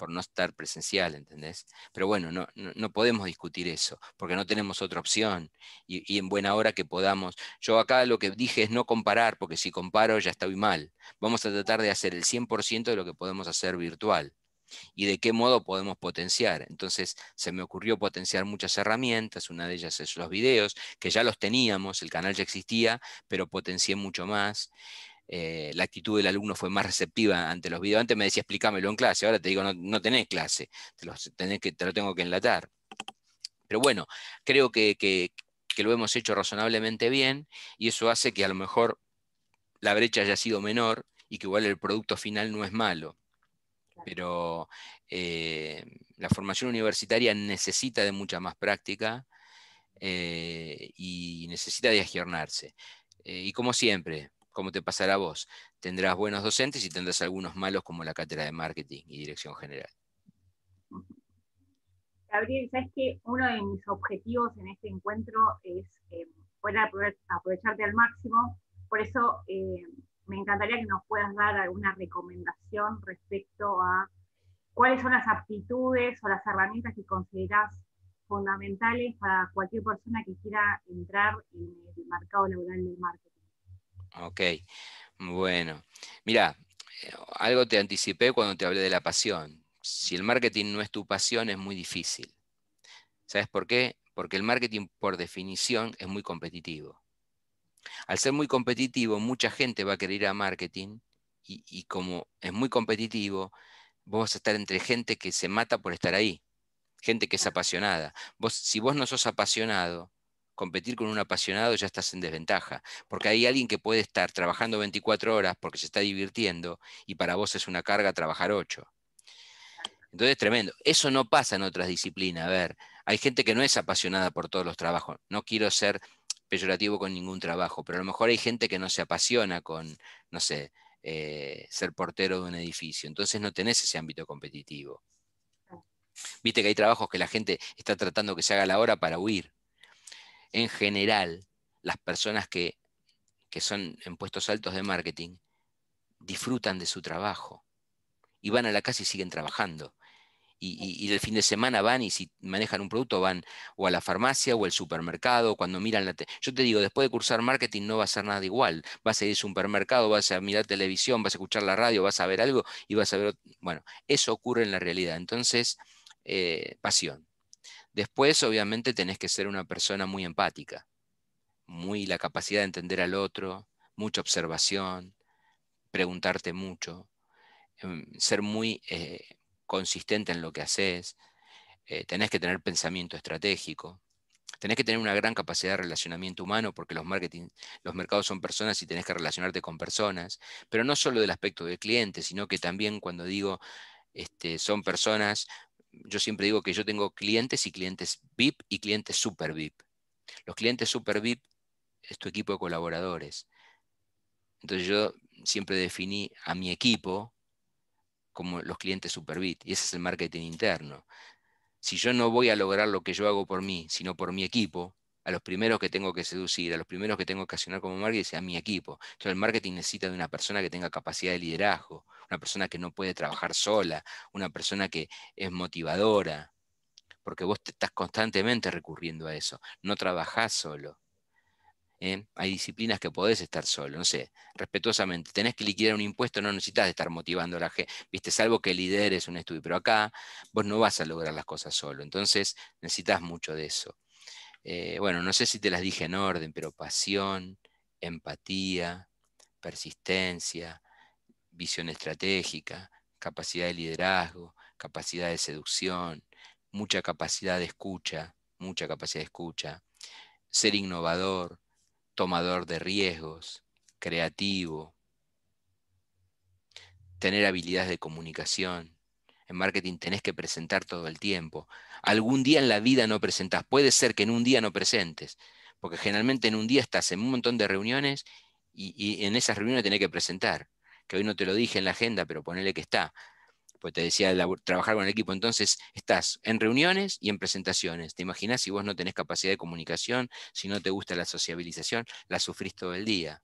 por no estar presencial, ¿entendés? Pero bueno, no, podemos discutir eso, porque no tenemos otra opción. Y, y, en buena hora que podamos. Yo acá lo que dije es no comparar, porque si comparo ya estoy mal. Vamos a tratar de hacer el 100% de lo que podemos hacer virtual y de qué modo podemos potenciar. Entonces se me ocurrió potenciar muchas herramientas, una de ellas es los videos, que ya los teníamos, el canal ya existía, pero potencié mucho más. Eh, la actitud del alumno fue más receptiva ante los videos. Antes me decía, explícamelo en clase, ahora te digo, no, tenés clase, te, que, lo tengo que enlatar. Pero bueno, creo que, lo hemos hecho razonablemente bien y eso hace que a lo mejor la brecha haya sido menor y que igual el producto final no es malo. Pero eh, la formación universitaria necesita de mucha más práctica eh, y necesita de agiornarse. y como siempre, cómo te pasará a vos. Tendrás buenos docentes y tendrás algunos malos como la cátedra de marketing y dirección general. Gabriel, sabes que uno de mis objetivos en este encuentro es eh, poder aprovecharte al máximo. Por eso eh, me encantaría que nos puedas dar alguna recomendación respecto a cuáles son las aptitudes o las herramientas que consideras fundamentales para cualquier persona que quiera entrar en el mercado laboral del marketing. Ah, ok, bueno. Mira, eh, algo te anticipé cuando te hablé de la pasión. Si el marketing no es tu pasión, es muy difícil. ¿Sabes por qué? Porque el marketing, por definición, es muy competitivo. Al ser muy competitivo, mucha gente va a querer ir a marketing y, como es muy competitivo, vos vas a estar entre gente que se mata por estar ahí, gente que es apasionada. Vos, si vos no sos apasionado, competir con un apasionado ya estás en desventaja, porque hay alguien que puede estar trabajando 24 horas porque se está divirtiendo y para vos es una carga trabajar 8. Entonces, tremendo. Eso no pasa en otras disciplinas. A ver, hay gente que no es apasionada por todos los trabajos. No quiero ser peyorativo con ningún trabajo, pero a lo mejor hay gente que no se apasiona con, no sé, eh, ser portero de un edificio. Entonces no tenés ese ámbito competitivo. Viste que hay trabajos que la gente está tratando que se haga la hora para huir en general, las personas que, son en puestos altos de marketing disfrutan de su trabajo y van a la casa y siguen trabajando. Y, y, el fin de semana van y si manejan un producto van o a la farmacia o al supermercado, cuando miran la... Yo te digo, después de cursar marketing no va a ser nada igual. Vas a ir al supermercado, vas a mirar televisión, vas a escuchar la radio, vas a ver algo y vas a ver... Bueno, eso ocurre en la realidad. Entonces, eh, pasión. Después, obviamente, tenés que ser una persona muy empática, muy la capacidad de entender al otro, mucha observación, preguntarte mucho, em, ser muy eh, consistente en lo que haces, eh, tenés que tener pensamiento estratégico, tenés que tener una gran capacidad de relacionamiento humano porque los, marketing, los mercados son personas y tenés que relacionarte con personas, pero no solo del aspecto del cliente, sino que también cuando digo este, son personas yo siempre digo que yo tengo clientes y clientes VIP y clientes super VIP. Los clientes super VIP es tu equipo de colaboradores. Entonces yo siempre definí a mi equipo como los clientes super VIP y ese es el marketing interno. Si yo no voy a lograr lo que yo hago por mí, sino por mi equipo, a los primeros que tengo que seducir, a los primeros que tengo que accionar como marketing, es a mi equipo. Entonces el marketing necesita de una persona que tenga capacidad de liderazgo, una persona que no puede trabajar sola, una persona que es motivadora, porque vos estás constantemente recurriendo a eso, no trabajás solo. ¿eh? Hay disciplinas que podés estar solo, no sé, respetuosamente, tenés que liquidar un impuesto, no necesitas estar motivando a la gente, viste, salvo que lideres un estudio, pero acá vos no vas a lograr las cosas solo, entonces necesitas mucho de eso. Eh, bueno, no sé si te las dije en orden, pero pasión, empatía, persistencia, visión estratégica, capacidad de liderazgo, capacidad de seducción, mucha capacidad de escucha, mucha capacidad de escucha, ser innovador, tomador de riesgos, creativo, tener habilidades de comunicación, en marketing tenés que presentar todo el tiempo. Algún día en la vida no presentás. Puede ser que en un día no presentes, porque generalmente en un día estás en un montón de reuniones y, en esas reuniones tenés que presentar. Que hoy no te lo dije en la agenda, pero ponele que está. Pues te decía trabajar con el equipo. Entonces estás en reuniones y en presentaciones. ¿Te imaginas si vos no tenés capacidad de comunicación, si no te gusta la sociabilización, la sufrís todo el día?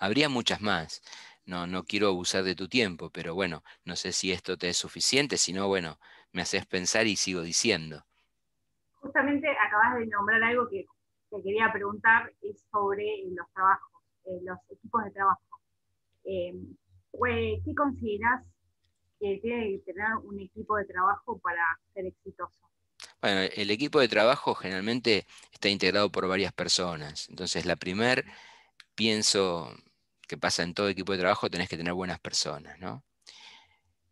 Habría muchas más no, no quiero abusar de tu tiempo, pero bueno, no sé si esto te es suficiente, si no, bueno, me haces pensar y sigo diciendo. Justamente acabas de nombrar algo que te quería preguntar, es sobre los trabajos, eh, los equipos de trabajo. Eh, ¿Qué consideras que tiene que tener un equipo de trabajo para ser exitoso? Bueno, el equipo de trabajo generalmente está integrado por varias personas. Entonces, la primer, pienso, que pasa en todo equipo de trabajo, tenés que tener buenas personas, ¿no?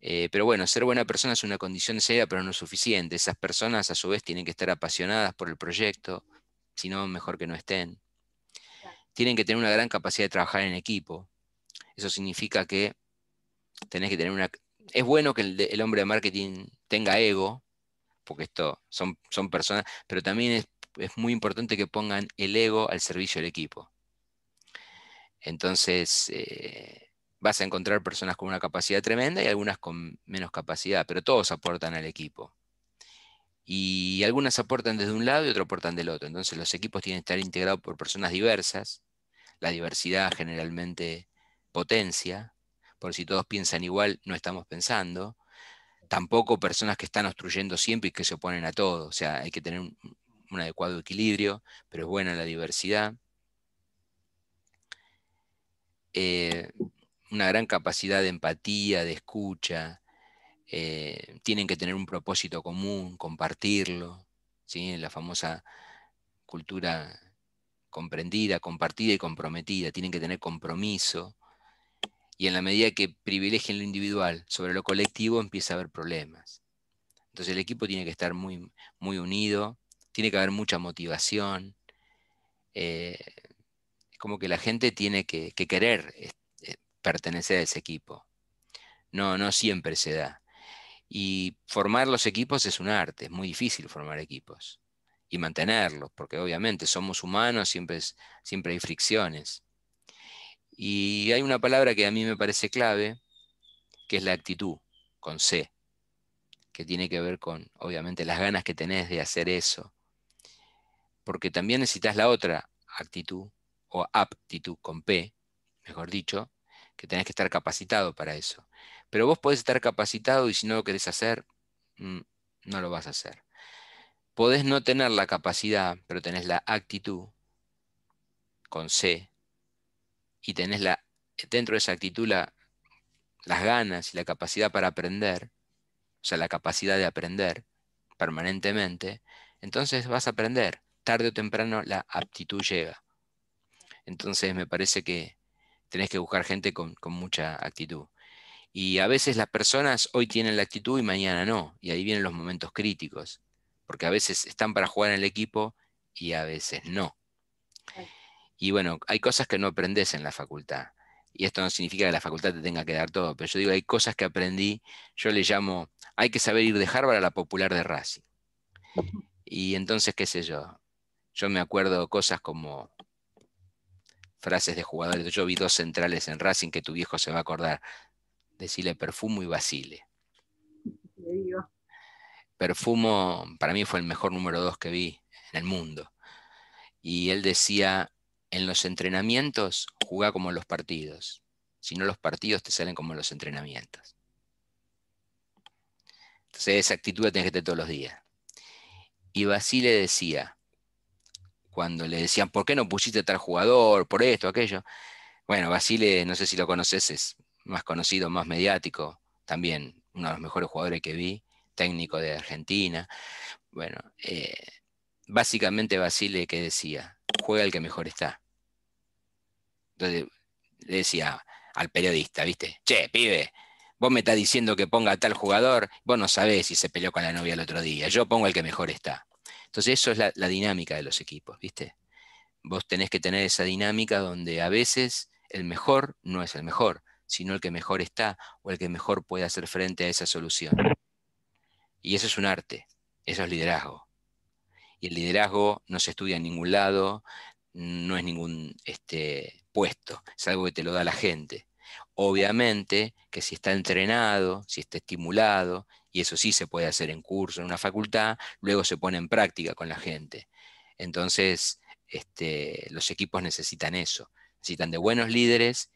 Eh, pero bueno, ser buena persona es una condición seria, pero no suficiente. Esas personas a su vez tienen que estar apasionadas por el proyecto, si no, mejor que no estén. Tienen que tener una gran capacidad de trabajar en equipo. Eso significa que tenés que tener una... Es bueno que el, hombre de marketing tenga ego, porque esto son, son personas, pero también es muy importante que pongan el ego al servicio del equipo. Entonces, eh, vas a encontrar personas con una capacidad tremenda y algunas con menos capacidad, pero todos aportan al equipo. Y algunas aportan desde un lado y otras aportan del otro. Entonces, los equipos tienen que estar integrados por personas diversas. La diversidad generalmente potencia, por si todos piensan igual, no estamos pensando. Tampoco personas que están obstruyendo siempre y que se oponen a todo. O sea, hay que tener un adecuado equilibrio, pero es buena la diversidad. Eh, una gran capacidad de empatía, de escucha, eh, tienen que tener un propósito común, compartirlo, ¿sí? la famosa cultura comprendida, compartida y comprometida, tienen que tener compromiso, y en la medida que privilegien lo individual sobre lo colectivo empieza a haber problemas. Entonces el equipo tiene que estar muy, muy unido, tiene que haber mucha motivación, eh, como que la gente tiene que, querer eh, eh, pertenecer a ese equipo. No, no siempre se da. Y formar los equipos es un arte, es muy difícil formar equipos y mantenerlos, porque obviamente somos humanos, siempre, siempre hay fricciones. Y hay una palabra que a mí me parece clave, que es la actitud, con C, que tiene que ver con, obviamente, las ganas que tenés de hacer eso, porque también necesitas la otra actitud, o aptitud con P, mejor dicho, que tenés que estar capacitado para eso. Pero vos podés estar capacitado y si no lo querés hacer, mm, no lo vas a hacer. Podés no tener la capacidad, pero tenés la actitud con C y tenés la, dentro de esa actitud las ganas y la capacidad para aprender, o sea, la capacidad de aprender permanentemente, entonces vas a aprender. Tarde o temprano la aptitud llega. Entonces me parece que tenés que buscar gente con, mucha actitud. Y a veces las personas hoy tienen la actitud y mañana no. Y ahí vienen los momentos críticos. Porque a veces están para jugar en el equipo y a veces no. Y bueno, hay cosas que no aprendes en la facultad. Y esto no significa que la facultad te tenga que dar todo. Pero yo digo, hay cosas que aprendí. Yo le llamo, hay que saber ir de Harvard a la popular de Racing. Y entonces, qué sé yo. Yo me acuerdo cosas como frases de jugadores. Yo vi dos centrales en Racing que tu viejo se va a acordar. Decirle perfumo y Basile. Perfumo, para mí fue el mejor número dos que vi en el mundo. Y él decía, en los entrenamientos juega como los partidos. Si no los partidos te salen como los entrenamientos. Entonces esa actitud la tenés que tener todos los días. Y Basile decía, cuando le decían, ¿por qué no pusiste tal jugador? Por esto, aquello. Bueno, Basile, no sé si lo conoces, es más conocido, más mediático, también uno de los mejores jugadores que vi, técnico de Argentina. Bueno, eh, básicamente Basile que decía, juega el que mejor está. Entonces le decía al periodista, ¿viste? Che, pibe, vos me estás diciendo que ponga a tal jugador, vos no sabés si se peleó con la novia el otro día, yo pongo el que mejor está. Entonces, eso es la, dinámica de los equipos, ¿viste? Vos tenés que tener esa dinámica donde a veces el mejor no es el mejor, sino el que mejor está o el que mejor puede hacer frente a esa solución. Y eso es un arte, eso es liderazgo. Y el liderazgo no se estudia en ningún lado, no es ningún este, puesto, es algo que te lo da la gente. Obviamente que si está entrenado, si está estimulado, y eso sí se puede hacer en curso, en una facultad, luego se pone en práctica con la gente. Entonces, este, los equipos necesitan eso, necesitan de buenos líderes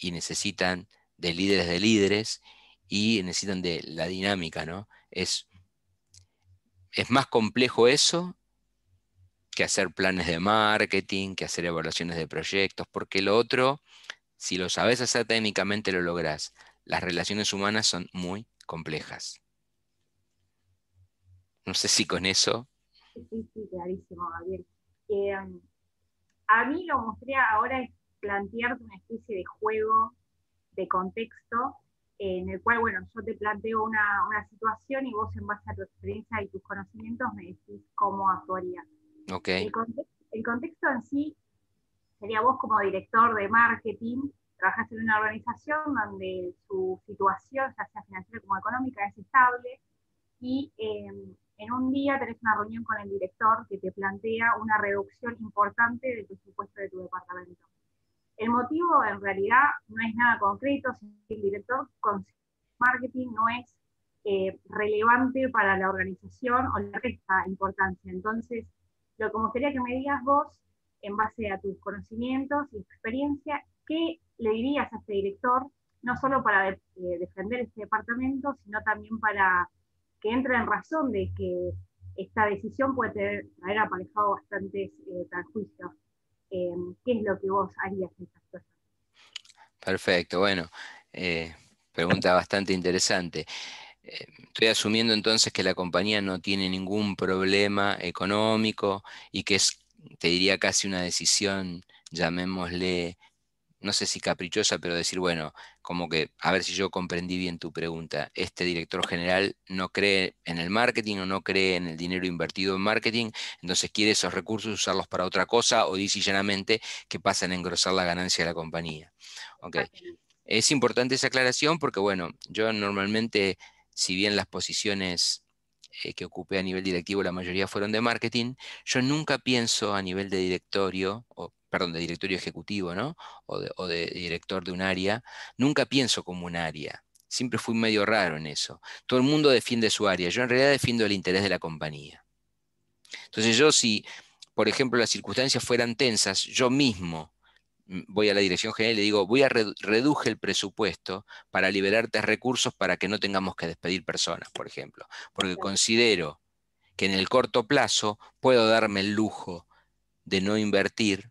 y necesitan de líderes de líderes y necesitan de la dinámica, ¿no? Es, es más complejo eso que hacer planes de marketing, que hacer evaluaciones de proyectos, porque lo otro si lo sabes hacer técnicamente, lo lográs. Las relaciones humanas son muy complejas. No sé si con eso. Sí, sí, clarísimo, Gabriel. Eh, um, a mí lo mostré ahora es plantearte una especie de juego de contexto en el cual, bueno, yo te planteo una, situación y vos en base a tu experiencia y tus conocimientos me decís cómo actuaría. Okay. El, el, contexto en sí sería vos como director de marketing, trabajás en una organización donde su situación, ya sea financiera como económica, es estable y em, en un día tenés una reunión con el director que te plantea una reducción importante del presupuesto de tu departamento. El motivo en realidad no es nada concreto, si el director con marketing no es eh, relevante para la organización o le resta importancia. Entonces, lo que me gustaría que me digas vos en base a tus conocimientos y experiencia, ¿qué le dirías a este director, no solo para eh, defender este departamento, sino también para que entre en razón de que esta decisión puede haber aparejado bastantes tan eh, perjuicios? Em, ¿Qué es lo que vos harías en Perfecto, bueno, eh, pregunta bastante interesante. Em, estoy asumiendo entonces que la compañía no tiene ningún problema económico y que es te diría casi una decisión, llamémosle, no sé si caprichosa, pero decir, bueno, como que, a ver si yo comprendí bien tu pregunta, este director general no cree en el marketing o no cree en el dinero invertido en marketing, entonces quiere esos recursos usarlos para otra cosa o dice llanamente que pasan a engrosar la ganancia de la compañía. Es importante esa aclaración porque, bueno, yo normalmente, si bien las posiciones eh, que ocupé a nivel directivo, la mayoría fueron de marketing, yo nunca pienso a nivel de directorio, o, perdón, de directorio ejecutivo, ¿no? O de, o de director de un área, nunca pienso como un área. Siempre fui medio raro en eso. Todo el mundo defiende su área. Yo en realidad defiendo el interés de la compañía. Entonces yo si, por ejemplo, las circunstancias fueran tensas, yo mismo voy a la dirección general y le digo, voy a reduje el presupuesto para liberarte recursos para que no tengamos que despedir personas, por ejemplo, porque considero que en el corto plazo puedo darme el lujo de no invertir,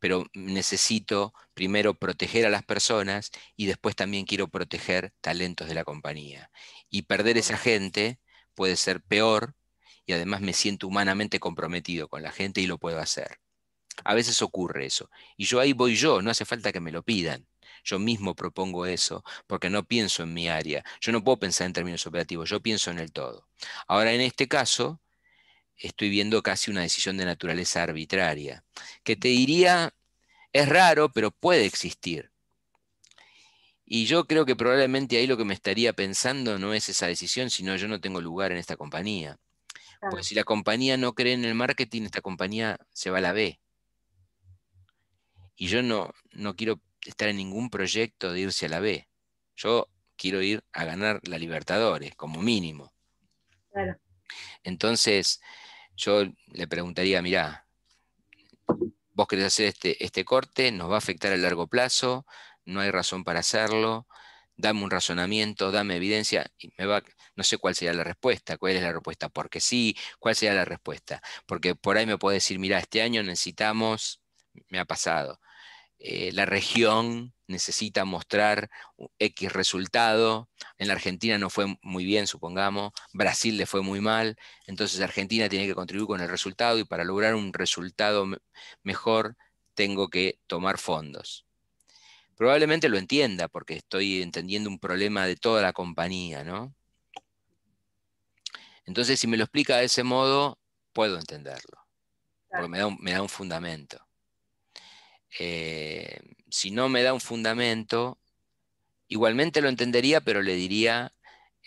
pero necesito primero proteger a las personas y después también quiero proteger talentos de la compañía. Y perder esa gente puede ser peor y además me siento humanamente comprometido con la gente y lo puedo hacer. A veces ocurre eso. Y yo ahí voy yo, no hace falta que me lo pidan. Yo mismo propongo eso, porque no pienso en mi área. Yo no puedo pensar en términos operativos, yo pienso en el todo. Ahora, en este caso, estoy viendo casi una decisión de naturaleza arbitraria, que te diría, es raro, pero puede existir. Y yo creo que probablemente ahí lo que me estaría pensando no es esa decisión, sino yo no tengo lugar en esta compañía. Porque si la compañía no cree en el marketing, esta compañía se va a la B. Y yo no, no quiero estar en ningún proyecto de irse a la B. Yo quiero ir a ganar la Libertadores, como mínimo. Entonces, yo le preguntaría, mirá, vos querés hacer este, este corte, nos va a afectar a largo plazo, no hay razón para hacerlo, dame un razonamiento, dame evidencia, y me va, no sé cuál sería la respuesta, cuál es la respuesta, porque sí, cuál sería la respuesta, porque por ahí me puede decir, mirá, este año necesitamos me ha pasado. Eh, la región necesita mostrar X resultado, en la Argentina no fue muy bien, supongamos, Brasil le fue muy mal, entonces Argentina tiene que contribuir con el resultado y para lograr un resultado mejor tengo que tomar fondos. Probablemente lo entienda porque estoy entendiendo un problema de toda la compañía, ¿no? Entonces, si me lo explica de ese modo, puedo entenderlo, porque me da me da un fundamento. Eh, si no me da un fundamento, igualmente lo entendería, pero le diría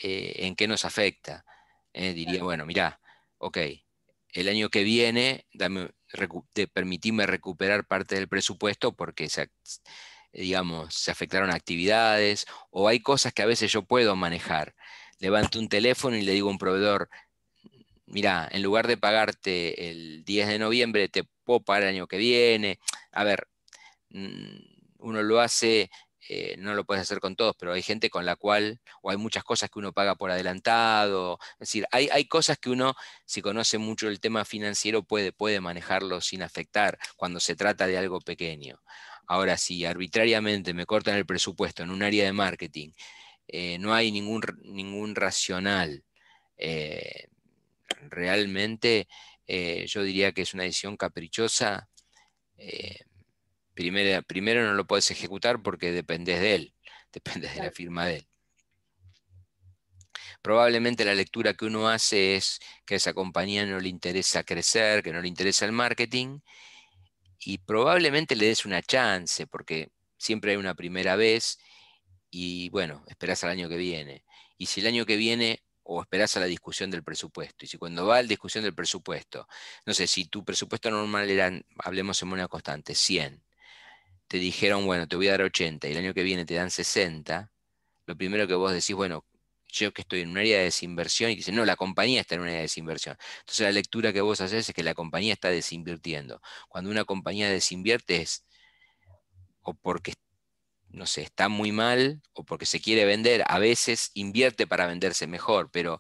eh, en qué nos afecta. Eh, diría, bueno, mira ok, el año que viene dame, permitime recuperar parte del presupuesto porque se, digamos, se afectaron actividades o hay cosas que a veces yo puedo manejar. Levanto un teléfono y le digo a un proveedor, mira, en lugar de pagarte el 10 de noviembre, te puedo pagar el año que viene. A ver, Mm, uno lo hace, eh, no lo puedes hacer con todos, pero hay gente con la cual, o hay muchas cosas que uno paga por adelantado, es decir, hay, cosas que uno, si conoce mucho el tema financiero, puede, puede manejarlo sin afectar cuando se trata de algo pequeño. Ahora, si arbitrariamente me cortan el presupuesto en un área de marketing, eh, no hay ningún, ningún racional. Eh, realmente yo diría que es una decisión caprichosa Primero, no lo puedes ejecutar porque dependes de él, dependes de la firma de él. Probablemente la lectura que uno hace es que a esa compañía no le interesa crecer, que no le interesa el marketing, y probablemente le des una chance, porque siempre hay una primera vez, y bueno, esperás al año que viene. Y si el año que viene o esperás a la discusión del presupuesto. Y si cuando va a la discusión del presupuesto, no sé, si tu presupuesto normal era, hablemos en moneda constante, 100, te dijeron, bueno, te voy a dar 80 y el año que viene te dan 60, lo primero que vos decís, bueno, yo que estoy en un área de desinversión y dice no, la compañía está en una área de desinversión. Entonces la lectura que vos haces es que la compañía está desinvirtiendo. Cuando una compañía desinvierte es o porque, no sé, está muy mal o porque se quiere vender. A veces invierte para venderse mejor, pero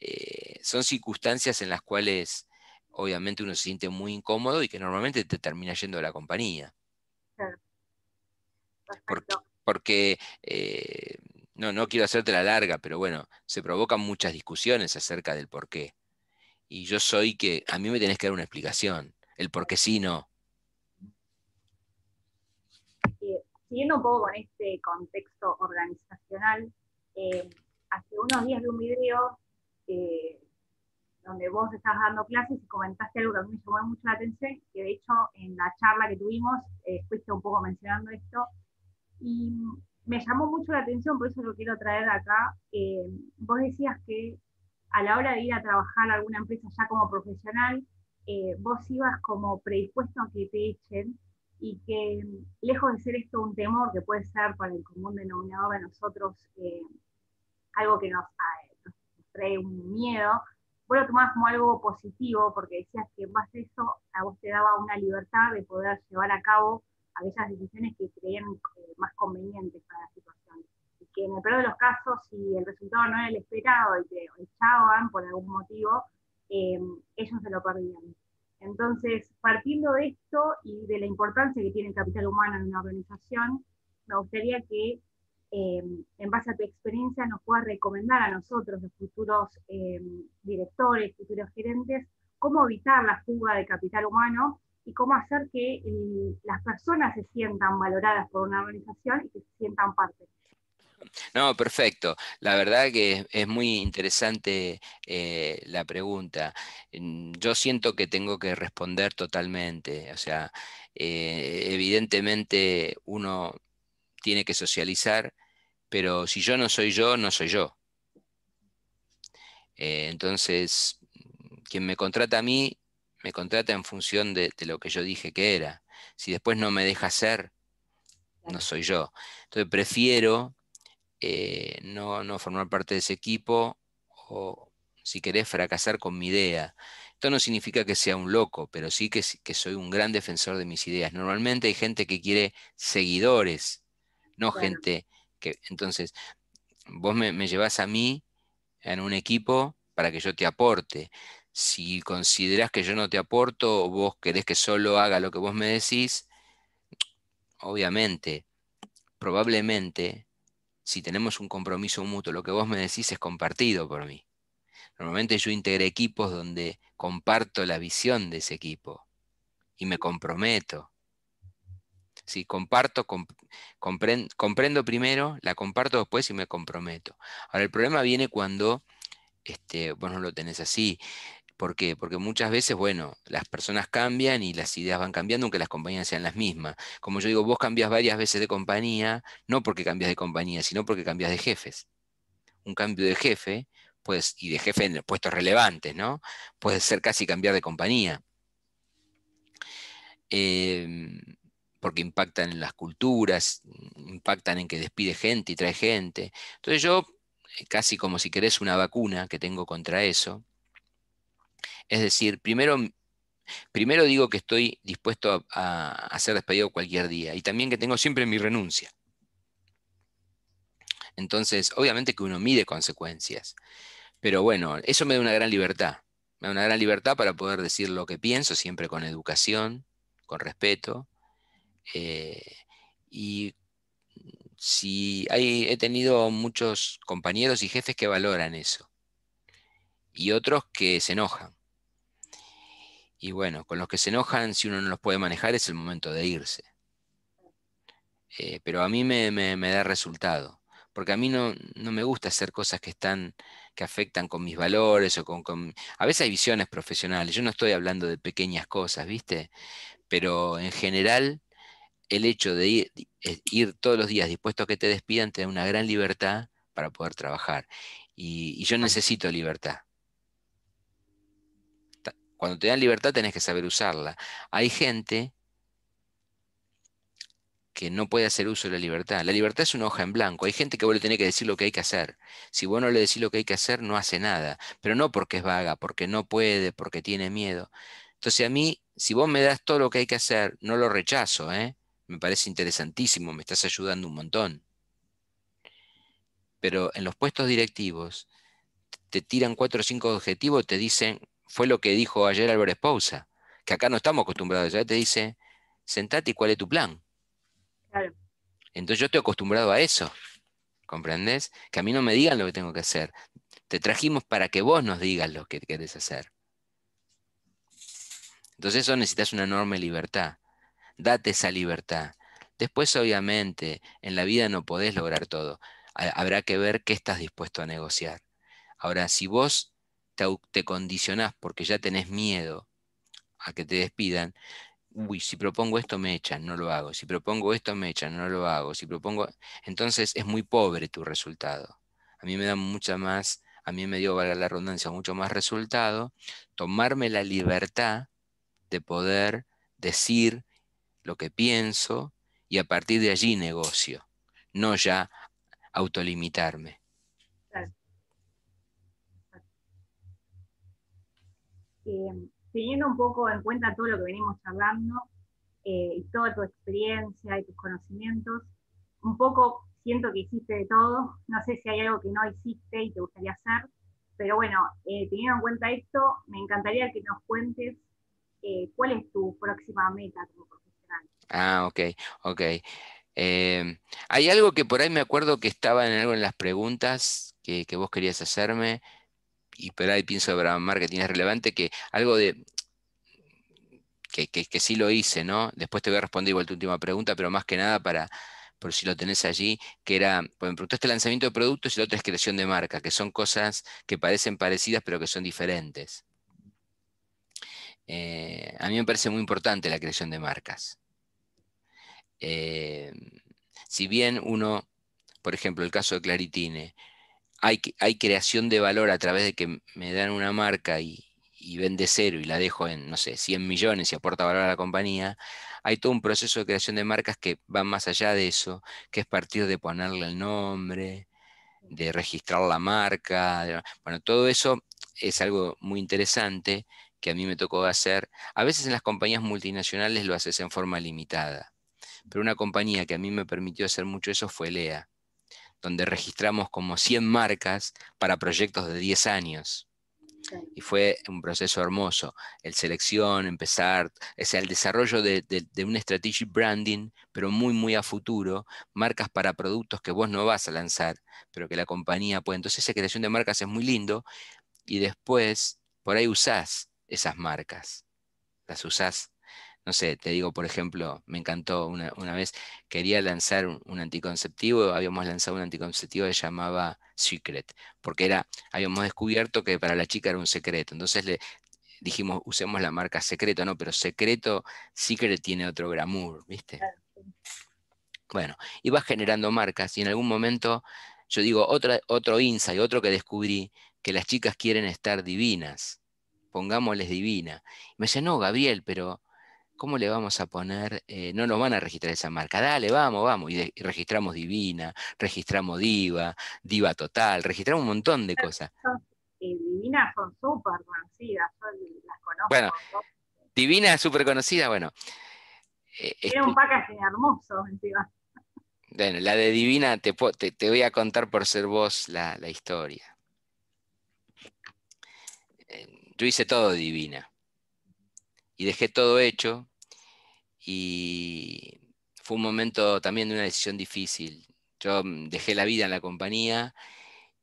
eh, son circunstancias en las cuales obviamente uno se siente muy incómodo y que normalmente te termina yendo a la compañía. Porque, eh, no, no quiero hacerte la larga, pero bueno, se provocan muchas discusiones acerca del por qué. Y yo soy que a mí me tenés que dar una explicación, el por qué sí no. Eh, siguiendo un poco con este contexto organizacional, eh, hace unos días vi un video donde vos estabas dando clases y comentaste algo que a mí me llamó mucho la atención, que de hecho en la charla que tuvimos fuiste un poco mencionando esto, y me llamó mucho la atención, por eso lo quiero traer acá. Eh, vos decías que a la hora de ir a trabajar a alguna empresa ya como profesional, eh, vos ibas como predispuesto a que te echen y que lejos de ser esto un temor que puede ser para el común denominador de nosotros eh, algo que ah, nos, trae un miedo, vos lo tomabas como algo positivo porque decías que más eso a vos te daba una libertad de poder llevar a cabo aquellas decisiones que creían eh, más convenientes para la situación. Y que en el peor de los casos, si el resultado no era el esperado y que echaban por algún motivo, eh, ellos se lo perdían. Entonces, partiendo de esto y de la importancia que tiene el capital humano en una organización, me gustaría que, eh, en base a tu experiencia, nos puedas recomendar a nosotros, los futuros directores, futuros gerentes, cómo evitar la fuga de capital humano y cómo hacer que eh, las personas se sientan valoradas por una organización y que se sientan parte. No, perfecto. La verdad que es muy interesante eh, la pregunta. Mm, yo siento que tengo que responder totalmente. O sea, eh, evidentemente uno tiene que socializar, pero si yo no soy yo, no soy yo. entonces, mm, quien me contrata a mí me contrata en función de, lo que yo dije que era. Si después no me deja ser, no soy yo. Entonces prefiero eh, no, formar parte de ese equipo o, si querés, fracasar con mi idea. Esto no significa que sea un loco, pero sí que, soy un gran defensor de mis ideas. Normalmente hay gente que quiere seguidores, no gente que... Entonces, vos me, me llevas a mí en un equipo para que yo te aporte si considerás que yo no te aporto, o vos querés que solo haga lo que vos me decís, obviamente, probablemente, si tenemos un compromiso mutuo, lo que vos me decís es compartido por mí. Normalmente yo integré equipos donde comparto la visión de ese equipo y me comprometo. Si comparto, comprendo, primero, la comparto después y me comprometo. Ahora, el problema viene cuando este, vos no lo tenés así. ¿Por qué? Porque muchas veces, bueno, las personas cambian y las ideas van cambiando, aunque las compañías sean las mismas. Como yo digo, vos cambias varias veces de compañía, no porque cambias de compañía, sino porque cambias de jefes. Un cambio de jefe, pues, y de jefe en puestos relevantes, ¿no? Puede ser casi cambiar de compañía. Em, porque impactan en las culturas, impactan en que despide gente y trae gente. Entonces yo, eh, casi como si querés una vacuna que tengo contra eso, es decir, primero, primero digo que estoy dispuesto a, ser despedido cualquier día y también que tengo siempre mi renuncia. Entonces, obviamente que uno mide consecuencias, pero bueno, eso me da una gran libertad. Me da una gran libertad para poder decir lo que pienso, siempre con educación, con respeto. Eh, y si he tenido muchos compañeros y jefes que valoran eso y otros que se enojan. Y bueno, con los que se enojan, si uno no los puede manejar, es el momento de irse. Eh, pero a mí me, da resultado, porque a mí no, no, me gusta hacer cosas que, están, que afectan con mis valores o con, A veces hay visiones profesionales, yo no estoy hablando de pequeñas cosas, ¿viste? Pero en general, el hecho de ir, eh, ir todos los días dispuesto a que te despidan te da una gran libertad para poder trabajar. y yo necesito libertad cuando te dan libertad tenés que saber usarla. Hay gente que no puede hacer uso de la libertad. La libertad es una hoja en blanco. Hay gente que vos le tenés que decir lo que hay que hacer. Si vos no le decís lo que hay que hacer, no hace nada. Pero no porque es vaga, porque no puede, porque tiene miedo. Entonces a mí, si vos me das todo lo que hay que hacer, no lo rechazo. ¿eh? Me parece interesantísimo, me estás ayudando un montón. Pero en los puestos directivos te tiran cuatro o cinco objetivos, te dicen fue lo que dijo ayer Álvaro esposa que acá no estamos acostumbrados. Ya te dice, sentate y cuál es tu plan. Entonces yo estoy acostumbrado a eso. ¿Comprendés? Que a mí no me digan lo que tengo que hacer. Te trajimos para que vos nos digas lo que querés hacer. Entonces eso necesitas una enorme libertad. Date esa libertad. Después, obviamente, en la vida no podés lograr todo. Habrá que ver qué estás dispuesto a negociar. Ahora, si vos te, condicionas condicionás porque ya tenés miedo a que te despidan, uy, si propongo esto me echan, no lo hago, si propongo esto me echan, no lo hago, si propongo, entonces es muy pobre tu resultado. A mí me da mucha más, a mí me dio, valga la redundancia, mucho más resultado tomarme la libertad de poder decir lo que pienso y a partir de allí negocio, no ya autolimitarme. eh, teniendo un poco en cuenta todo lo que venimos hablando eh, y toda tu experiencia y tus conocimientos, un poco siento que hiciste de todo, no sé si hay algo que no hiciste y te gustaría hacer, pero bueno, eh, teniendo en cuenta esto, me encantaría que nos cuentes eh, cuál es tu próxima meta como profesional. Ah, ok, ok. Em, hay algo que por ahí me acuerdo que estaba en algo en las preguntas que vos querías hacerme, y por ahí pienso para marketing es relevante, que algo de, que, que, sí lo hice, ¿no? Después te voy a responder igual tu última pregunta, pero más que nada para, por si lo tenés allí, que era, pues producto este lanzamiento de productos y la otra es creación de marca, que son cosas que parecen parecidas pero que son diferentes. Eh, a mí me parece muy importante la creación de marcas. Eh, si bien uno, por ejemplo, el caso de Claritine, hay, creación de valor a través de que me dan una marca y, vende cero y la dejo en, no sé, 100 millones y aporta valor a la compañía, hay todo un proceso de creación de marcas que va más allá de eso, que es partir de ponerle el nombre, de registrar la marca. bueno, todo eso es algo muy interesante que a mí me tocó hacer. A veces en las compañías multinacionales lo haces en forma limitada, pero una compañía que a mí me permitió hacer mucho eso fue Lea donde registramos como 100 marcas para proyectos de 10 años. Y fue un proceso hermoso, el selección, empezar, o el desarrollo de, de, de un strategic branding, pero muy, muy a futuro, marcas para productos que vos no vas a lanzar, pero que la compañía puede. Entonces esa creación de marcas es muy lindo y después por ahí usás esas marcas, las usás no sé, te digo, por ejemplo, me encantó una, vez, quería lanzar un, anticonceptivo, habíamos lanzado un anticonceptivo que llamaba Secret, porque era, habíamos descubierto que para la chica era un secreto, entonces le dijimos, usemos la marca secreto, no, pero secreto, Secret tiene otro glamour, ¿viste? Bueno, iba generando marcas y en algún momento, yo digo, otro insight, otro que descubrí, que las chicas quieren estar divinas, pongámosles divina. Y me dice, no, Gabriel, pero ¿cómo le vamos a poner? Eh, no nos van a registrar esa marca. Dale, vamos, vamos. Y, registramos Divina, registramos Diva, Diva Total, registramos un montón de cosas. Eh, Divina son súper conocidas, yo las conozco. Bueno, Divina es súper conocida, bueno. Era eh, un packaging hermoso, Bueno, la de Divina te, te, voy a contar por ser vos la historia. Yo hice todo Divina y dejé todo hecho y fue un momento también de una decisión difícil. Yo mm, dejé la vida en la compañía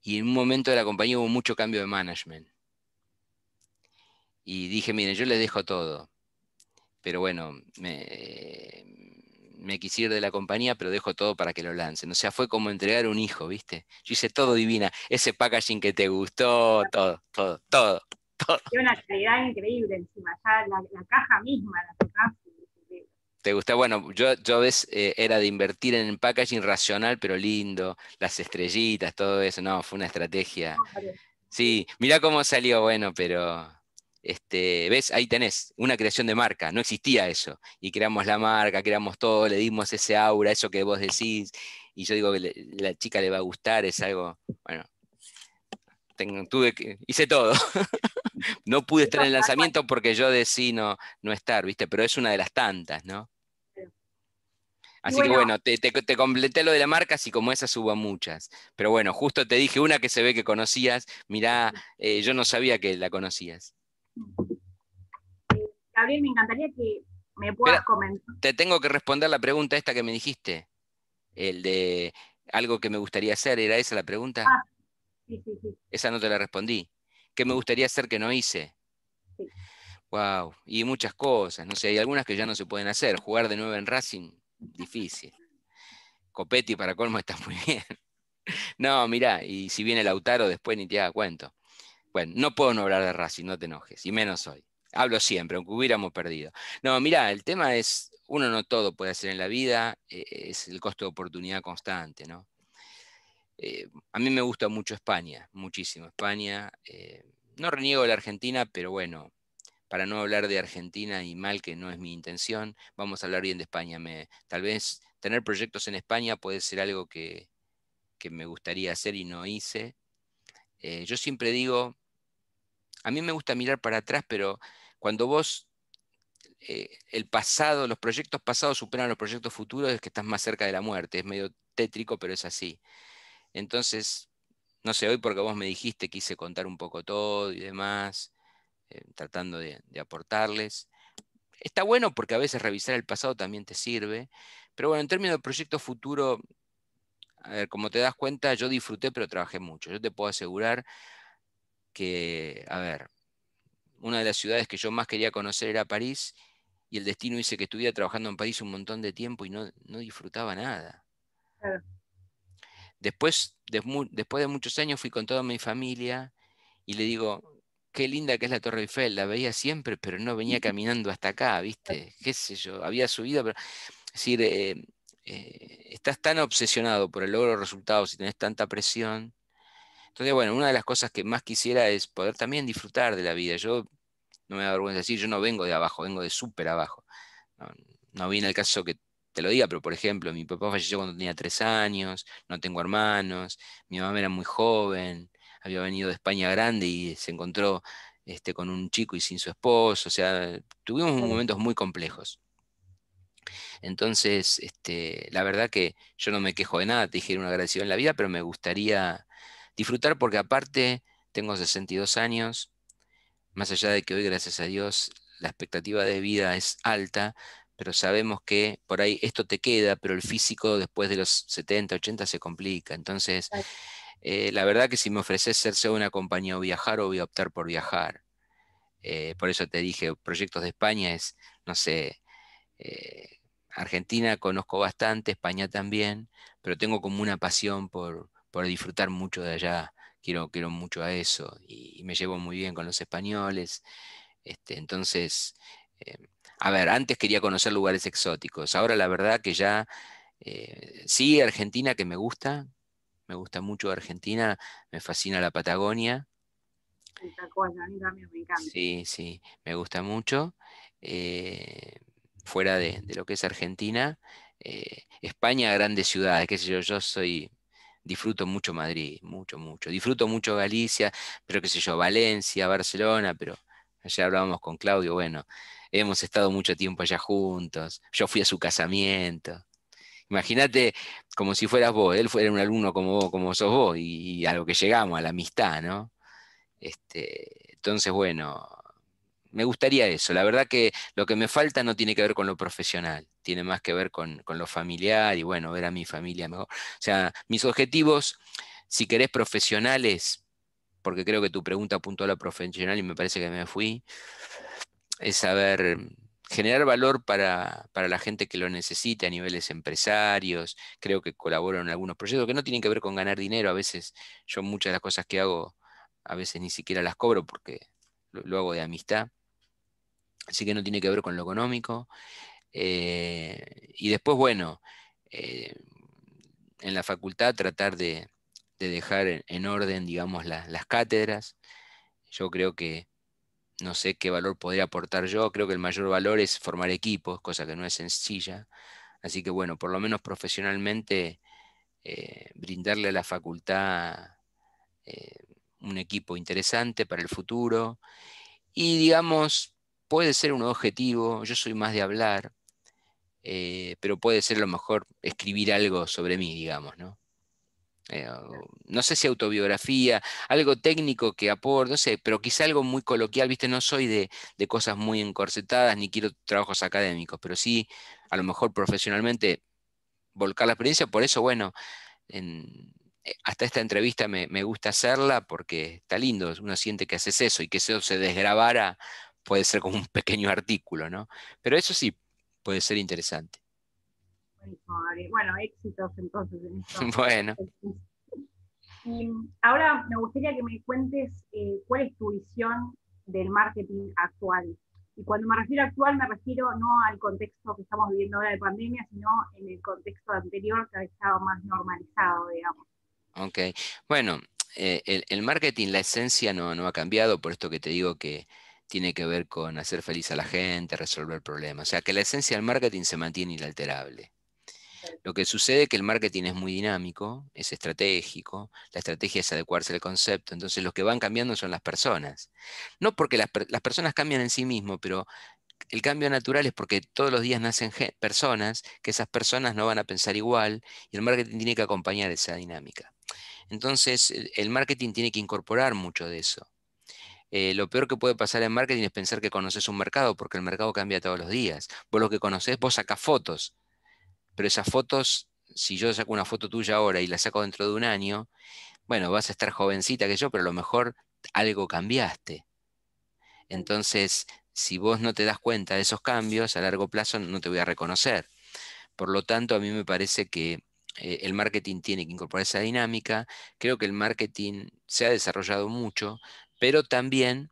y en un momento de la compañía hubo mucho cambio de management. Y dije, miren, yo les dejo todo. Pero bueno, me, me ir de la compañía, pero dejo todo para que lo lancen. O sea, fue como entregar un hijo, ¿viste? Yo hice todo divina. Ese packaging que te gustó, todo, todo, todo una calidad increíble encima, ya la, caja misma la tocás. Te gusta, bueno, yo, yo ves, eh, era de invertir en el packaging racional, pero lindo, las estrellitas, todo eso, no, fue una estrategia. Sí, mirá cómo salió, bueno, pero, este, ves, ahí tenés, una creación de marca, no existía eso, y creamos la marca, creamos todo, le dimos ese aura, eso que vos decís, y yo digo que la chica le va a gustar, es algo, bueno, tuve que, hice todo. no pude estar en el lanzamiento porque yo decí no, estar, ¿viste? Pero es una de las tantas, ¿no? Así que bueno, te, completé lo de la marca, así como esas hubo muchas. Pero bueno, justo te dije una que se ve que conocías. Mirá, eh, yo no sabía que la conocías. Gabriel, me encantaría que me puedas comentar. Te tengo que responder la pregunta esta que me dijiste. El de algo que me gustaría hacer, ¿era esa la pregunta? Ah, esa no te la respondí. ¿Qué me gustaría hacer que no hice? Wow. Y muchas cosas. No sé, hay algunas que ya no se pueden hacer. Jugar de nuevo en Racing, difícil. Copetti para colmo está muy bien. No, mirá, y si viene Lautaro después ni te haga cuento. Bueno, no puedo no hablar de Racing, no te enojes, y menos hoy. Hablo siempre, aunque hubiéramos perdido. No, mirá, el tema es, uno no todo puede hacer en la vida, eh, es el costo de oportunidad constante, ¿no? Eh, a mí me gusta mucho España, muchísimo España. Eh, no reniego de la Argentina, pero bueno, para no hablar de Argentina y mal, que no es mi intención, vamos a hablar bien de España. Me, tal vez tener proyectos en España puede ser algo que, que me gustaría hacer y no hice. Eh, yo siempre digo, a mí me gusta mirar para atrás, pero cuando vos el pasado, los proyectos pasados superan los proyectos futuros, es que estás más cerca de la muerte. Es medio tétrico, pero es así. Entonces, no sé, hoy porque vos me dijiste, quise contar un poco todo y demás, eh, tratando de, aportarles. Está bueno porque a veces revisar el pasado también te sirve, pero bueno, en términos de proyecto futuro, a ver, como te das cuenta, yo disfruté, pero trabajé mucho. Yo te puedo asegurar que, a ver, una de las ciudades que yo más quería conocer era París, y el destino hice que estuviera trabajando en París un montón de tiempo y no, no disfrutaba nada. Claro. Después de, después de muchos años fui con toda mi familia y le digo, qué linda que es la Torre Eiffel, la veía siempre, pero no venía caminando hasta acá, ¿viste? ¿Qué sé yo? Había subido, pero... Es decir, eh, eh, estás tan obsesionado por el logro de resultados y tenés tanta presión. Entonces, bueno, una de las cosas que más quisiera es poder también disfrutar de la vida. Yo no me da vergüenza decir, yo no vengo de abajo, vengo de súper abajo. No, no viene el caso que te lo diga, pero por ejemplo, mi papá falleció cuando tenía tres años, no tengo hermanos, mi mamá era muy joven, había venido de España grande y se encontró este, con un chico y sin su esposo, o sea, tuvimos momentos muy complejos. Entonces, este, la verdad que yo no me quejo de nada, te dije una agradecido en la vida, pero me gustaría disfrutar porque aparte tengo 62 años, más allá de que hoy, gracias a Dios, la expectativa de vida es alta, pero sabemos que por ahí esto te queda, pero el físico después de los 70, 80 se complica. Entonces, eh, la verdad que si me ofreces ser CEO una compañía o viajar, o voy a optar por viajar. Eh, por eso te dije, proyectos de España es, no sé, eh, Argentina conozco bastante, España también, pero tengo como una pasión por, disfrutar mucho de allá. Quiero, quiero mucho a eso y, me llevo muy bien con los españoles. Este, entonces, em, a ver, antes quería conocer lugares exóticos, ahora la verdad que ya, eh, sí, Argentina que me gusta, me gusta mucho Argentina, me fascina la Patagonia. Sí, sí, me gusta mucho. Eh, fuera de, lo que es Argentina, eh, España, grandes ciudades, qué sé yo, yo soy, disfruto mucho Madrid, mucho, mucho. Disfruto mucho Galicia, pero qué sé yo, Valencia, Barcelona, pero ayer hablábamos con Claudio, bueno, hemos estado mucho tiempo allá juntos, yo fui a su casamiento. Imagínate como si fueras vos, él fuera un alumno como vos, como sos vos, y, a lo que llegamos, a la amistad, ¿no? Este, entonces, bueno, me gustaría eso. La verdad que lo que me falta no tiene que ver con lo profesional, tiene más que ver con, lo familiar y, bueno, ver a mi familia mejor. O sea, mis objetivos, si querés, profesionales, porque creo que tu pregunta apuntó a lo profesional y me parece que me fui es saber generar valor para, la gente que lo necesita a niveles empresarios, creo que colaboro en algunos proyectos que no tienen que ver con ganar dinero, a veces yo muchas de las cosas que hago, a veces ni siquiera las cobro porque lo, hago de amistad, así que no tiene que ver con lo económico. Eh, y después, bueno, eh, en la facultad tratar de, dejar en, orden, digamos, las cátedras, yo creo que no sé qué valor podría aportar yo. Creo que el mayor valor es formar equipos, cosa que no es sencilla. Así que bueno, por lo menos profesionalmente, eh, brindarle a la facultad eh, un equipo interesante para el futuro. Y digamos, puede ser un objetivo, yo soy más de hablar, eh, pero puede ser a lo mejor escribir algo sobre mí, digamos, ¿no? Eh, no sé si autobiografía, algo técnico que aporte, sé, pero quizá algo muy coloquial, viste, no soy de, cosas muy encorsetadas ni quiero trabajos académicos, pero sí, a lo mejor profesionalmente, volcar la experiencia, por eso, bueno, eh, hasta esta entrevista me, me, gusta hacerla porque está lindo, uno siente que haces eso y que eso se desgrabara puede ser como un pequeño artículo, ¿no? Pero eso sí puede ser interesante. Bueno, éxitos entonces Bueno. Y ahora me gustaría que me cuentes eh, cuál es tu visión del marketing actual. Y cuando me refiero a actual, me refiero no al contexto que estamos viviendo ahora de pandemia, sino en el contexto anterior que ha estado más normalizado, digamos. Ok. Bueno, eh, el, marketing, la esencia no, no ha cambiado, por esto que te digo que tiene que ver con hacer feliz a la gente, resolver problemas. O sea, que la esencia del marketing se mantiene inalterable. Lo que sucede es que el marketing es muy dinámico, es estratégico, la estrategia es adecuarse al concepto, entonces los que van cambiando son las personas. No porque las, personas cambian en sí mismo, pero el cambio natural es porque todos los días nacen personas, que esas personas no van a pensar igual y el marketing tiene que acompañar esa dinámica. Entonces, el marketing tiene que incorporar mucho de eso. Eh, lo peor que puede pasar en marketing es pensar que conoces un mercado, porque el mercado cambia todos los días. Vos lo que conoces, vos sacás fotos, pero esas fotos, si yo saco una foto tuya ahora y la saco dentro de un año, bueno, vas a estar jovencita que yo, pero a lo mejor algo cambiaste. Entonces, si vos no te das cuenta de esos cambios, a largo plazo no te voy a reconocer. Por lo tanto, a mí me parece que eh, el marketing tiene que incorporar esa dinámica. Creo que el marketing se ha desarrollado mucho, pero también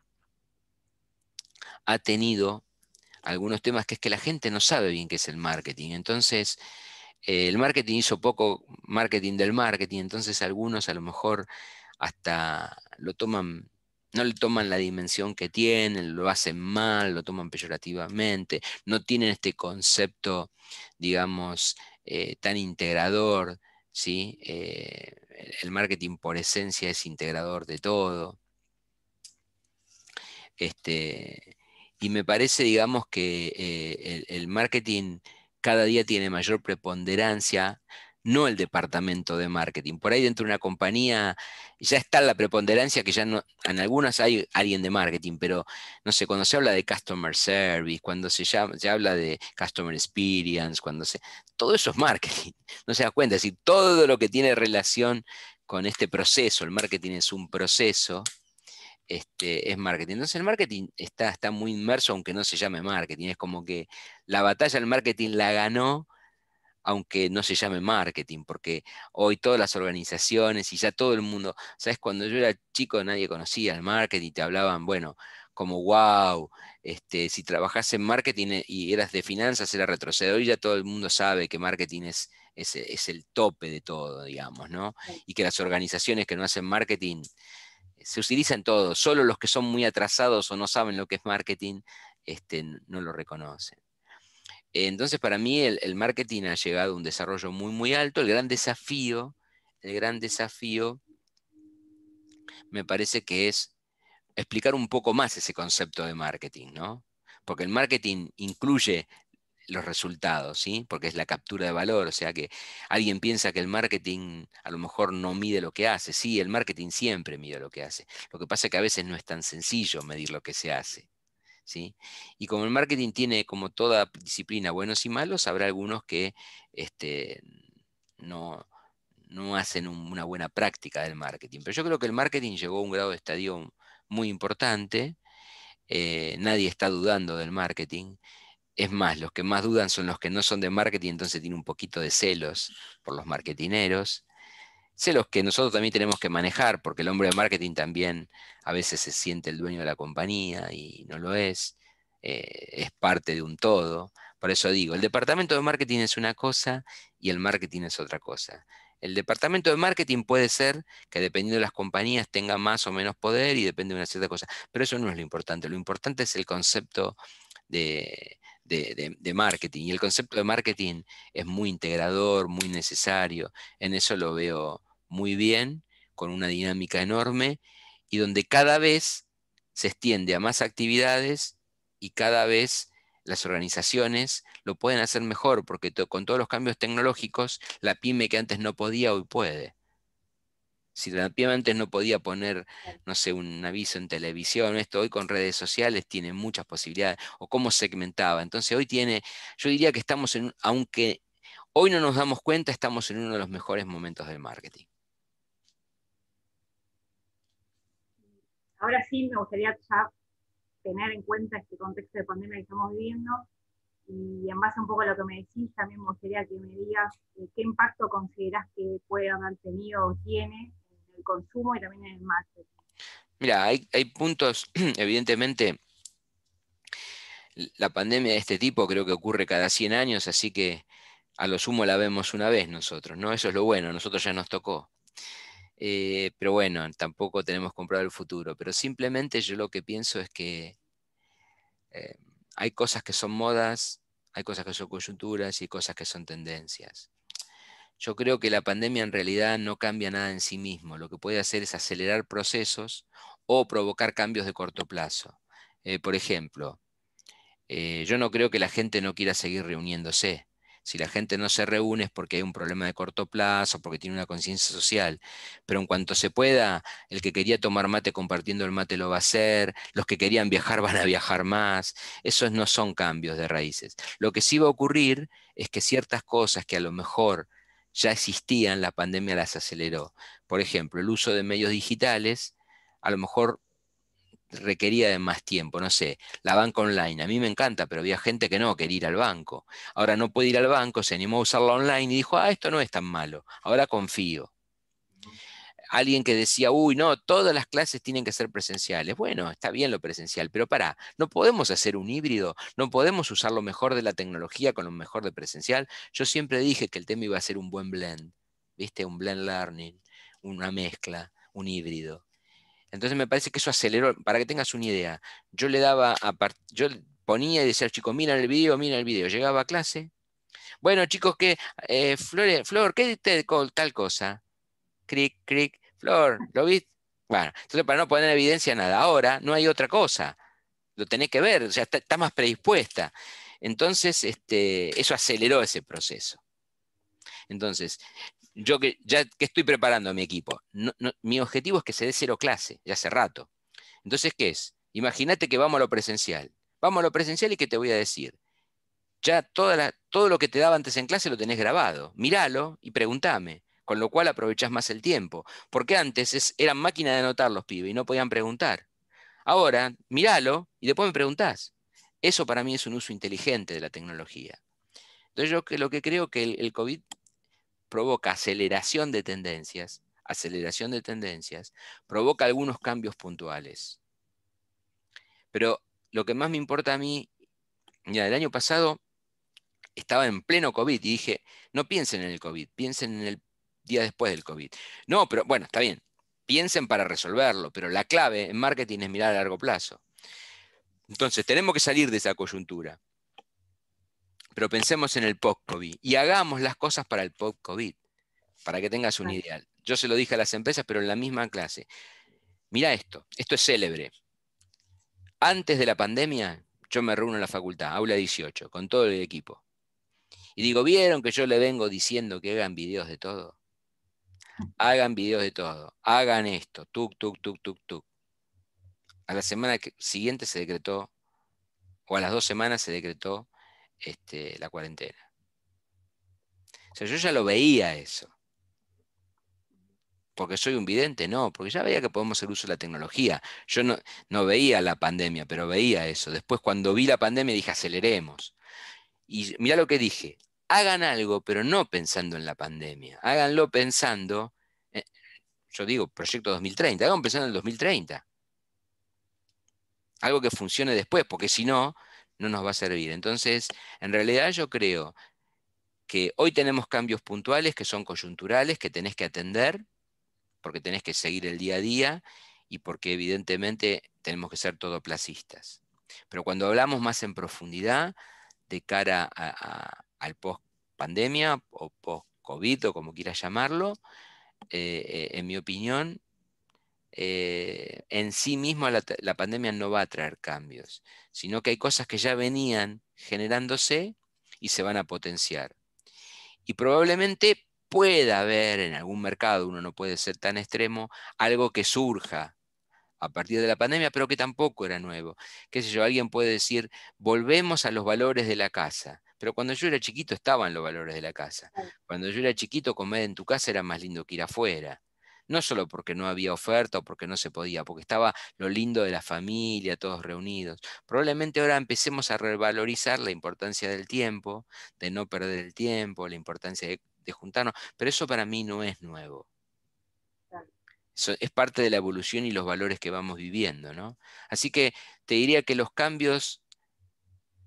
ha tenido algunos temas, que es que la gente no sabe bien qué es el marketing. Entonces, eh, el marketing hizo poco marketing del marketing, entonces algunos a lo mejor hasta lo toman, no le toman la dimensión que tienen, lo hacen mal, lo toman peyorativamente, no tienen este concepto, digamos, eh, tan integrador, ¿sí? Eh, el marketing por esencia es integrador de todo. Este, y me parece, digamos, que eh, el, marketing cada día tiene mayor preponderancia, no el departamento de marketing. Por ahí dentro de una compañía ya está la preponderancia que ya en algunas hay alguien de marketing, pero no sé, cuando se habla de customer service, cuando se, llama, se habla de customer experience, cuando se... Todo eso es marketing, no se da cuenta, es decir, todo lo que tiene relación con este proceso, el marketing es un proceso, este, es marketing. Entonces el marketing está, está muy inmerso, aunque no se llame marketing. Es como que la batalla del marketing la ganó, aunque no se llame marketing, porque hoy todas las organizaciones y ya todo el mundo, ¿sabes? Cuando yo era chico nadie conocía el marketing, te hablaban, bueno, como wow, este, si trabajas en marketing y eras de finanzas, era retrocedor hoy ya todo el mundo sabe que marketing es, es el tope de todo, digamos, ¿no? Y que las organizaciones que no hacen marketing se utiliza en todo, solo los que son muy atrasados o no saben lo que es marketing este, no lo reconocen. Entonces, para mí el, el, marketing ha llegado a un desarrollo muy, muy alto. El gran desafío, el gran desafío me parece que es explicar un poco más ese concepto de marketing, ¿no? Porque el marketing incluye los resultados, ¿sí? porque es la captura de valor, o sea que alguien piensa que el marketing a lo mejor no mide lo que hace, sí, el marketing siempre mide lo que hace, lo que pasa es que a veces no es tan sencillo medir lo que se hace. ¿Sí? Y como el marketing tiene como toda disciplina buenos y malos, habrá algunos que este, no, hacen una buena práctica del marketing. Pero yo creo que el marketing llegó a un grado de estadio muy importante, eh, nadie está dudando del marketing. Es más, los que más dudan son los que no son de marketing, entonces tiene un poquito de celos por los marketineros. Celos que nosotros también tenemos que manejar, porque el hombre de marketing también a veces se siente el dueño de la compañía y no lo es. Eh, es parte de un todo. Por eso digo, el departamento de marketing es una cosa y el marketing es otra cosa. El departamento de marketing puede ser que dependiendo de las compañías tenga más o menos poder y depende de una cierta cosa, pero eso no es lo importante. Lo importante es el concepto de, de, marketing. Y el concepto de marketing es muy integrador, muy necesario. En eso lo veo muy bien, con una dinámica enorme y donde cada vez se extiende a más actividades y cada vez las organizaciones lo pueden hacer mejor, porque con todos los cambios tecnológicos, la pyme que antes no podía, hoy puede si relativamente antes no podía poner, no sé, un aviso en televisión, esto hoy con redes sociales tiene muchas posibilidades, o cómo segmentaba. Entonces hoy tiene, yo diría que estamos en, aunque hoy no nos damos cuenta, estamos en uno de los mejores momentos del marketing. Ahora sí, me gustaría ya tener en cuenta este contexto de pandemia que estamos viviendo y en base un poco a lo que me decís, también me gustaría que me digas eh, qué impacto considerás que puede haber tenido o tiene consumo y también en el marketing. Mira, hay, puntos, evidentemente, la pandemia de este tipo creo que ocurre cada 100 años, así que a lo sumo la vemos una vez nosotros, ¿no? Eso es lo bueno, a nosotros ya nos tocó. Eh, pero bueno, tampoco tenemos que comprado el futuro, pero simplemente yo lo que pienso es que eh, hay cosas que son modas, hay cosas que son coyunturas y cosas que son tendencias. Yo creo que la pandemia en realidad no cambia nada en sí mismo. Lo que puede hacer es acelerar procesos o provocar cambios de corto plazo. Eh, por ejemplo, eh, yo no creo que la gente no quiera seguir reuniéndose. Si la gente no se reúne es porque hay un problema de corto plazo, porque tiene una conciencia social. Pero en cuanto se pueda, el que quería tomar mate compartiendo el mate lo va a hacer, los que querían viajar van a viajar más. Esos no son cambios de raíces. Lo que sí va a ocurrir es que ciertas cosas que a lo mejor ya existían, la pandemia las aceleró. Por ejemplo, el uso de medios digitales a lo mejor requería de más tiempo, no sé, la banca online. A mí me encanta, pero había gente que no quería ir al banco. Ahora no puede ir al banco, se animó a usarla online y dijo, ah, esto no es tan malo, ahora confío alguien que decía, uy, no, todas las clases tienen que ser presenciales. Bueno, está bien lo presencial, pero pará. no podemos hacer un híbrido, no podemos usar lo mejor de la tecnología con lo mejor de presencial. Yo siempre dije que el tema iba a ser un buen blend, ¿viste? Un blend learning, una mezcla, un híbrido. Entonces me parece que eso aceleró, para que tengas una idea, yo le daba, a yo ponía y decía Chicos, chico, mira el video, mira el video, llegaba a clase. Bueno, chicos, ¿qué? Flor, eh, Flor, Flor, ¿qué tal cosa? cric, cric, flor, ¿lo viste? Bueno, entonces para no poner en evidencia nada, ahora no hay otra cosa, lo tenés que ver, o sea, está, más predispuesta. Entonces, este, eso aceleró ese proceso. Entonces, yo que ya que estoy preparando a mi equipo, mi objetivo es que se dé cero clase, ya hace rato. Entonces, ¿qué es? Imagínate que vamos a lo presencial. Vamos a lo presencial y ¿qué te voy a decir? Ya toda todo lo que te daba antes en clase lo tenés grabado. Míralo y pregúntame con lo cual aprovechás más el tiempo. Porque antes es, eran máquina de anotar los pibes y no podían preguntar. Ahora, míralo y después me preguntás. Eso para mí es un uso inteligente de la tecnología. Entonces yo lo que creo que el, COVID provoca aceleración de tendencias, aceleración de tendencias, provoca algunos cambios puntuales. Pero lo que más me importa a mí, ya el año pasado estaba en pleno COVID y dije, no piensen en el COVID, piensen en el días después del COVID. No, pero bueno, está bien, piensen para resolverlo, pero la clave en marketing es mirar a largo plazo. Entonces, tenemos que salir de esa coyuntura. Pero pensemos en el post-COVID y hagamos las cosas para el post-COVID, para que tengas un ideal. Yo se lo dije a las empresas, pero en la misma clase. Mira esto, esto es célebre. Antes de la pandemia, yo me reúno en la facultad, aula 18, con todo el equipo. Y digo, ¿vieron que yo le vengo diciendo que hagan videos de todo? hagan videos de todo, hagan esto, tuk, tuk, tuk, tuk, tuk. A la semana siguiente se decretó, o a las dos semanas se decretó este, la cuarentena. O sea, yo ya lo veía eso. Porque soy un vidente, no, porque ya veía que podemos hacer uso de la tecnología. Yo no, no veía la pandemia, pero veía eso. Después, cuando vi la pandemia, dije aceleremos. Y mirá lo que dije, hagan algo, pero no pensando en la pandemia. Háganlo pensando, yo digo, proyecto 2030, hagan pensando en el 2030. Algo que funcione después, porque si no, no nos va a servir. Entonces, en realidad yo creo que hoy tenemos cambios puntuales que son coyunturales, que tenés que atender, porque tenés que seguir el día a día y porque evidentemente tenemos que ser todo placistas. Pero cuando hablamos más en profundidad de cara a al post pandemia o post COVID o como quieras llamarlo, eh, eh, en mi opinión, eh, en sí mismo la, la, pandemia no va a traer cambios, sino que hay cosas que ya venían generándose y se van a potenciar. Y probablemente pueda haber en algún mercado, uno no puede ser tan extremo, algo que surja a partir de la pandemia, pero que tampoco era nuevo. ¿Qué sé yo? Alguien puede decir, volvemos a los valores de la casa. Pero cuando yo era chiquito estaban los valores de la casa. Cuando yo era chiquito, comer en tu casa era más lindo que ir afuera. No solo porque no había oferta o porque no se podía, porque estaba lo lindo de la familia, todos reunidos. Probablemente ahora empecemos a revalorizar la importancia del tiempo, de no perder el tiempo, la importancia de, juntarnos, pero eso para mí no es nuevo es parte de la evolución y los valores que vamos viviendo, Así que te diría que los cambios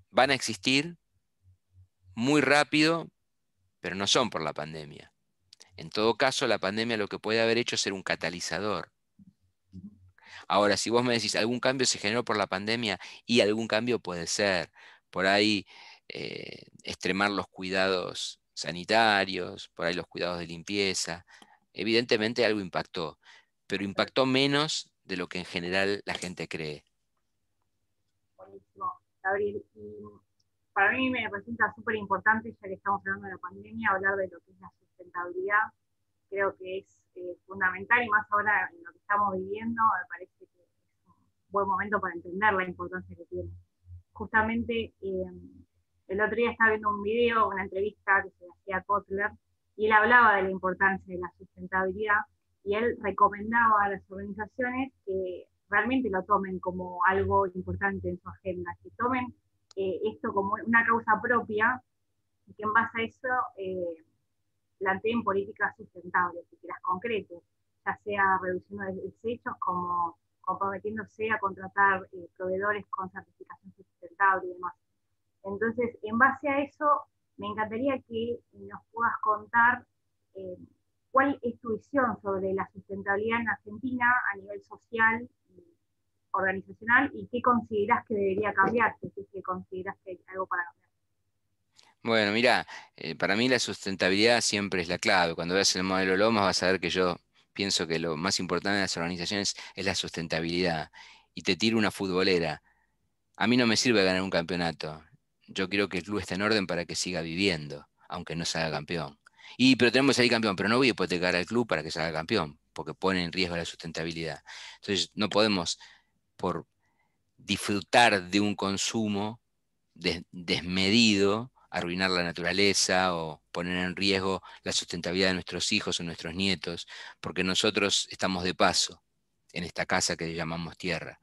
van a existir, muy rápido, pero no son por la pandemia. En todo caso, la pandemia lo que puede haber hecho es ser un catalizador. Ahora, si vos me decís, algún cambio se generó por la pandemia y algún cambio puede ser, por ahí eh, extremar los cuidados sanitarios, por ahí los cuidados de limpieza, evidentemente algo impactó, pero impactó menos de lo que en general la gente cree. Buenísimo para mí me resulta súper importante, ya que estamos hablando de la pandemia, hablar de lo que es la sustentabilidad. Creo que es eh, fundamental y más ahora en lo que estamos viviendo, me parece que es un buen momento para entender la importancia que tiene. Justamente em, el otro día estaba viendo un video, una entrevista que se hacía a Kotler, y él hablaba de la importancia de la sustentabilidad y él recomendaba a las organizaciones que realmente lo tomen como algo importante en su agenda, que tomen eh, esto como una causa propia y que en base a eso eh, planteen políticas sustentables y que las ya sea reduciendo desechos como comprometiéndose a contratar eh, proveedores con certificación sustentable y demás. Entonces, en base a eso, me encantaría que nos puedas contar cuál es tu visión sobre la sustentabilidad en Argentina a nivel social organizacional y qué consideras que debería cambiar, si que consideras que hay algo para cambiar. Bueno, mira, eh, para mí la sustentabilidad siempre es la clave. Cuando veas el modelo Lomas vas a ver que yo pienso que lo más importante de las organizaciones es la sustentabilidad. Y te tiro una futbolera. A mí no me sirve ganar un campeonato. Yo quiero que el club esté en orden para que siga viviendo, aunque no salga campeón. Y pero tenemos ahí campeón, pero no voy a hipotecar al club para que salga campeón, porque pone en riesgo la sustentabilidad. Entonces no podemos por disfrutar de un consumo desmedido, arruinar la naturaleza o poner en riesgo la sustentabilidad de nuestros hijos o nuestros nietos, porque nosotros estamos de paso en esta casa que llamamos tierra.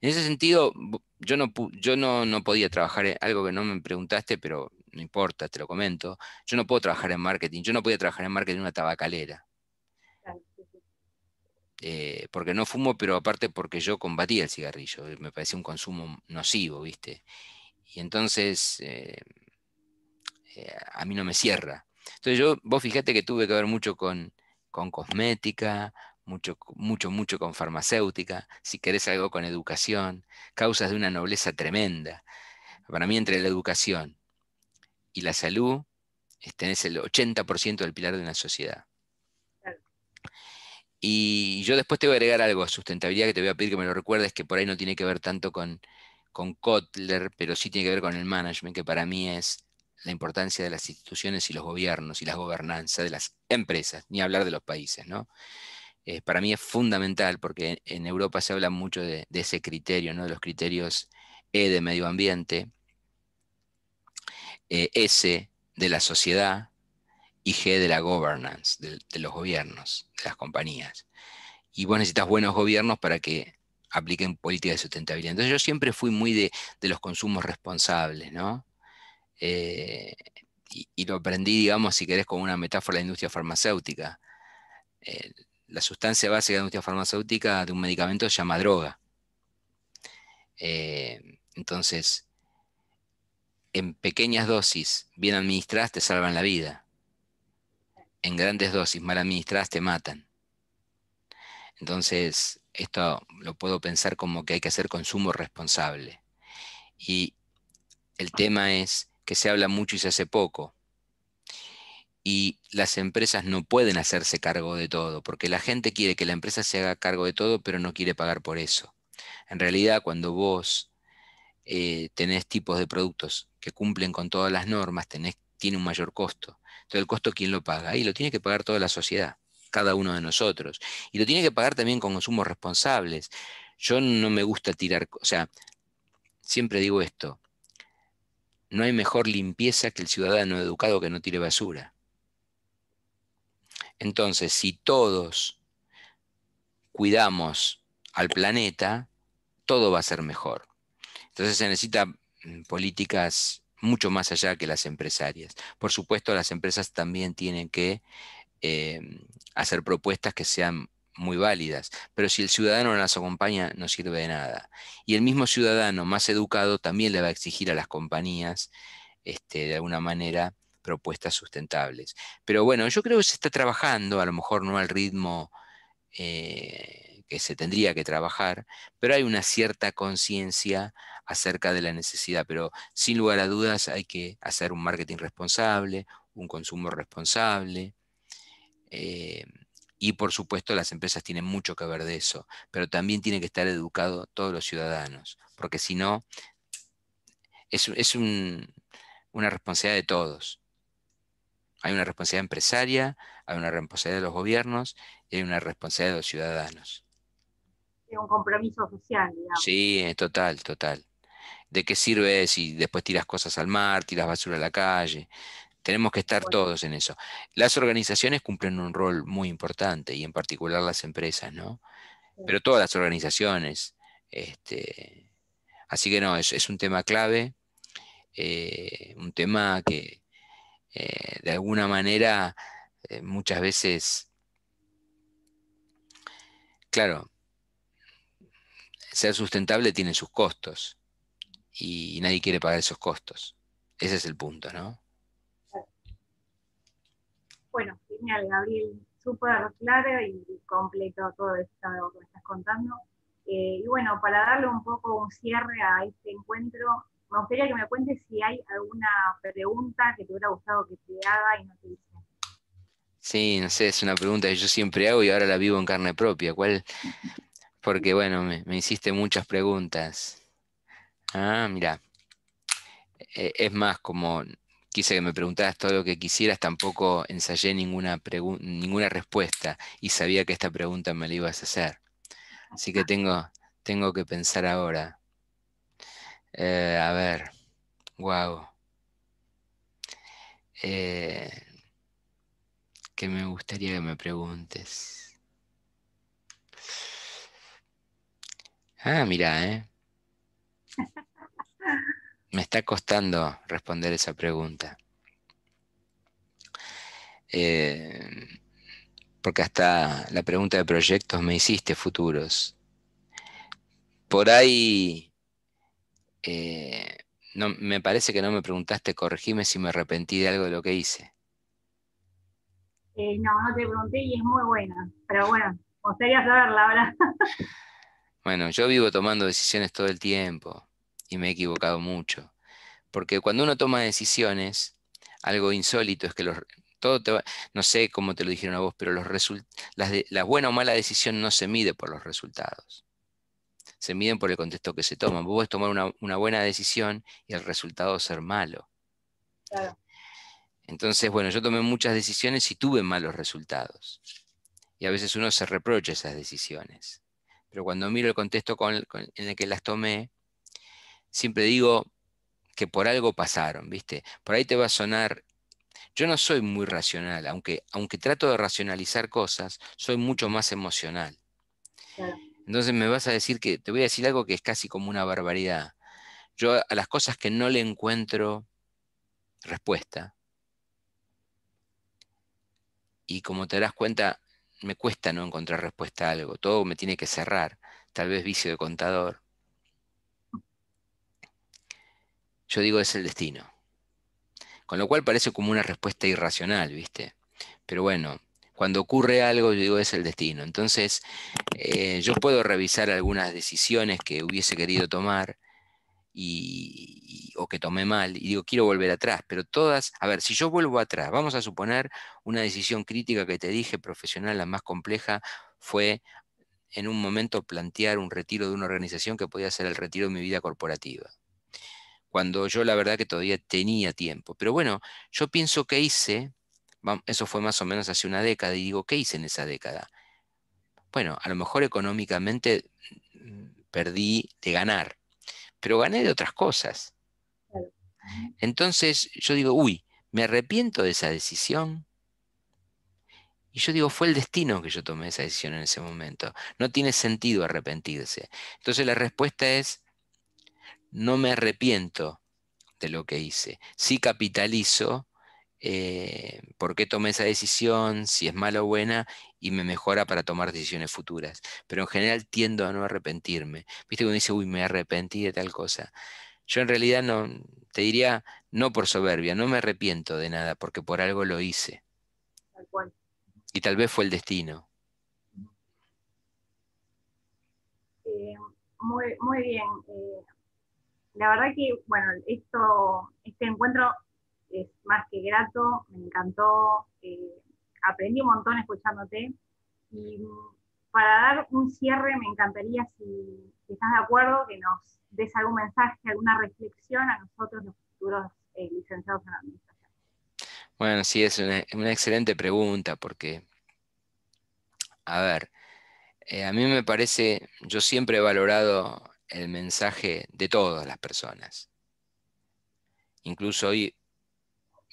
En ese sentido, yo no, yo no, no podía trabajar, algo que no me preguntaste, pero no importa, te lo comento, yo no puedo trabajar en marketing, yo no podía trabajar en marketing en una tabacalera. Eh, porque no fumo, pero aparte porque yo combatía el cigarrillo, eh, me parecía un consumo nocivo, ¿viste? Y entonces eh, a mí no me cierra. Entonces yo, vos fijate que tuve que ver mucho con, cosmética, mucho, mucho, mucho con farmacéutica, si querés algo con educación, causas de una nobleza tremenda. Para mí entre la educación y la salud tenés el 80% del pilar de una sociedad. Y yo después te voy a agregar algo a sustentabilidad que te voy a pedir que me lo recuerdes, que por ahí no tiene que ver tanto con, con Kotler, pero sí tiene que ver con el management, que para mí es la importancia de las instituciones y los gobiernos y las gobernanza de las empresas, ni hablar de los países, ¿no? Eh, para mí es fundamental porque en, Europa se habla mucho de, ese criterio, ¿no? De los criterios E de medio ambiente, eh, S de la sociedad, y G de la governance, de, los gobiernos, de las compañías. Y vos necesitas buenos gobiernos para que apliquen políticas de sustentabilidad. Entonces yo siempre fui muy de, los consumos responsables, ¿no? Eh, y, lo aprendí, digamos, si querés, con una metáfora de la industria farmacéutica. Eh, la sustancia básica de la industria farmacéutica de un medicamento se llama droga. Eh, entonces, en pequeñas dosis, bien administradas, te salvan la vida en grandes dosis mal administradas te matan. Entonces, esto lo puedo pensar como que hay que hacer consumo responsable. Y el tema es que se habla mucho y se hace poco. Y las empresas no pueden hacerse cargo de todo, porque la gente quiere que la empresa se haga cargo de todo, pero no quiere pagar por eso. En realidad, cuando vos eh, tenés tipos de productos que cumplen con todas las normas, tenés, tiene un mayor costo. Todo el costo, ¿quién lo paga? Y lo tiene que pagar toda la sociedad, cada uno de nosotros. Y lo tiene que pagar también con consumos responsables. Yo no me gusta tirar, o sea, siempre digo esto, no hay mejor limpieza que el ciudadano educado que no tire basura. Entonces, si todos cuidamos al planeta, todo va a ser mejor. Entonces se necesitan mm, políticas mucho más allá que las empresarias. Por supuesto, las empresas también tienen que em, hacer propuestas que sean muy válidas, pero si el ciudadano no las acompaña, no sirve de nada. Y el mismo ciudadano más educado también le va a exigir a las compañías, este, de alguna manera, propuestas sustentables. Pero bueno, yo creo que se está trabajando, a lo mejor no al ritmo eh, que se tendría que trabajar, pero hay una cierta conciencia acerca de la necesidad, pero sin lugar a dudas hay que hacer un marketing responsable, un consumo responsable. Eh, y por supuesto las empresas tienen mucho que ver de eso, pero también tiene que estar educado todos los ciudadanos, porque si no, es, una responsabilidad de todos. Hay una responsabilidad empresaria, hay una responsabilidad de los gobiernos y hay una responsabilidad de los ciudadanos. Es un compromiso social, digamos. Sí, total, total. ¿De qué sirve si después tiras cosas al mar, tiras basura a la calle? Tenemos que estar todos en eso. Las organizaciones cumplen un rol muy importante y en particular las empresas, ¿no? Pero todas las organizaciones. Este, así que no, es, un tema clave, eh, un tema que eh, de alguna manera eh, muchas veces, claro, ser sustentable tiene sus costos y nadie quiere pagar esos costos. Ese es el punto, ¿no? Bueno, genial, Gabriel, súper claro y completo todo esto que me estás contando. Eh, y bueno, para darle un poco un cierre a este encuentro, me gustaría que me cuentes si hay alguna pregunta que te hubiera gustado que te haga y no te hice. Sí, no sé, es una pregunta que yo siempre hago y ahora la vivo en carne propia. ¿Cuál? Porque bueno, me, me hiciste muchas preguntas. Ah, mira. Eh, es más, como quise que me preguntaras todo lo que quisieras, tampoco ensayé ninguna, ninguna respuesta y sabía que esta pregunta me la ibas a hacer. Así que tengo, tengo que pensar ahora. Eh, a ver, wow. Eh, que me gustaría que me preguntes. Ah, mira, ¿eh? Me está costando responder esa pregunta. Eh, porque hasta la pregunta de proyectos me hiciste futuros. Por ahí, eh, no, me parece que no me preguntaste, corregime si me arrepentí de algo de lo que hice. Eh, no, no te pregunté y es muy buena, pero bueno, gustaría saberla, ahora bueno, yo vivo tomando decisiones todo el tiempo y me he equivocado mucho. Porque cuando uno toma decisiones, algo insólito es que los, todo no sé cómo te lo dijeron a vos, pero los la buena o mala decisión no se mide por los resultados. Se miden por el contexto que se toma Vos podés tomar una, buena decisión y el resultado ser malo. Entonces, bueno, yo tomé muchas decisiones y tuve malos resultados. Y a veces uno se reprocha esas decisiones. Pero cuando miro el contexto en el que las tomé, siempre digo que por algo pasaron, ¿viste? Por ahí te va a sonar yo no soy muy racional, aunque, aunque trato de racionalizar cosas, soy mucho más emocional. Entonces me vas a decir que, te voy a decir algo que es casi como una barbaridad. Yo a las cosas que no le encuentro respuesta, y como te das cuenta, me cuesta no encontrar respuesta a algo, todo me tiene que cerrar, tal vez vicio de contador. Yo digo, es el destino. Con lo cual parece como una respuesta irracional, ¿viste? Pero bueno, cuando ocurre algo, yo digo, es el destino. Entonces, eh, yo puedo revisar algunas decisiones que hubiese querido tomar y, o que tomé mal y digo, quiero volver atrás, pero todas, a ver, si yo vuelvo atrás, vamos a suponer una decisión crítica que te dije, profesional, la más compleja, fue en un momento plantear un retiro de una organización que podía ser el retiro de mi vida corporativa cuando yo la verdad que todavía tenía tiempo. Pero bueno, yo pienso que hice, eso fue más o menos hace una década, y digo, ¿qué hice en esa década? Bueno, a lo mejor económicamente mm, perdí de ganar, pero gané de otras cosas. Entonces yo digo, uy, me arrepiento de esa decisión. Y yo digo, fue el destino que yo tomé esa decisión en ese momento. No tiene sentido arrepentirse. Entonces la respuesta es, no me arrepiento de lo que hice. Sí capitalizo eh, por qué tomé esa decisión, si es mala o buena, y me mejora para tomar decisiones futuras. Pero en general tiendo a no arrepentirme. Viste cuando dice, uy, me arrepentí de tal cosa. Yo en realidad no, te diría, no por soberbia, no me arrepiento de nada, porque por algo lo hice. Tal cual. Y tal vez fue el destino. Eh, muy, muy bien. Eh, la verdad que, bueno, esto, este encuentro es más que grato, me encantó, eh, aprendí un montón escuchándote. Y mm, para dar un cierre, me encantaría, si, estás de acuerdo, que nos des algún mensaje, alguna reflexión a nosotros, los futuros eh, licenciados en administración. Bueno, sí, es una, excelente pregunta, porque, a ver, eh, a mí me parece, yo siempre he valorado el mensaje de todas las personas. Incluso hoy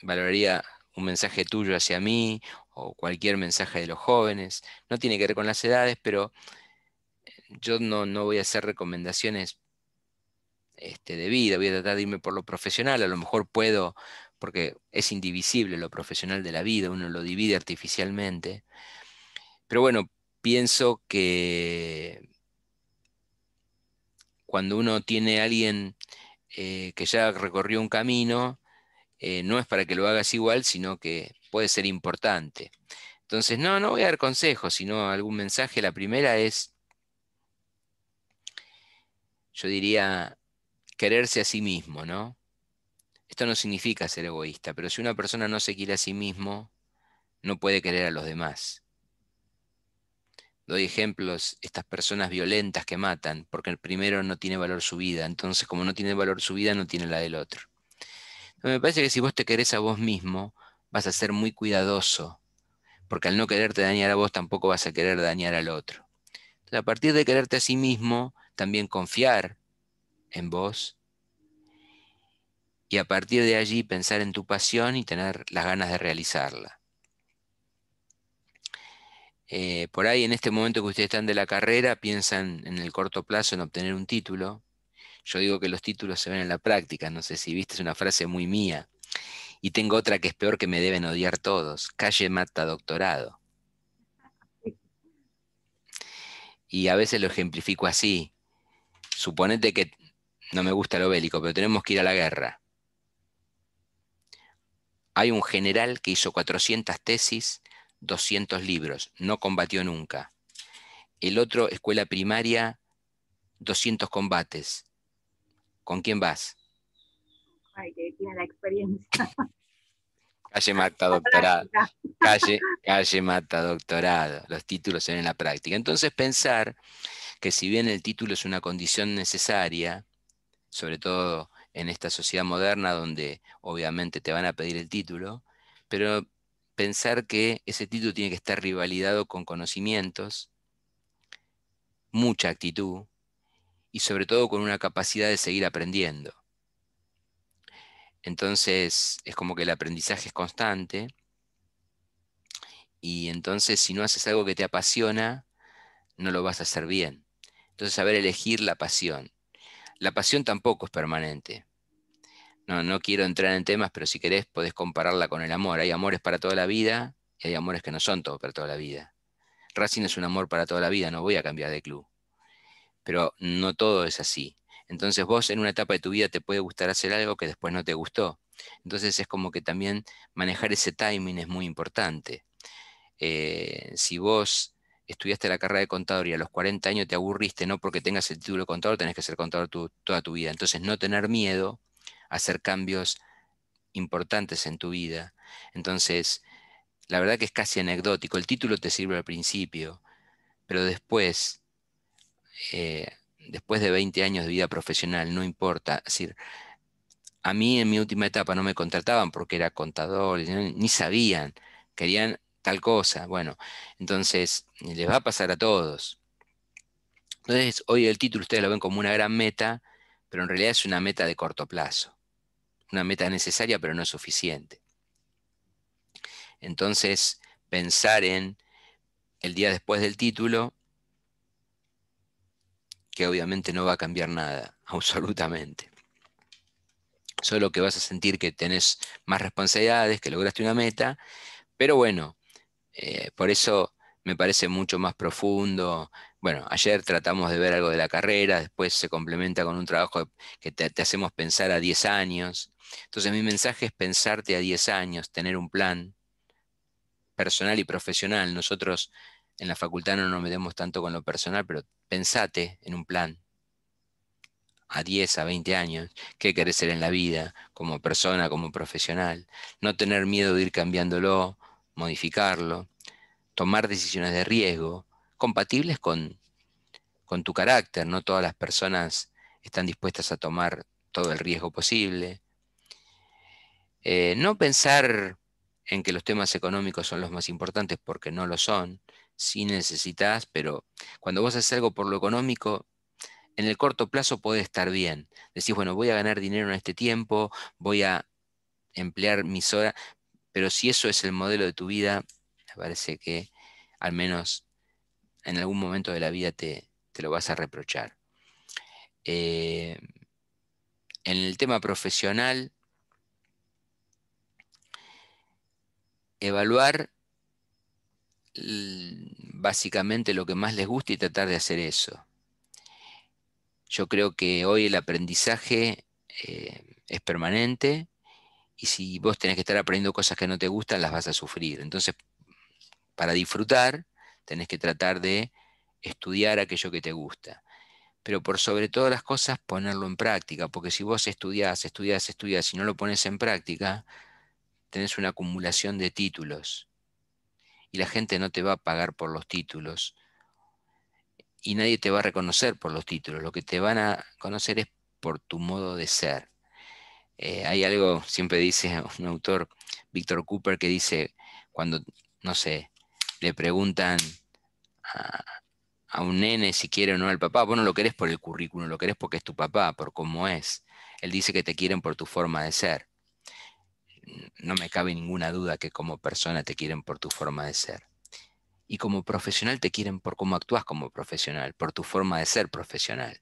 valoraría un mensaje tuyo hacia mí o cualquier mensaje de los jóvenes. No tiene que ver con las edades, pero eh, yo no, voy a hacer recomendaciones este, de vida, voy a tratar de irme por lo profesional, a lo mejor puedo, porque es indivisible lo profesional de la vida, uno lo divide artificialmente. Pero bueno, pienso que cuando uno tiene a alguien eh, que ya recorrió un camino, eh, no es para que lo hagas igual, sino que puede ser importante. Entonces, no, no voy a dar consejos, sino algún mensaje. La primera es, yo diría, quererse a sí mismo, ¿no? Esto no significa ser egoísta, pero si una persona no se quiere a sí mismo, no puede querer a los demás doy ejemplos, estas personas violentas que matan, porque el primero no tiene valor su vida, entonces como no tiene valor su vida, no tiene la del otro. me parece que si vos te querés a vos mismo, vas a ser muy cuidadoso, porque al no quererte dañar a vos, tampoco vas a querer dañar al otro. Entonces, a partir de quererte a sí mismo, también confiar en vos. Y a partir de allí pensar en tu pasión y tener las ganas de realizarla. Eh, por ahí en este momento que ustedes están de la carrera piensan en el corto plazo en obtener un título. Yo digo que los títulos se ven en la práctica, no sé si viste, es una frase muy mía. Y tengo otra que es peor que me deben odiar todos, calle mata doctorado. Y a veces lo ejemplifico así. Suponete que no me gusta lo bélico, pero tenemos que ir a la guerra. Hay un general que hizo 400 tesis 200 libros, no combatió nunca. El otro, escuela primaria, 200 combates. ¿Con quién vas? Ay, que tiene la experiencia. Calle mata doctorado. Calle, calle mata doctorado. Los títulos en la práctica. Entonces pensar que si bien el título es una condición necesaria, sobre todo en esta sociedad moderna donde obviamente te van a pedir el título, pero pensar que ese título tiene que estar rivalidado con conocimientos, mucha actitud y sobre todo con una capacidad de seguir aprendiendo. Entonces es como que el aprendizaje es constante y entonces si no haces algo que te apasiona, no lo vas a hacer bien. Entonces saber elegir la pasión. La pasión tampoco es permanente no, quiero entrar en temas, pero si querés podés compararla con el amor. Hay amores para toda la vida y hay amores que no son todo para toda la vida. Racing es un amor para toda la vida, no voy a cambiar de club. Pero no todo es así. Entonces vos en una etapa de tu vida te puede gustar hacer algo que después no te gustó. Entonces es como que también manejar ese timing es muy importante. Eh, si vos estudiaste la carrera de contador y a los 40 años te aburriste, no porque tengas el título de contador, tenés que ser contador toda tu vida. Entonces no tener miedo hacer cambios importantes en tu vida. Entonces, la verdad que es casi anecdótico. El título te sirve al principio, pero después, eh, después de 20 años de vida profesional, no importa. decir, a mí en mi última etapa no me contrataban porque era contador, ni sabían, querían tal cosa. Bueno, entonces les va a pasar a todos. Entonces, hoy el título ustedes lo ven como una gran meta, pero en realidad es una meta de corto plazo una meta necesaria, pero no es suficiente. Entonces, pensar en el día después del título, que obviamente no va a cambiar nada, absolutamente. Solo que vas a sentir que tenés más responsabilidades, que lograste una meta, pero bueno, eh, por eso me parece mucho más profundo, bueno, ayer tratamos de ver algo de la carrera, después se complementa con un trabajo que te, hacemos pensar a 10 años. Entonces mi mensaje es pensarte a 10 años, tener un plan personal y profesional. Nosotros en la facultad no nos metemos tanto con lo personal, pero pensate en un plan a 10, a 20 años, qué querés ser en la vida, como persona, como profesional, no tener miedo de ir cambiándolo, modificarlo, tomar decisiones de riesgo, compatibles con, tu carácter. No todas las personas están dispuestas a tomar todo el riesgo posible. Eh, no pensar en que los temas económicos son los más importantes porque no lo son. Sí necesitas, pero cuando vos haces algo por lo económico, en el corto plazo puede estar bien. Decís, bueno, voy a ganar dinero en este tiempo, voy a emplear mis horas, pero si eso es el modelo de tu vida, me parece que al menos en algún momento de la vida te, lo vas a reprochar. Eh, en el tema profesional, evaluar básicamente lo que más les gusta y tratar de hacer eso. Yo creo que hoy el aprendizaje eh, es permanente y si vos tenés que estar aprendiendo cosas que no te gustan, las vas a sufrir. Entonces, para disfrutar, tenés que tratar de estudiar aquello que te gusta. Pero por sobre todas las cosas, ponerlo en práctica, porque si vos estudiás, estudiás, estudiás y no lo pones en práctica, tenés una acumulación de títulos. Y la gente no te va a pagar por los títulos. Y nadie te va a reconocer por los títulos. Lo que te van a conocer es por tu modo de ser. Eh, hay algo, siempre dice un autor, Víctor Cooper, que dice, cuando, no sé, le preguntan a, un nene si quiere o no al papá, vos no lo querés por el currículum, lo querés porque es tu papá, por cómo es. Él dice que te quieren por tu forma de ser. No me cabe ninguna duda que como persona te quieren por tu forma de ser. Y como profesional te quieren por cómo actúas como profesional, por tu forma de ser profesional.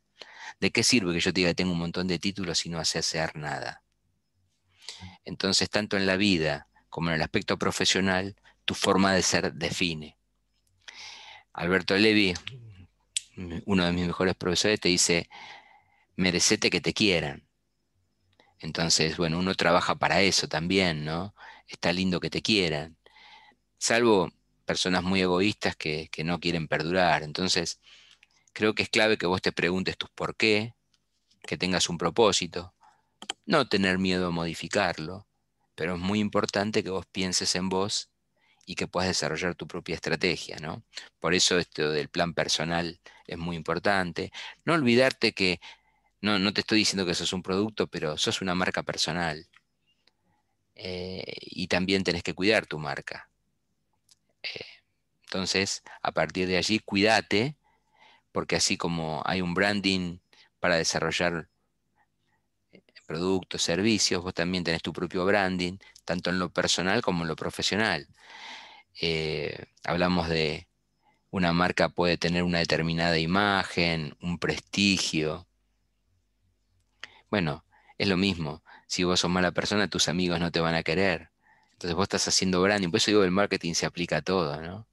¿De qué sirve que yo te diga que tengo un montón de títulos y no hace hacer nada? Entonces, tanto en la vida como en el aspecto profesional, forma de ser define. Alberto Levi, uno de mis mejores profesores, te dice, merecete que te quieran. Entonces, bueno, uno trabaja para eso también, ¿no? Está lindo que te quieran. Salvo personas muy egoístas que, que no quieren perdurar. Entonces, creo que es clave que vos te preguntes tus por qué, que tengas un propósito, no tener miedo a modificarlo, pero es muy importante que vos pienses en vos y que puedas desarrollar tu propia estrategia. ¿no? Por eso esto del plan personal es muy importante. No olvidarte que, no, no te estoy diciendo que sos un producto, pero sos una marca personal. Eh, y también tenés que cuidar tu marca. Eh, entonces, a partir de allí, cuídate, porque así como hay un branding para desarrollar eh, productos, servicios, vos también tenés tu propio branding, tanto en lo personal como en lo profesional. Eh, hablamos de una marca puede tener una determinada imagen, un prestigio. Bueno, es lo mismo. Si vos sos mala persona, tus amigos no te van a querer. Entonces vos estás haciendo branding. Por eso digo, el marketing se aplica a todo, ¿no?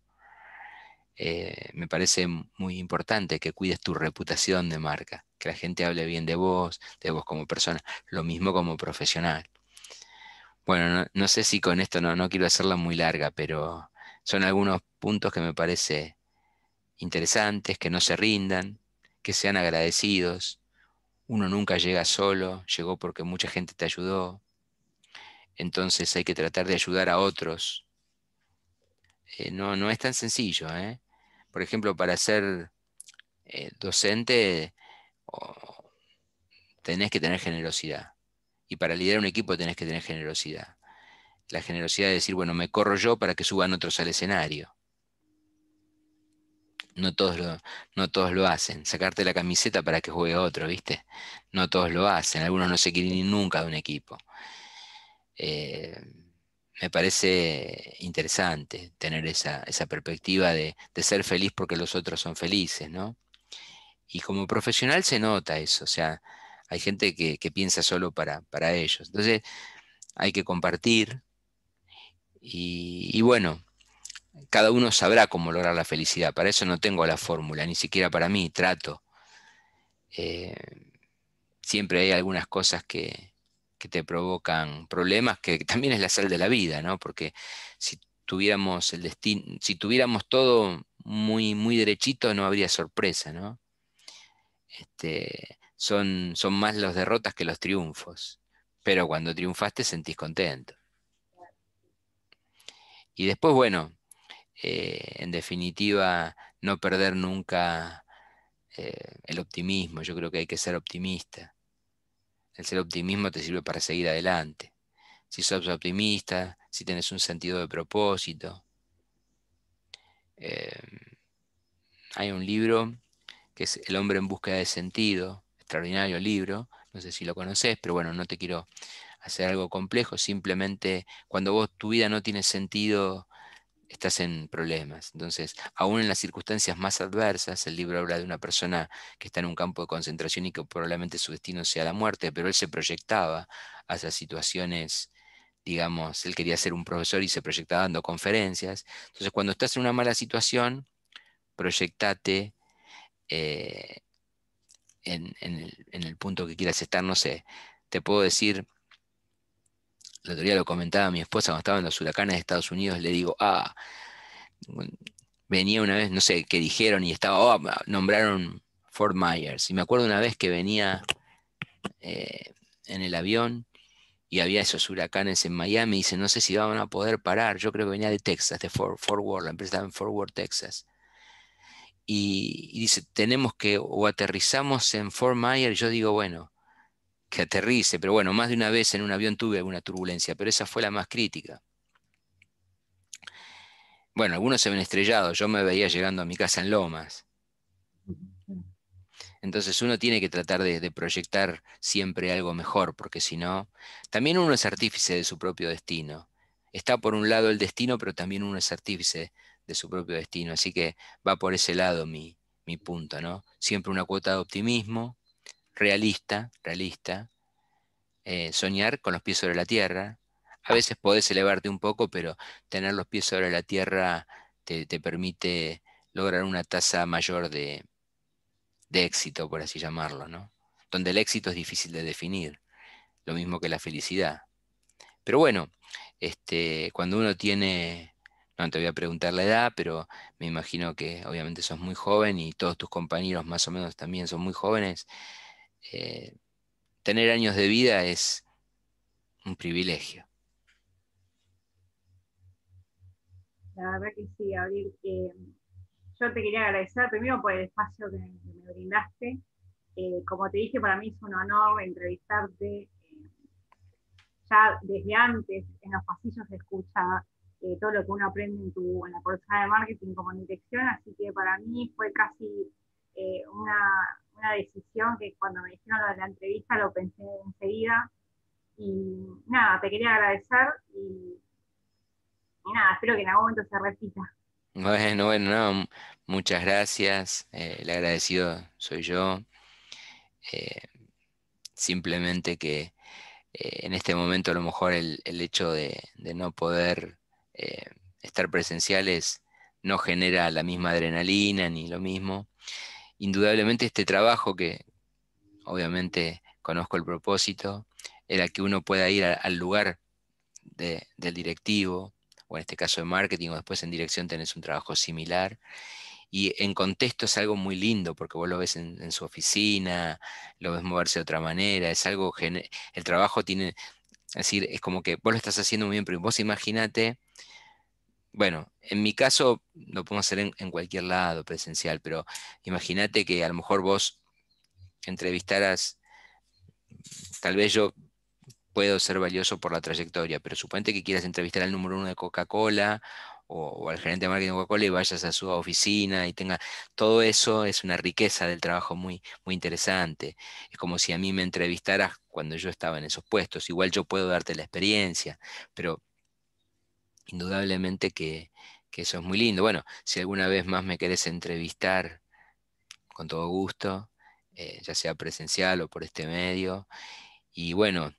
Eh, me parece muy importante que cuides tu reputación de marca, que la gente hable bien de vos, de vos como persona, lo mismo como profesional. Bueno, no, sé si con esto no, no quiero hacerla muy larga, pero son algunos puntos que me parece interesantes, que no se rindan, que sean agradecidos. Uno nunca llega solo, llegó porque mucha gente te ayudó. Entonces hay que tratar de ayudar a otros. Eh, no, no es tan sencillo. ¿eh? Por ejemplo, para ser eh, docente oh, tenés que tener generosidad. Y para liderar un equipo tenés que tener generosidad la generosidad de decir, bueno, me corro yo para que suban otros al escenario. No todos, lo, no todos lo hacen. Sacarte la camiseta para que juegue otro, ¿viste? No todos lo hacen. Algunos no se quieren ir nunca de un equipo. Eh, me parece interesante tener esa, perspectiva de, ser feliz porque los otros son felices, ¿no? Y como profesional se nota eso, o sea, hay gente que, piensa solo para, para ellos. Entonces, hay que compartir, y, bueno, cada uno sabrá cómo lograr la felicidad. Para eso no tengo la fórmula, ni siquiera para mí, trato. Eh, siempre hay algunas cosas que, te provocan problemas, que también es la sal de la vida, ¿no? Porque si tuviéramos el destino, si tuviéramos todo muy, muy derechito, no habría sorpresa, ¿no? Este, son, son más las derrotas que los triunfos. Pero cuando triunfaste sentís contento. Y después, bueno, eh, en definitiva, no perder nunca eh, el optimismo. Yo creo que hay que ser optimista. El ser optimismo te sirve para seguir adelante. Si sos optimista, si tenés un sentido de propósito. Eh, hay un libro que es El hombre en búsqueda de sentido, extraordinario libro, no sé si lo conoces, pero bueno, no te quiero hacer algo complejo, simplemente cuando vos tu vida no tiene sentido, estás en problemas. Entonces, aún en las circunstancias más adversas, el libro habla de una persona que está en un campo de concentración y que probablemente su destino sea la muerte, pero él se proyectaba a esas situaciones digamos, él quería ser un profesor y se proyectaba dando conferencias. Entonces, cuando estás en una mala situación, proyectate eh, en, en, el, punto que quieras estar, no sé, te puedo decir, la otro lo comentaba a mi esposa cuando estaba en los huracanes de Estados Unidos, le digo, ah, venía una vez, no sé qué dijeron y estaba, oh, ah, nombraron Fort Myers. Y me acuerdo una vez que venía eh, en el avión y había esos huracanes en Miami y dice, no sé si van a poder parar, yo creo que venía de Texas, de Fort, Worth, la empresa estaba en Fort Worth, Texas. Y, y, dice, tenemos que, o aterrizamos en Fort Myers, yo digo, bueno, que aterrice, pero bueno, más de una vez en un avión tuve alguna turbulencia, pero esa fue la más crítica. Bueno, algunos se ven estrellados, yo me veía llegando a mi casa en Lomas. Entonces uno tiene que tratar de, proyectar siempre algo mejor, porque si no, también uno es artífice de su propio destino. Está por un lado el destino, pero también uno es artífice de su propio destino. Así que va por ese lado mi, mi punto, ¿no? Siempre una cuota de optimismo, realista, realista, eh, soñar con los pies sobre la tierra. A veces podés elevarte un poco, pero tener los pies sobre la tierra te, permite lograr una tasa mayor de, éxito, por así llamarlo, ¿no? Donde el éxito es difícil de definir, lo mismo que la felicidad. Pero bueno, este, cuando uno tiene, no te voy a preguntar la edad, pero me imagino que obviamente sos muy joven y todos tus compañeros más o menos también son muy jóvenes, eh, tener años de vida es un privilegio. La verdad que sí, Gabriel, yo te quería agradecer primero por el espacio que, me brindaste. Eh, como te dije, para mí es un honor entrevistarte. Eh, ya desde antes, en los pasillos se escucha todo lo que uno aprende en, tu, la profesora de marketing como dirección, así que para mí fue casi eh, una, decisión que cuando me dijeron la entrevista lo pensé enseguida. Y nada, te quería agradecer y, nada, espero que en algún momento se repita. Bueno, bueno, no, muchas gracias. Eh, el agradecido soy yo. Eh, simplemente que en este momento a lo mejor el, hecho de, de, no poder estar presenciales no genera la misma adrenalina ni lo mismo indudablemente este trabajo que obviamente conozco el propósito, era que uno pueda ir al lugar del directivo, o en este caso de marketing, o después en dirección tenés un trabajo similar. Y en contexto es algo muy lindo, porque vos lo ves en, su oficina, lo ves moverse de otra manera, es algo, el trabajo tiene, es decir, es como que vos lo estás haciendo muy bien, pero vos imagínate bueno, en mi caso lo podemos hacer en, cualquier lado presencial, pero imagínate que a lo mejor vos entrevistaras, tal vez yo puedo ser valioso por la trayectoria, pero suponte que quieras entrevistar al número uno de Coca-Cola o, al gerente de marketing de Coca-Cola y vayas a su oficina y tenga todo eso es una riqueza del trabajo muy, muy interesante. Es como si a mí me entrevistaras cuando yo estaba en esos puestos. Igual yo puedo darte la experiencia, pero indudablemente que, eso es muy lindo. Bueno, si alguna vez más me querés entrevistar, con todo gusto, eh, ya sea presencial o por este medio. Y bueno,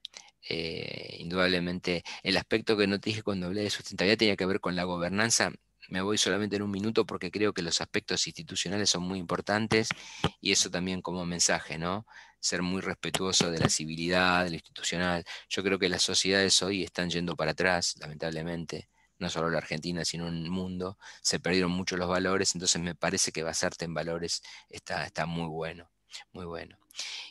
eh, indudablemente el aspecto que no te dije cuando hablé de sustentabilidad tenía que ver con la gobernanza. Me voy solamente en un minuto porque creo que los aspectos institucionales son muy importantes y eso también como mensaje, ¿no? Ser muy respetuoso de la civilidad, de lo institucional. Yo creo que las sociedades hoy están yendo para atrás, lamentablemente no solo la Argentina, sino el mundo, se perdieron muchos los valores, entonces me parece que basarte en valores está, está muy bueno, muy bueno.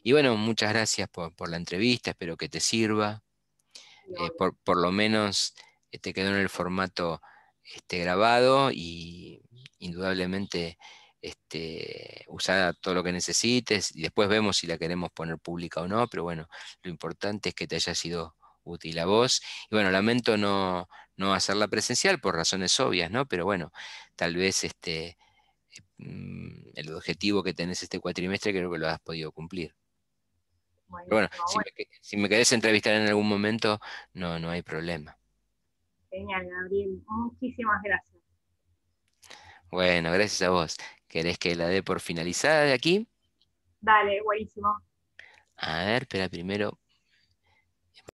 Y bueno, muchas gracias por, la entrevista, espero que te sirva, eh, por, lo menos eh, te quedó en el formato este, grabado y indudablemente este, todo lo que necesites y después vemos si la queremos poner pública o no, pero bueno, lo importante es que te haya sido útil a vos. Y bueno, lamento no, no hacerla presencial por razones obvias, ¿no? Pero bueno, tal vez este, mm, el objetivo que tenés este cuatrimestre creo que lo has podido cumplir. Bueno, si, Me, querés entrevistar en algún momento, no, no hay problema. Genial, Gabriel. Muchísimas gracias. Bueno, gracias a vos. ¿Querés que la dé por finalizada de aquí? Dale, buenísimo. A ver, espera primero.